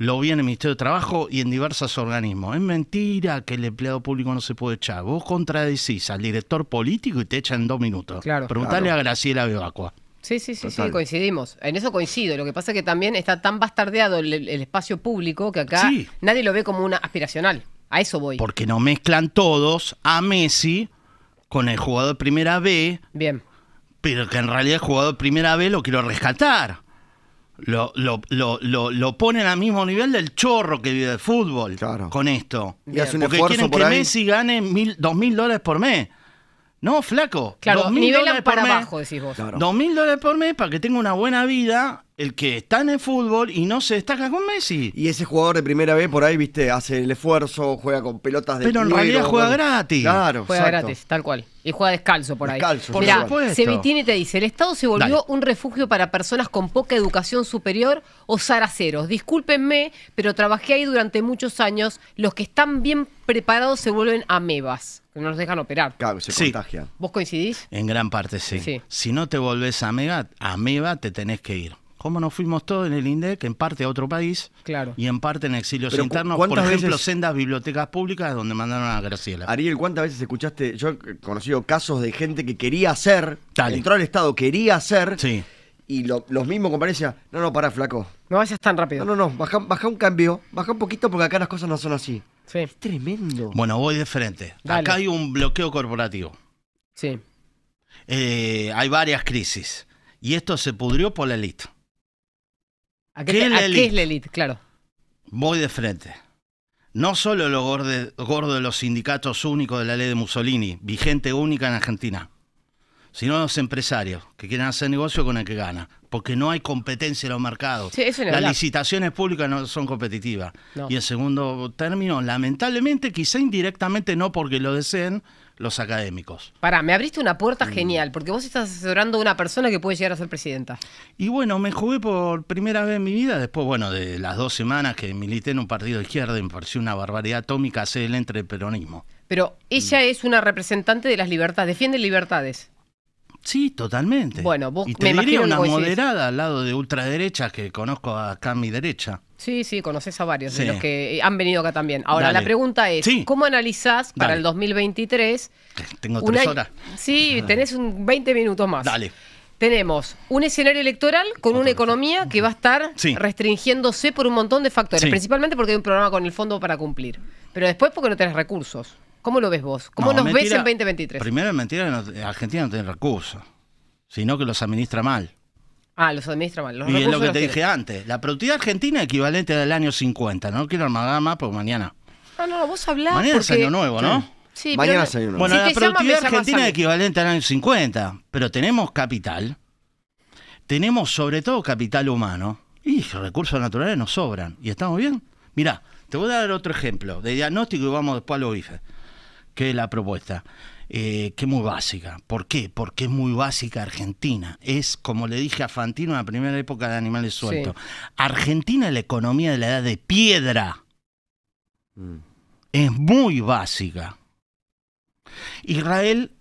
lo vi en el Ministerio de Trabajo y en diversos organismos. Es mentira que el empleado público no se puede echar. Vos contradecís al director político y te echan en dos minutos. Claro, Preguntale a Graciela Bebacua. Sí, sí, sí, coincidimos. En eso coincido. Lo que pasa es que también está tan bastardeado el, espacio público que acá nadie lo ve como una aspiracional. A eso voy. Porque no mezclan todos a Messi con el jugador de primera B. Bien. Pero que en realidad el jugador de primera B lo quiero rescatar lo, lo, lo, lo, ponen al mismo nivel del chorro que vive el fútbol con esto. Y Porque quieren que Messi gane mil, dos mil dólares por mes. No, flaco. Claro, dos para abajo, decís vos. Dos mil dólares por mes para que tenga una buena vida el que está en el fútbol y no se destaca con Messi. Y ese jugador de primera vez por ahí, viste, hace el esfuerzo, juega con pelotas de Pero en realidad juega gratis. Claro, Juega gratis, tal cual. Y juega descalzo por ahí. Descalzo, por supuesto. te dice, el Estado se volvió un refugio para personas con poca educación superior o zaraceros. Discúlpenme, pero trabajé ahí durante muchos años. Los que están bien preparados se vuelven amebas que no nos dejan operar. Claro, se ¿Vos coincidís? En gran parte sí. Si no te volvés a Mega, a Mega te tenés que ir. Como nos fuimos todos en el INDEC, en parte a otro país claro. y en parte en exilios internos, por ejemplo, sendas bibliotecas públicas donde mandaron a Graciela. Ariel, ¿cuántas veces escuchaste? Yo he conocido casos de gente que quería hacer, entró al Estado, quería hacer. Sí y los mismos compañeros no, no, para flaco. No vayas tan rápido. No, no, no, baja, baja un cambio, baja un poquito porque acá las cosas no son así. Es tremendo. Bueno, voy de frente. Acá hay un bloqueo corporativo. Sí. Eh, hay varias crisis. Y esto se pudrió por la elite. ¿A qué, es, la elite? Claro. Voy de frente. No solo lo gordo de los sindicatos únicos de la ley de Mussolini, vigente única en Argentina sino los empresarios que quieren hacer negocio con el que gana, porque no hay competencia en los mercados. Las licitaciones públicas no son competitivas. Y en segundo término, lamentablemente, quizá indirectamente no porque lo deseen los académicos. Para, me abriste una puerta mm. genial, porque vos estás asesorando a una persona que puede llegar a ser presidenta. Y bueno, me jugué por primera vez en mi vida, después, bueno, de las dos semanas que milité en un partido de izquierda y me pareció una barbaridad atómica hacer el entreperonismo. Pero ella mm. es una representante de las libertades, defiende libertades. Sí, totalmente. Bueno, vos y te diría una moderada al lado de ultraderecha que conozco acá a mi derecha. Sí, sí, conoces a varios de los que eh, han venido acá también. Ahora, la pregunta es, ¿cómo analizás para el 2023? Tengo tres horas. Sí, ah. tenés un 20 minutos más. Dale. Tenemos un escenario electoral con una economía que va a estar restringiéndose por un montón de factores, principalmente porque hay un programa con el fondo para cumplir, pero después porque no tenés recursos. ¿Cómo lo ves vos? ¿Cómo los ves en 2023? Primero, es mentira que Argentina no tiene recursos, sino que los administra mal. Ah, los administra mal. Los y es lo que te dije antes. La productividad argentina es equivalente al año 50. No quiero armar más porque mañana. Ah, no, vos hablás. Mañana es año nuevo, ¿no? Sí, mañana Bueno, la productividad argentina es equivalente al año 50. Pero tenemos capital. Tenemos sobre todo capital humano. Y recursos naturales nos sobran. ¿Y estamos bien? Mirá, te voy a dar otro ejemplo de diagnóstico y vamos después a los bifes es la propuesta. Eh, que es muy básica. ¿Por qué? Porque es muy básica Argentina. Es, como le dije a Fantino en la primera época de Animales Sueltos, Argentina es la economía de la edad de piedra. Mm. Es muy básica. Israel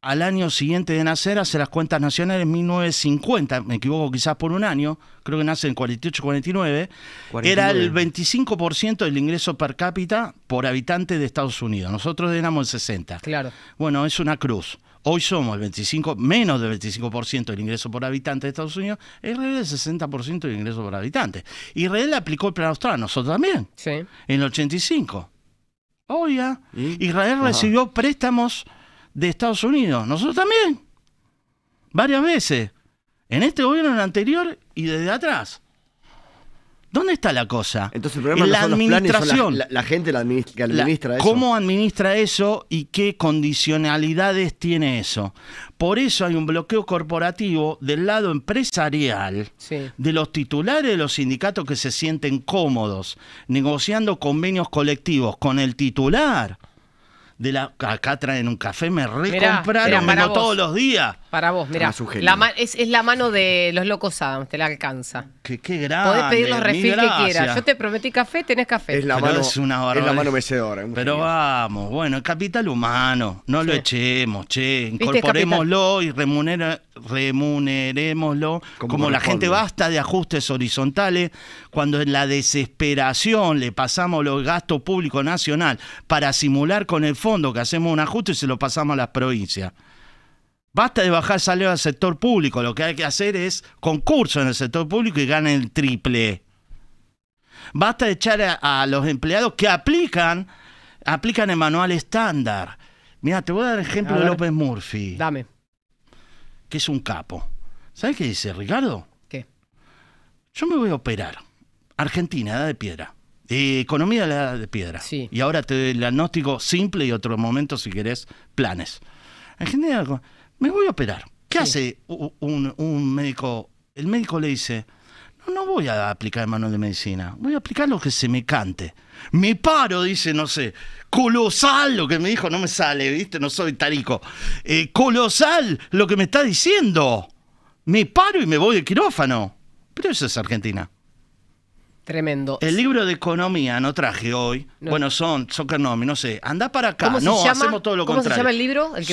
al año siguiente de nacer hace las cuentas nacionales 1950, me equivoco quizás por un año, creo que nace en 48, 49, era el 25% del ingreso per cápita por habitante de Estados Unidos. Nosotros éramos el 60. Claro. Bueno, es una cruz. Hoy somos el 25, menos del 25% del ingreso por habitante de Estados Unidos, es el 60% del ingreso por habitante. Israel aplicó el plan austral, nosotros también, sí. en el 85. Israel recibió préstamos de Estados Unidos. Nosotros también. Varias veces. En este gobierno, en el anterior y desde atrás. ¿Dónde está la cosa? Entonces el problema la administración. la, gente la administra, ¿Cómo administra eso y qué condicionalidades tiene eso? Por eso hay un bloqueo corporativo del lado empresarial, de los titulares de los sindicatos que se sienten cómodos negociando convenios colectivos con el titular de la. Acá traen un café, me recompraron todos los días. Para vos, mira. Es, la mano de los locos Adams, te la alcanza. Qué, grande. Podés pedir los refil que quieras. Yo te prometí café, tenés café. Es la, mano, es una la mano mecedora. Pero vamos, bueno, el capital humano. No lo echemos, che. Incorporémoslo y remunera, remunerémoslo. Como, como la gente basta de ajustes horizontales, cuando en la desesperación le pasamos los gastos públicos nacional para simular con el fondo fondo, que hacemos un ajuste y se lo pasamos a las provincias. Basta de bajar salario al sector público, lo que hay que hacer es concurso en el sector público y ganen el triple. Basta de echar a, los empleados que aplican, aplican el manual estándar. Mira, te voy a dar el ejemplo de López Murphy. Dame. Que es un capo. ¿Sabes qué dice Ricardo? ¿Qué? Yo me voy a operar. Argentina, edad de piedra. Eh, economía de la de piedra. Y ahora te doy el diagnóstico simple y otro momento, si querés, planes. En general, me voy a operar. ¿Qué hace un, médico? El médico le dice, no, no voy a aplicar el manual de medicina, voy a aplicar lo que se me cante. Me paro, dice, no sé, colosal, lo que me dijo no me sale, ¿viste? No soy tarico. Eh, colosal, lo que me está diciendo. Me paro y me voy de quirófano. Pero eso es Argentina. Tremendo. El libro de economía no traje hoy. Bueno, son Soccernomics, no sé. Anda para acá. ¿Cómo no, se llama? hacemos todo lo ¿Cómo se llama el libro? El que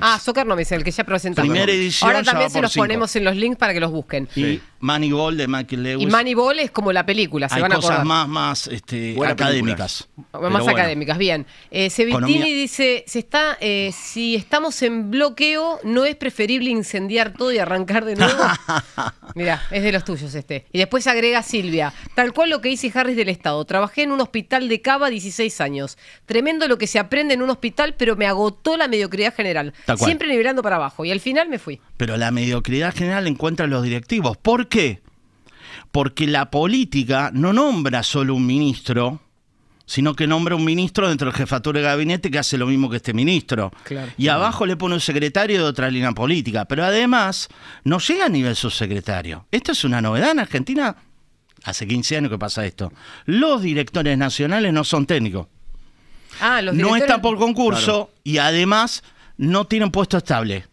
Ah, el que ya presentamos. Primera edición, Ahora también se los ponemos en los links para que los busquen. Sí. Moneyball de Michael Lewis. Y Moneyball es como la película, se van cosas más, más este, académicas. Más académicas, bien. Eh, Sevitini dice, se está, eh, si estamos en bloqueo, ¿no es preferible incendiar todo y arrancar de nuevo? Mira, es de los tuyos este. Y después agrega Silvia, tal cual lo que hice Harris del Estado. Trabajé en un hospital de Cava 16 años. Tremendo lo que se aprende en un hospital, pero me agotó la mediocridad general. Siempre nivelando para abajo. Y al final me fui. Pero la mediocridad general encuentra los directivos. ¿Por qué? ¿Por qué? Porque la política no nombra solo un ministro, sino que nombra un ministro dentro del jefatura de gabinete que hace lo mismo que este ministro. y abajo le pone un secretario de otra línea política. Pero además, no llega a nivel subsecretario. Esto es una novedad en Argentina. Hace 15 años que pasa esto. Los directores nacionales no son técnicos. Ah, no están por concurso y además no tienen puesto estable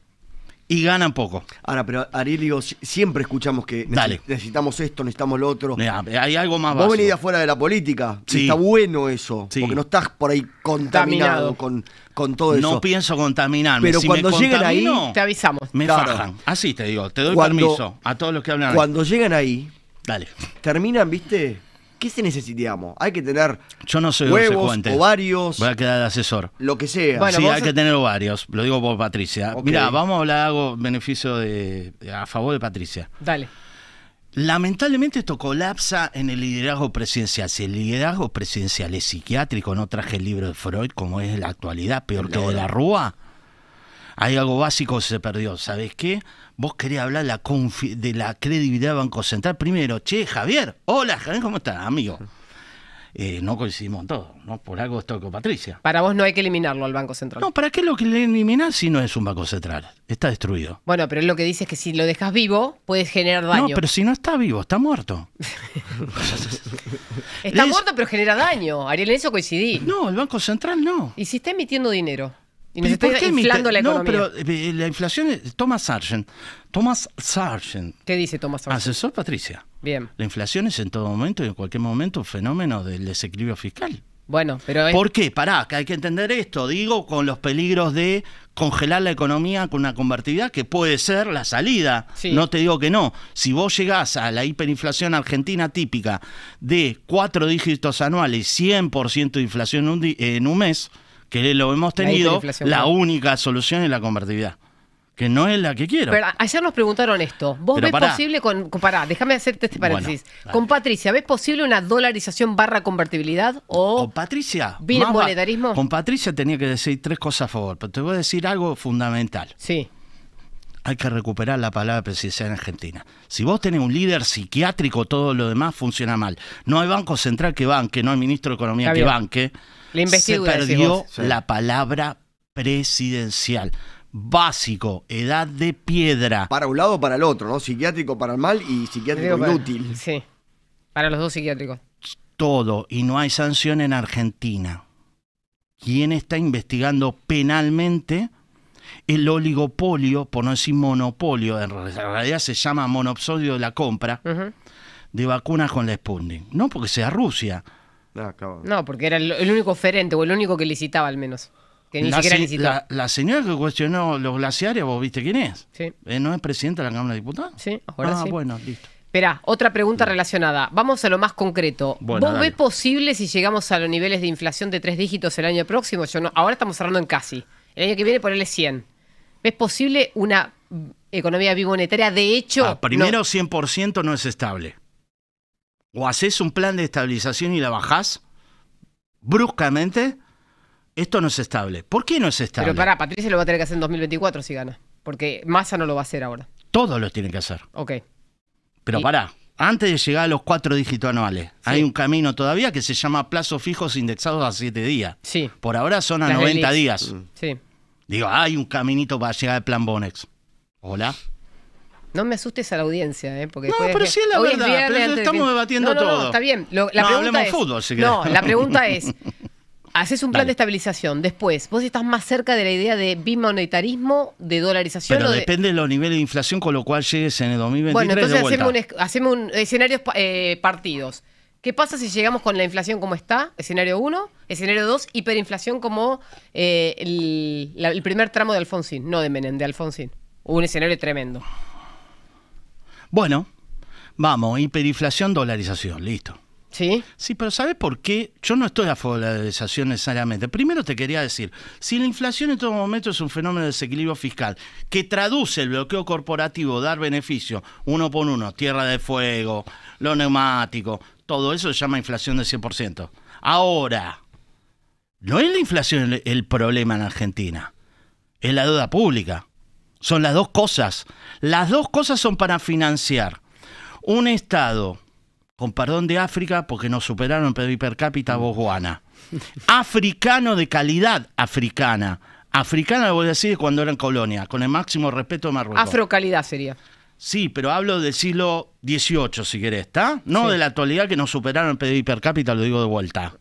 y ganan poco. Ahora, pero digo, siempre escuchamos que necesitamos esto, necesitamos lo otro. hay algo más Vos venís de afuera de la política. Sí. Está bueno eso. Porque no estás por ahí contaminado, Con, con, todo eso. No pienso contaminarme. Pero cuando llegan lleguen ahí. Te avisamos. Me fajan. Así te digo, te doy permiso a todos los que hablan. Cuando llegan ahí. Dale. Terminan, viste ¿Qué se necesitamos? Hay que tener Yo no soy huevos, ovarios. Voy a quedar asesor. Lo que sea. sí, hay que tener ovarios. Lo digo por Patricia. Mira, vamos a hablar algo beneficio de, a favor de Patricia. Dale. Lamentablemente esto colapsa en el liderazgo presidencial. Si el liderazgo presidencial es psiquiátrico, no traje el libro de Freud como es la actualidad, peor que de la Rúa, hay algo básico que se perdió. ¿Sabes qué? vos querés hablar la de la credibilidad del Banco Central primero. Che, Javier, hola Javier, ¿cómo estás, amigo? Eh, no coincidimos en todo, ¿no? Por algo estoy con Patricia. Para vos no hay que eliminarlo al Banco Central. No, ¿para qué lo que le eliminás si no es un Banco Central? Está destruido. Bueno, pero lo que dice es que si lo dejas vivo, puedes generar daño. No, pero si no está vivo, está muerto. está muerto, pero genera daño. Ariel, en eso coincidí. No, el Banco Central no. Y si está emitiendo dinero. Y inflando la economía. No, pero eh, eh, la inflación es Thomas Sargent. ¿Qué dice Thomas Sargent? Asesor Patricia. Bien. La inflación es en todo momento y en cualquier momento un fenómeno del desequilibrio fiscal. Bueno, pero. ¿Por qué? Pará, que hay que entender esto. Digo, con los peligros de congelar la economía con una convertibilidad que puede ser la salida. No te digo que no. Si vos llegás a la hiperinflación argentina típica de cuatro dígitos anuales, y 100% de inflación en un mes que lo hemos tenido, la, única solución es la convertibilidad que no es la que quiero. Pero ayer nos preguntaron esto. ¿Vos ves posible con, pará, déjame hacerte este paréntesis. con Patricia, ¿ves posible una dolarización barra convertibilidad o con Patricia? monetarismo. Con Patricia tenía que decir tres cosas a favor, pero te voy a decir algo fundamental. Sí. Hay que recuperar la palabra presidencial en Argentina. Si vos tenés un líder psiquiátrico, todo lo demás funciona mal. No hay banco central que banque, no hay ministro de Economía que banque se perdió la palabra presidencial. Básico, edad de piedra. Para un lado o para el otro, ¿no? Psiquiátrico para el mal y psiquiátrico inútil. sí, para los dos psiquiátricos. Todo, y no hay sanción en Argentina. ¿Quién está investigando penalmente el oligopolio, por no decir monopolio, en realidad se llama monopsodio de la compra, de vacunas con la Sputnik? No porque sea Rusia, Ah, no, porque era el, único oferente o el único que licitaba al menos. Que ni la siquiera la, señora que cuestionó los glaciares, vos viste quién es. Eh, ¿No es presidenta de la Cámara de Diputados? Sí, ahora ah, bueno, listo. Espera, otra pregunta relacionada. Vamos a lo más concreto. ¿Vos ves posible si llegamos a los niveles de inflación de tres dígitos el año próximo? Yo no, ahora estamos cerrando en casi. El año que viene ponerle 100. ¿Ves posible una mm, economía bimonetaria de hecho? Ah, primero 100% no es estable o haces un plan de estabilización y la bajás bruscamente, esto no es estable. ¿Por qué no es estable? Pero pará, Patricia lo va a tener que hacer en 2024 si gana. Porque Massa no lo va a hacer ahora. Todos lo tienen que hacer. Ok. Pero para antes de llegar a los cuatro dígitos anuales, hay un camino todavía que se llama plazos fijos indexados a siete días. Sí. Por ahora son a 90 días. Sí. Digo, hay un caminito para llegar al plan Bonex. Hola. No me asustes a la audiencia, ¿eh? Porque no, pero sí es la verdad. estamos debatiendo todo. No, está bien. No, la pregunta es, fútbol, No, la pregunta es. Haces un plan de estabilización. Después, ¿vos estás más cerca de la idea de bimonetarismo, de dolarización? Pero depende de los niveles de inflación con lo cual llegues en el 2023. Bueno, entonces hacemos, un, escenarios eh, partidos. ¿Qué pasa si llegamos con la inflación como está? Escenario 1. Escenario 2, hiperinflación como eh, el, el primer tramo de Alfonsín, no de Menem, de Alfonsín. Un escenario tremendo. Bueno, vamos, hiperinflación, dolarización, listo. Sí. Sí, pero ¿sabes por qué? Yo no estoy a favor de la dolarización necesariamente. Primero te quería decir, si la inflación en todo momento es un fenómeno de desequilibrio fiscal que traduce el bloqueo corporativo, dar beneficio uno por uno, tierra de fuego, lo neumático, todo eso se llama inflación del 100%. Ahora, no es la inflación el, el problema en Argentina, es la deuda pública. Son las dos cosas. Las dos cosas son para financiar un Estado, con perdón de África, porque nos superaron per cápita Botswana, africano de calidad africana. Africana lo voy a decir cuando era en colonia, con el máximo respeto de Marruecos. Afrocalidad sería. Sí, pero hablo del siglo XVIII, si querés, ¿está? No de la actualidad que nos superaron en per cápita, lo digo de vuelta.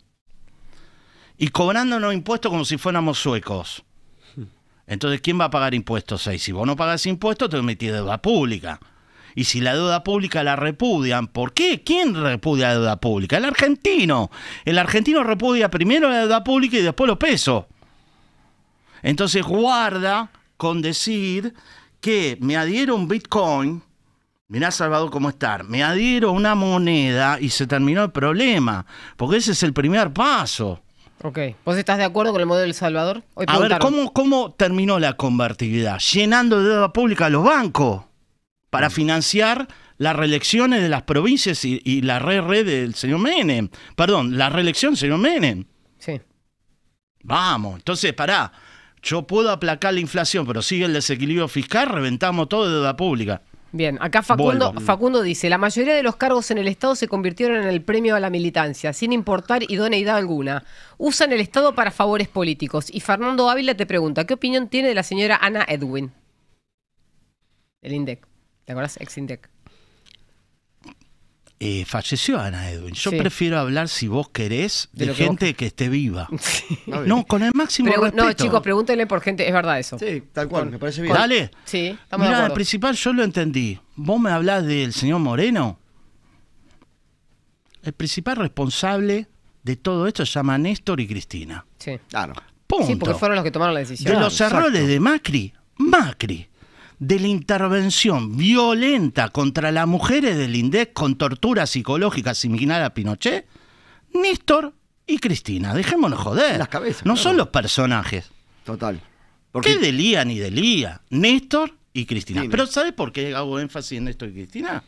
Y cobrándonos impuestos como si fuéramos suecos. Entonces, ¿quién va a pagar impuestos ahí? Si vos no pagas impuestos, te metís deuda pública. Y si la deuda pública la repudian, ¿por qué? ¿Quién repudia la deuda pública? El argentino. El argentino repudia primero la deuda pública y después los pesos. Entonces, guarda con decir que me adhiero un Bitcoin, mirá Salvador cómo estar, me adhiero una moneda y se terminó el problema, porque ese es el primer paso. Ok, ¿vos estás de acuerdo con el modelo del Salvador? a ver, ¿cómo, terminó la convertibilidad? Llenando de deuda pública a los bancos para mm. financiar las reelecciones de las provincias y, la re del señor Menem. Perdón, la reelección del señor Menem. Sí. Vamos, entonces, pará. Yo puedo aplacar la inflación, pero sigue el desequilibrio fiscal, reventamos todo de deuda pública. Bien, acá Facundo, Facundo dice, la mayoría de los cargos en el Estado se convirtieron en el premio a la militancia, sin importar idoneidad alguna. Usan el Estado para favores políticos. Y Fernando Ávila te pregunta, ¿qué opinión tiene de la señora Ana Edwin? El INDEC, ¿te acuerdas? Ex INDEC. Eh, falleció Ana Edwin. Yo prefiero hablar, si vos querés, de, gente que, esté viva. No, con el máximo Pero, No, chicos, pregúntenle por gente, es verdad eso. Sí, tal cual, me parece bien. Dale. Sí, estamos el principal yo lo entendí. Vos me hablás del señor Moreno. El principal responsable de todo esto se llama Néstor y Cristina. Sí. Claro. Ah, Punto. Sí, porque fueron los que tomaron la decisión. De los ah, errores de Macri, Macri de la intervención violenta contra las mujeres del INDEC con tortura psicológica similar a Pinochet? Néstor y Cristina, dejémonos joder. Las cabezas. No son los personajes. Total. Porque... ¿Qué delía ni delía? Néstor y Cristina. Pero ¿sabes por qué hago énfasis en Néstor y Cristina?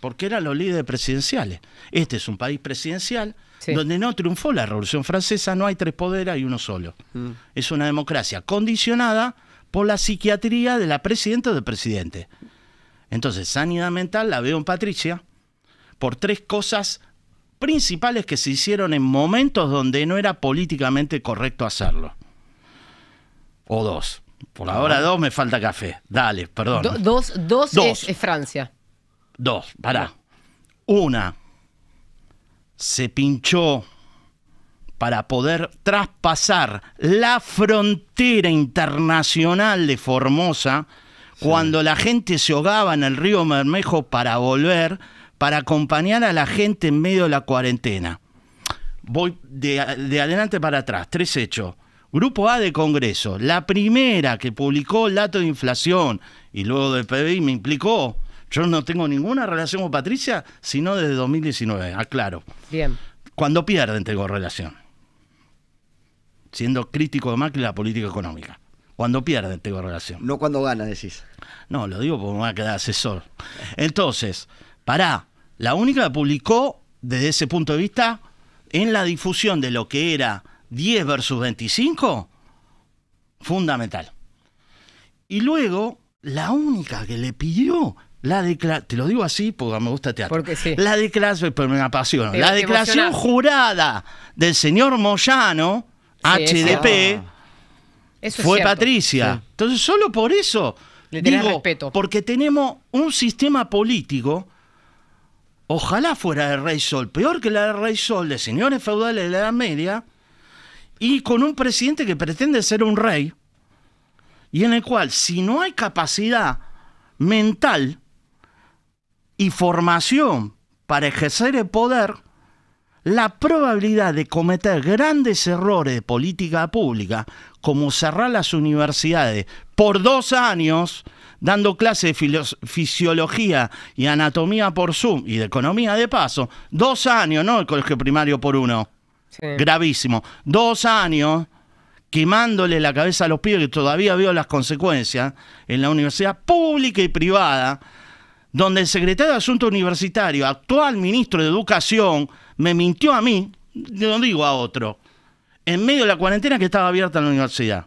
Porque eran los líderes presidenciales. Este es un país presidencial donde no triunfó la Revolución Francesa, no hay tres poderes, hay uno solo. Mm. Es una democracia condicionada por la psiquiatría de la presidenta o del presidente. Entonces, sanidad mental la veo en Patricia por tres cosas principales que se hicieron en momentos donde no era políticamente correcto hacerlo. O dos. Por ahora dos me falta café. Dale, perdón. dos, dos, es, Francia. Dos, pará. Una, se pinchó para poder traspasar la frontera internacional de Formosa cuando la gente se ahogaba en el río Mermejo para volver, para acompañar a la gente en medio de la cuarentena. Voy de, adelante para atrás, tres hechos. Grupo A de Congreso, la primera que publicó el dato de inflación y luego del PBI me implicó, yo no tengo ninguna relación con Patricia, sino desde 2019, aclaro. Bien. Cuando pierden tengo relación siendo crítico de Macri la política económica. Cuando pierde, tengo relación. No cuando gana, decís. No, lo digo porque me va a quedar asesor. Entonces, pará, la única que publicó desde ese punto de vista en la difusión de lo que era 10 versus 25, fundamental. Y luego, la única que le pidió la declaración, te lo digo así porque me gusta teatro. Porque sí. La declaración, pero me apasiona. la declaración jurada del señor Moyano HDP fue ah. Patricia. Entonces, solo por eso. Le digo, respeto. Porque tenemos un sistema político. Ojalá fuera de Rey Sol, peor que la de Rey Sol, de señores feudales de la Edad Media, y con un presidente que pretende ser un rey, y en el cual, si no hay capacidad mental y formación para ejercer el poder, la probabilidad de cometer grandes errores de política pública, como cerrar las universidades por dos años, dando clases de fisiología y anatomía por Zoom y de economía de paso, dos años, ¿no? El colegio primario por uno. Gravísimo. Dos años quemándole la cabeza a los pibes que todavía veo las consecuencias en la universidad pública y privada, donde el secretario de Asuntos Universitarios, actual ministro de Educación, me mintió a mí, de no digo a otro, en medio de la cuarentena que estaba abierta en la universidad.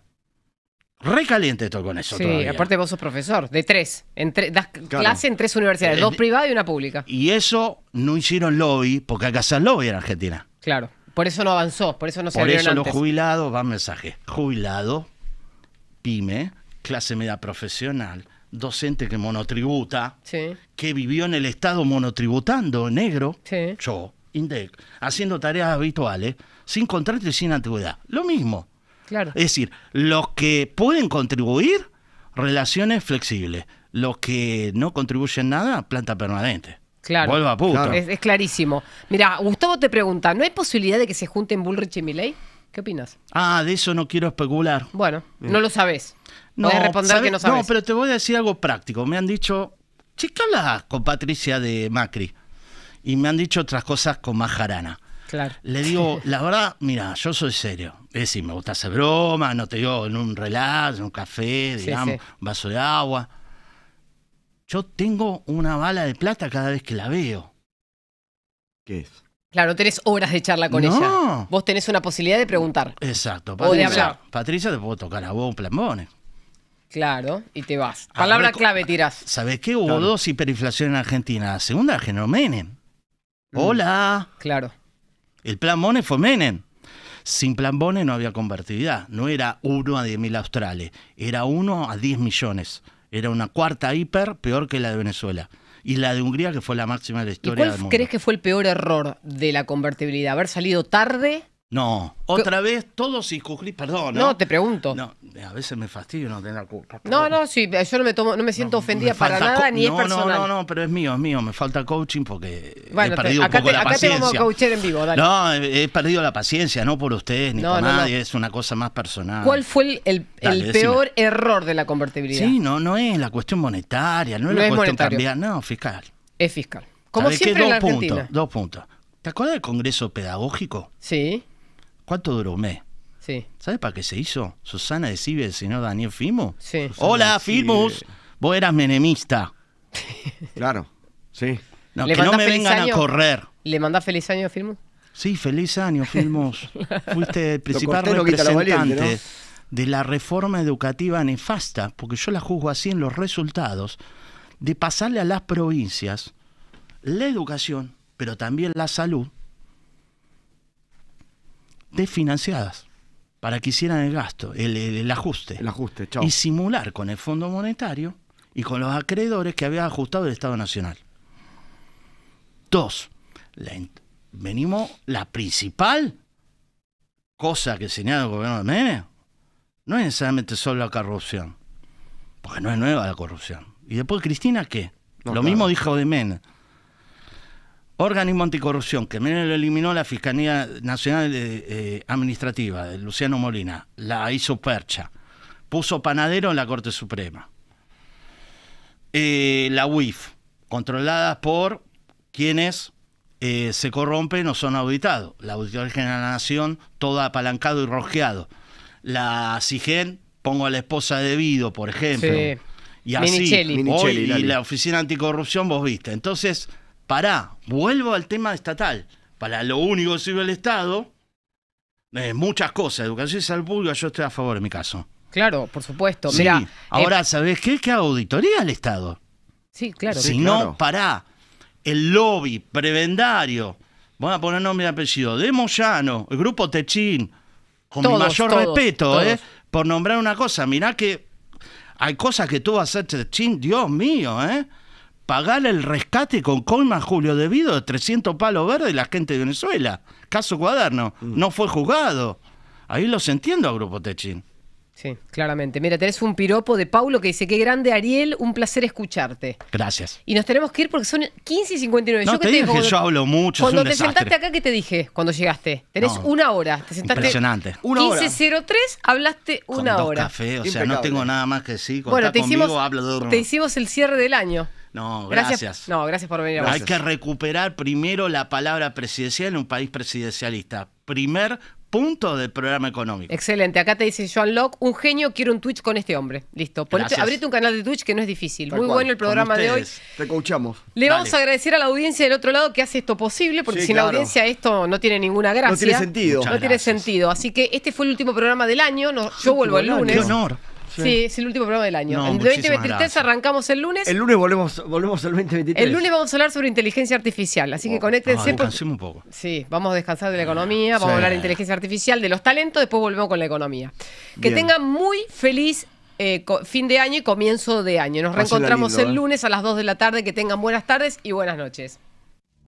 Recaliente esto con eso. Sí, aparte vos sos profesor de tres. En das clase en tres universidades, eh, dos privadas y una pública. Y eso no hicieron lobby, porque acá se lobby en Argentina. Claro, por eso no avanzó, por eso no se Por eso los jubilados, van mensaje: jubilado, pyme, clase media profesional, docente que monotributa, que vivió en el Estado monotributando, negro, sí. yo haciendo tareas habituales, sin contrato y sin antigüedad. Lo mismo. Claro. Es decir, los que pueden contribuir, relaciones flexibles. Los que no contribuyen nada, planta permanente. Claro. Vuelva a puto. Es, clarísimo. Mira, Gustavo te pregunta, ¿no hay posibilidad de que se junten Bullrich y Milley? ¿Qué opinas? Ah, de eso no quiero especular. Bueno, eh. no lo sabes. No, responder no pero te voy a decir algo práctico. Me han dicho, che, ¿qué hablas con Patricia de Macri? y me han dicho otras cosas con más jarana. Claro. Le digo, la verdad, mira, yo soy serio. Es decir, me gusta hacer broma, no te digo en un relax, en un café, digamos, un vaso de agua. Yo tengo una bala de plata cada vez que la veo. ¿Qué es? Claro, tenés horas de charla con no. ella. Vos tenés una posibilidad de preguntar. Exacto. Patricia, o de hablar. Patricia, te puedo tocar a vos un plambone. Claro, y te vas. Palabra clave tirás. ¿Sabés qué? Hubo dos hiperinflaciones en Argentina. La segunda la Mm. Hola. Claro. El plan Bone fue Menem. Sin plan Bone no había convertibilidad. No era 1 a 10 mil australes, era 1 a 10 millones. Era una cuarta hiper peor que la de Venezuela. Y la de Hungría, que fue la máxima de la historia cuál crees que fue el peor error de la convertibilidad? ¿Haber salido tarde no, otra vez y circunscrito, perdón. ¿no? te pregunto. No, a veces me fastidio no tener culpa. No, no, sí, yo no me tomo, no me siento ofendida para nada ni es personal. No, no, no, pero es mío, es mío, me falta coaching porque he perdido acá un poco te, acá te vamos a coachar en vivo, dale. No, he, perdido la paciencia, no por ustedes ni por nadie, es una cosa más personal. ¿Cuál fue el, peor error de la convertibilidad? Sí, no, no es la cuestión monetaria, no es la cuestión cambiaria, cambiar, no, fiscal. Es fiscal. Como siempre en la Argentina. Puntos, dos puntos. ¿Te acuerdas del Congreso Pedagógico? Sí. ¿Cuánto duró? Un mes. Sí. ¿Sabes para qué se hizo? Susana de Cibes, sino Daniel Fimo? Sí. Hola, Filmus. Vos eras menemista. claro, sí. que no me vengan a correr. ¿Le mandás feliz año a Sí, feliz año, Fimos. Fuiste el principal representante de la reforma educativa nefasta, porque yo la juzgo así en los resultados, de pasarle a las provincias la educación, pero también la salud, desfinanciadas para que hicieran el gasto, el, ajuste. El ajuste, Y simular con el Fondo Monetario y con los acreedores que había ajustado el Estado Nacional. Dos, venimos, la principal cosa que señala el gobierno de Menem no es necesariamente solo la corrupción, porque no es nueva la corrupción. Y después Cristina, ¿qué? Lo mismo dijo de Menem organismo anticorrupción que lo eliminó la Fiscalía Nacional eh, eh, Administrativa de Luciano Molina, la hizo percha, puso panadero en la Corte Suprema. Eh, la UIF, controlada por quienes se corrompen o son auditados. La Auditoría General de la Nación, todo apalancado y rojeado. La CIGEN, pongo a la esposa de Vido, por ejemplo. Y así, y la Oficina Anticorrupción, vos viste. Entonces, pará, vuelvo al tema estatal. Para lo único que sirve el Estado, eh, muchas cosas. Educación y salud pública, yo estoy a favor en mi caso. Claro, por supuesto. Sí. Eh, ahora, ¿sabés qué? Que auditoría el Estado. Sí, claro. Si no, pará. El lobby prebendario, voy a poner nombre y apellido, de Moyano, el grupo Techín, con mi mayor respeto, Eh, por nombrar una cosa. Mirá que hay cosas que tú vas a hacer Techín, Dios mío, ¿eh? pagar el rescate con colma, Julio Debido de 300 palos verdes la gente de Venezuela. Caso cuaderno, mm. no fue juzgado. Ahí los entiendo a Grupo Techín. Sí, claramente. Mira, tenés un piropo de Paulo que dice, qué grande Ariel, un placer escucharte. Gracias. Y nos tenemos que ir porque son 15 y 59. yo te, dije, que yo hablo mucho. Cuando te sentaste acá, ¿qué te dije cuando llegaste? Tenés una hora. Te sentaste impresionante. 15.03, hablaste una Con dos hora. o sea, no tengo nada más que decir. bueno, te hicimos, te hicimos el cierre del año. No, gracias. No, gracias por venir. A Hay que recuperar primero la palabra presidencial en un país presidencialista. Primer punto del programa económico. Excelente. Acá te dice Joan Locke, un genio, quiero un Twitch con este hombre. Listo. Ponete, abrite un canal de Twitch que no es difícil. Muy bueno el programa de hoy. Te escuchamos. Le vamos a agradecer a la audiencia del otro lado que hace esto posible, porque sin la audiencia esto no tiene ninguna gracia. No tiene sentido. no tiene sentido. Así que este fue el último programa del año. No, yo vuelvo el lunes. Qué honor. Sí. es el último programa del año. el 2023 arrancamos el lunes. El lunes volvemos, volvemos al 2023. El lunes vamos a hablar sobre inteligencia artificial, así que oh, conéctense. un poco. Sí, vamos a descansar de la economía, vamos a hablar de inteligencia artificial, de los talentos, después volvemos con la economía. Que tengan muy feliz eh, fin de año y comienzo de año. Nos reencontramos el ¿eh? lunes a las 2 de la tarde. Que tengan buenas tardes y buenas noches.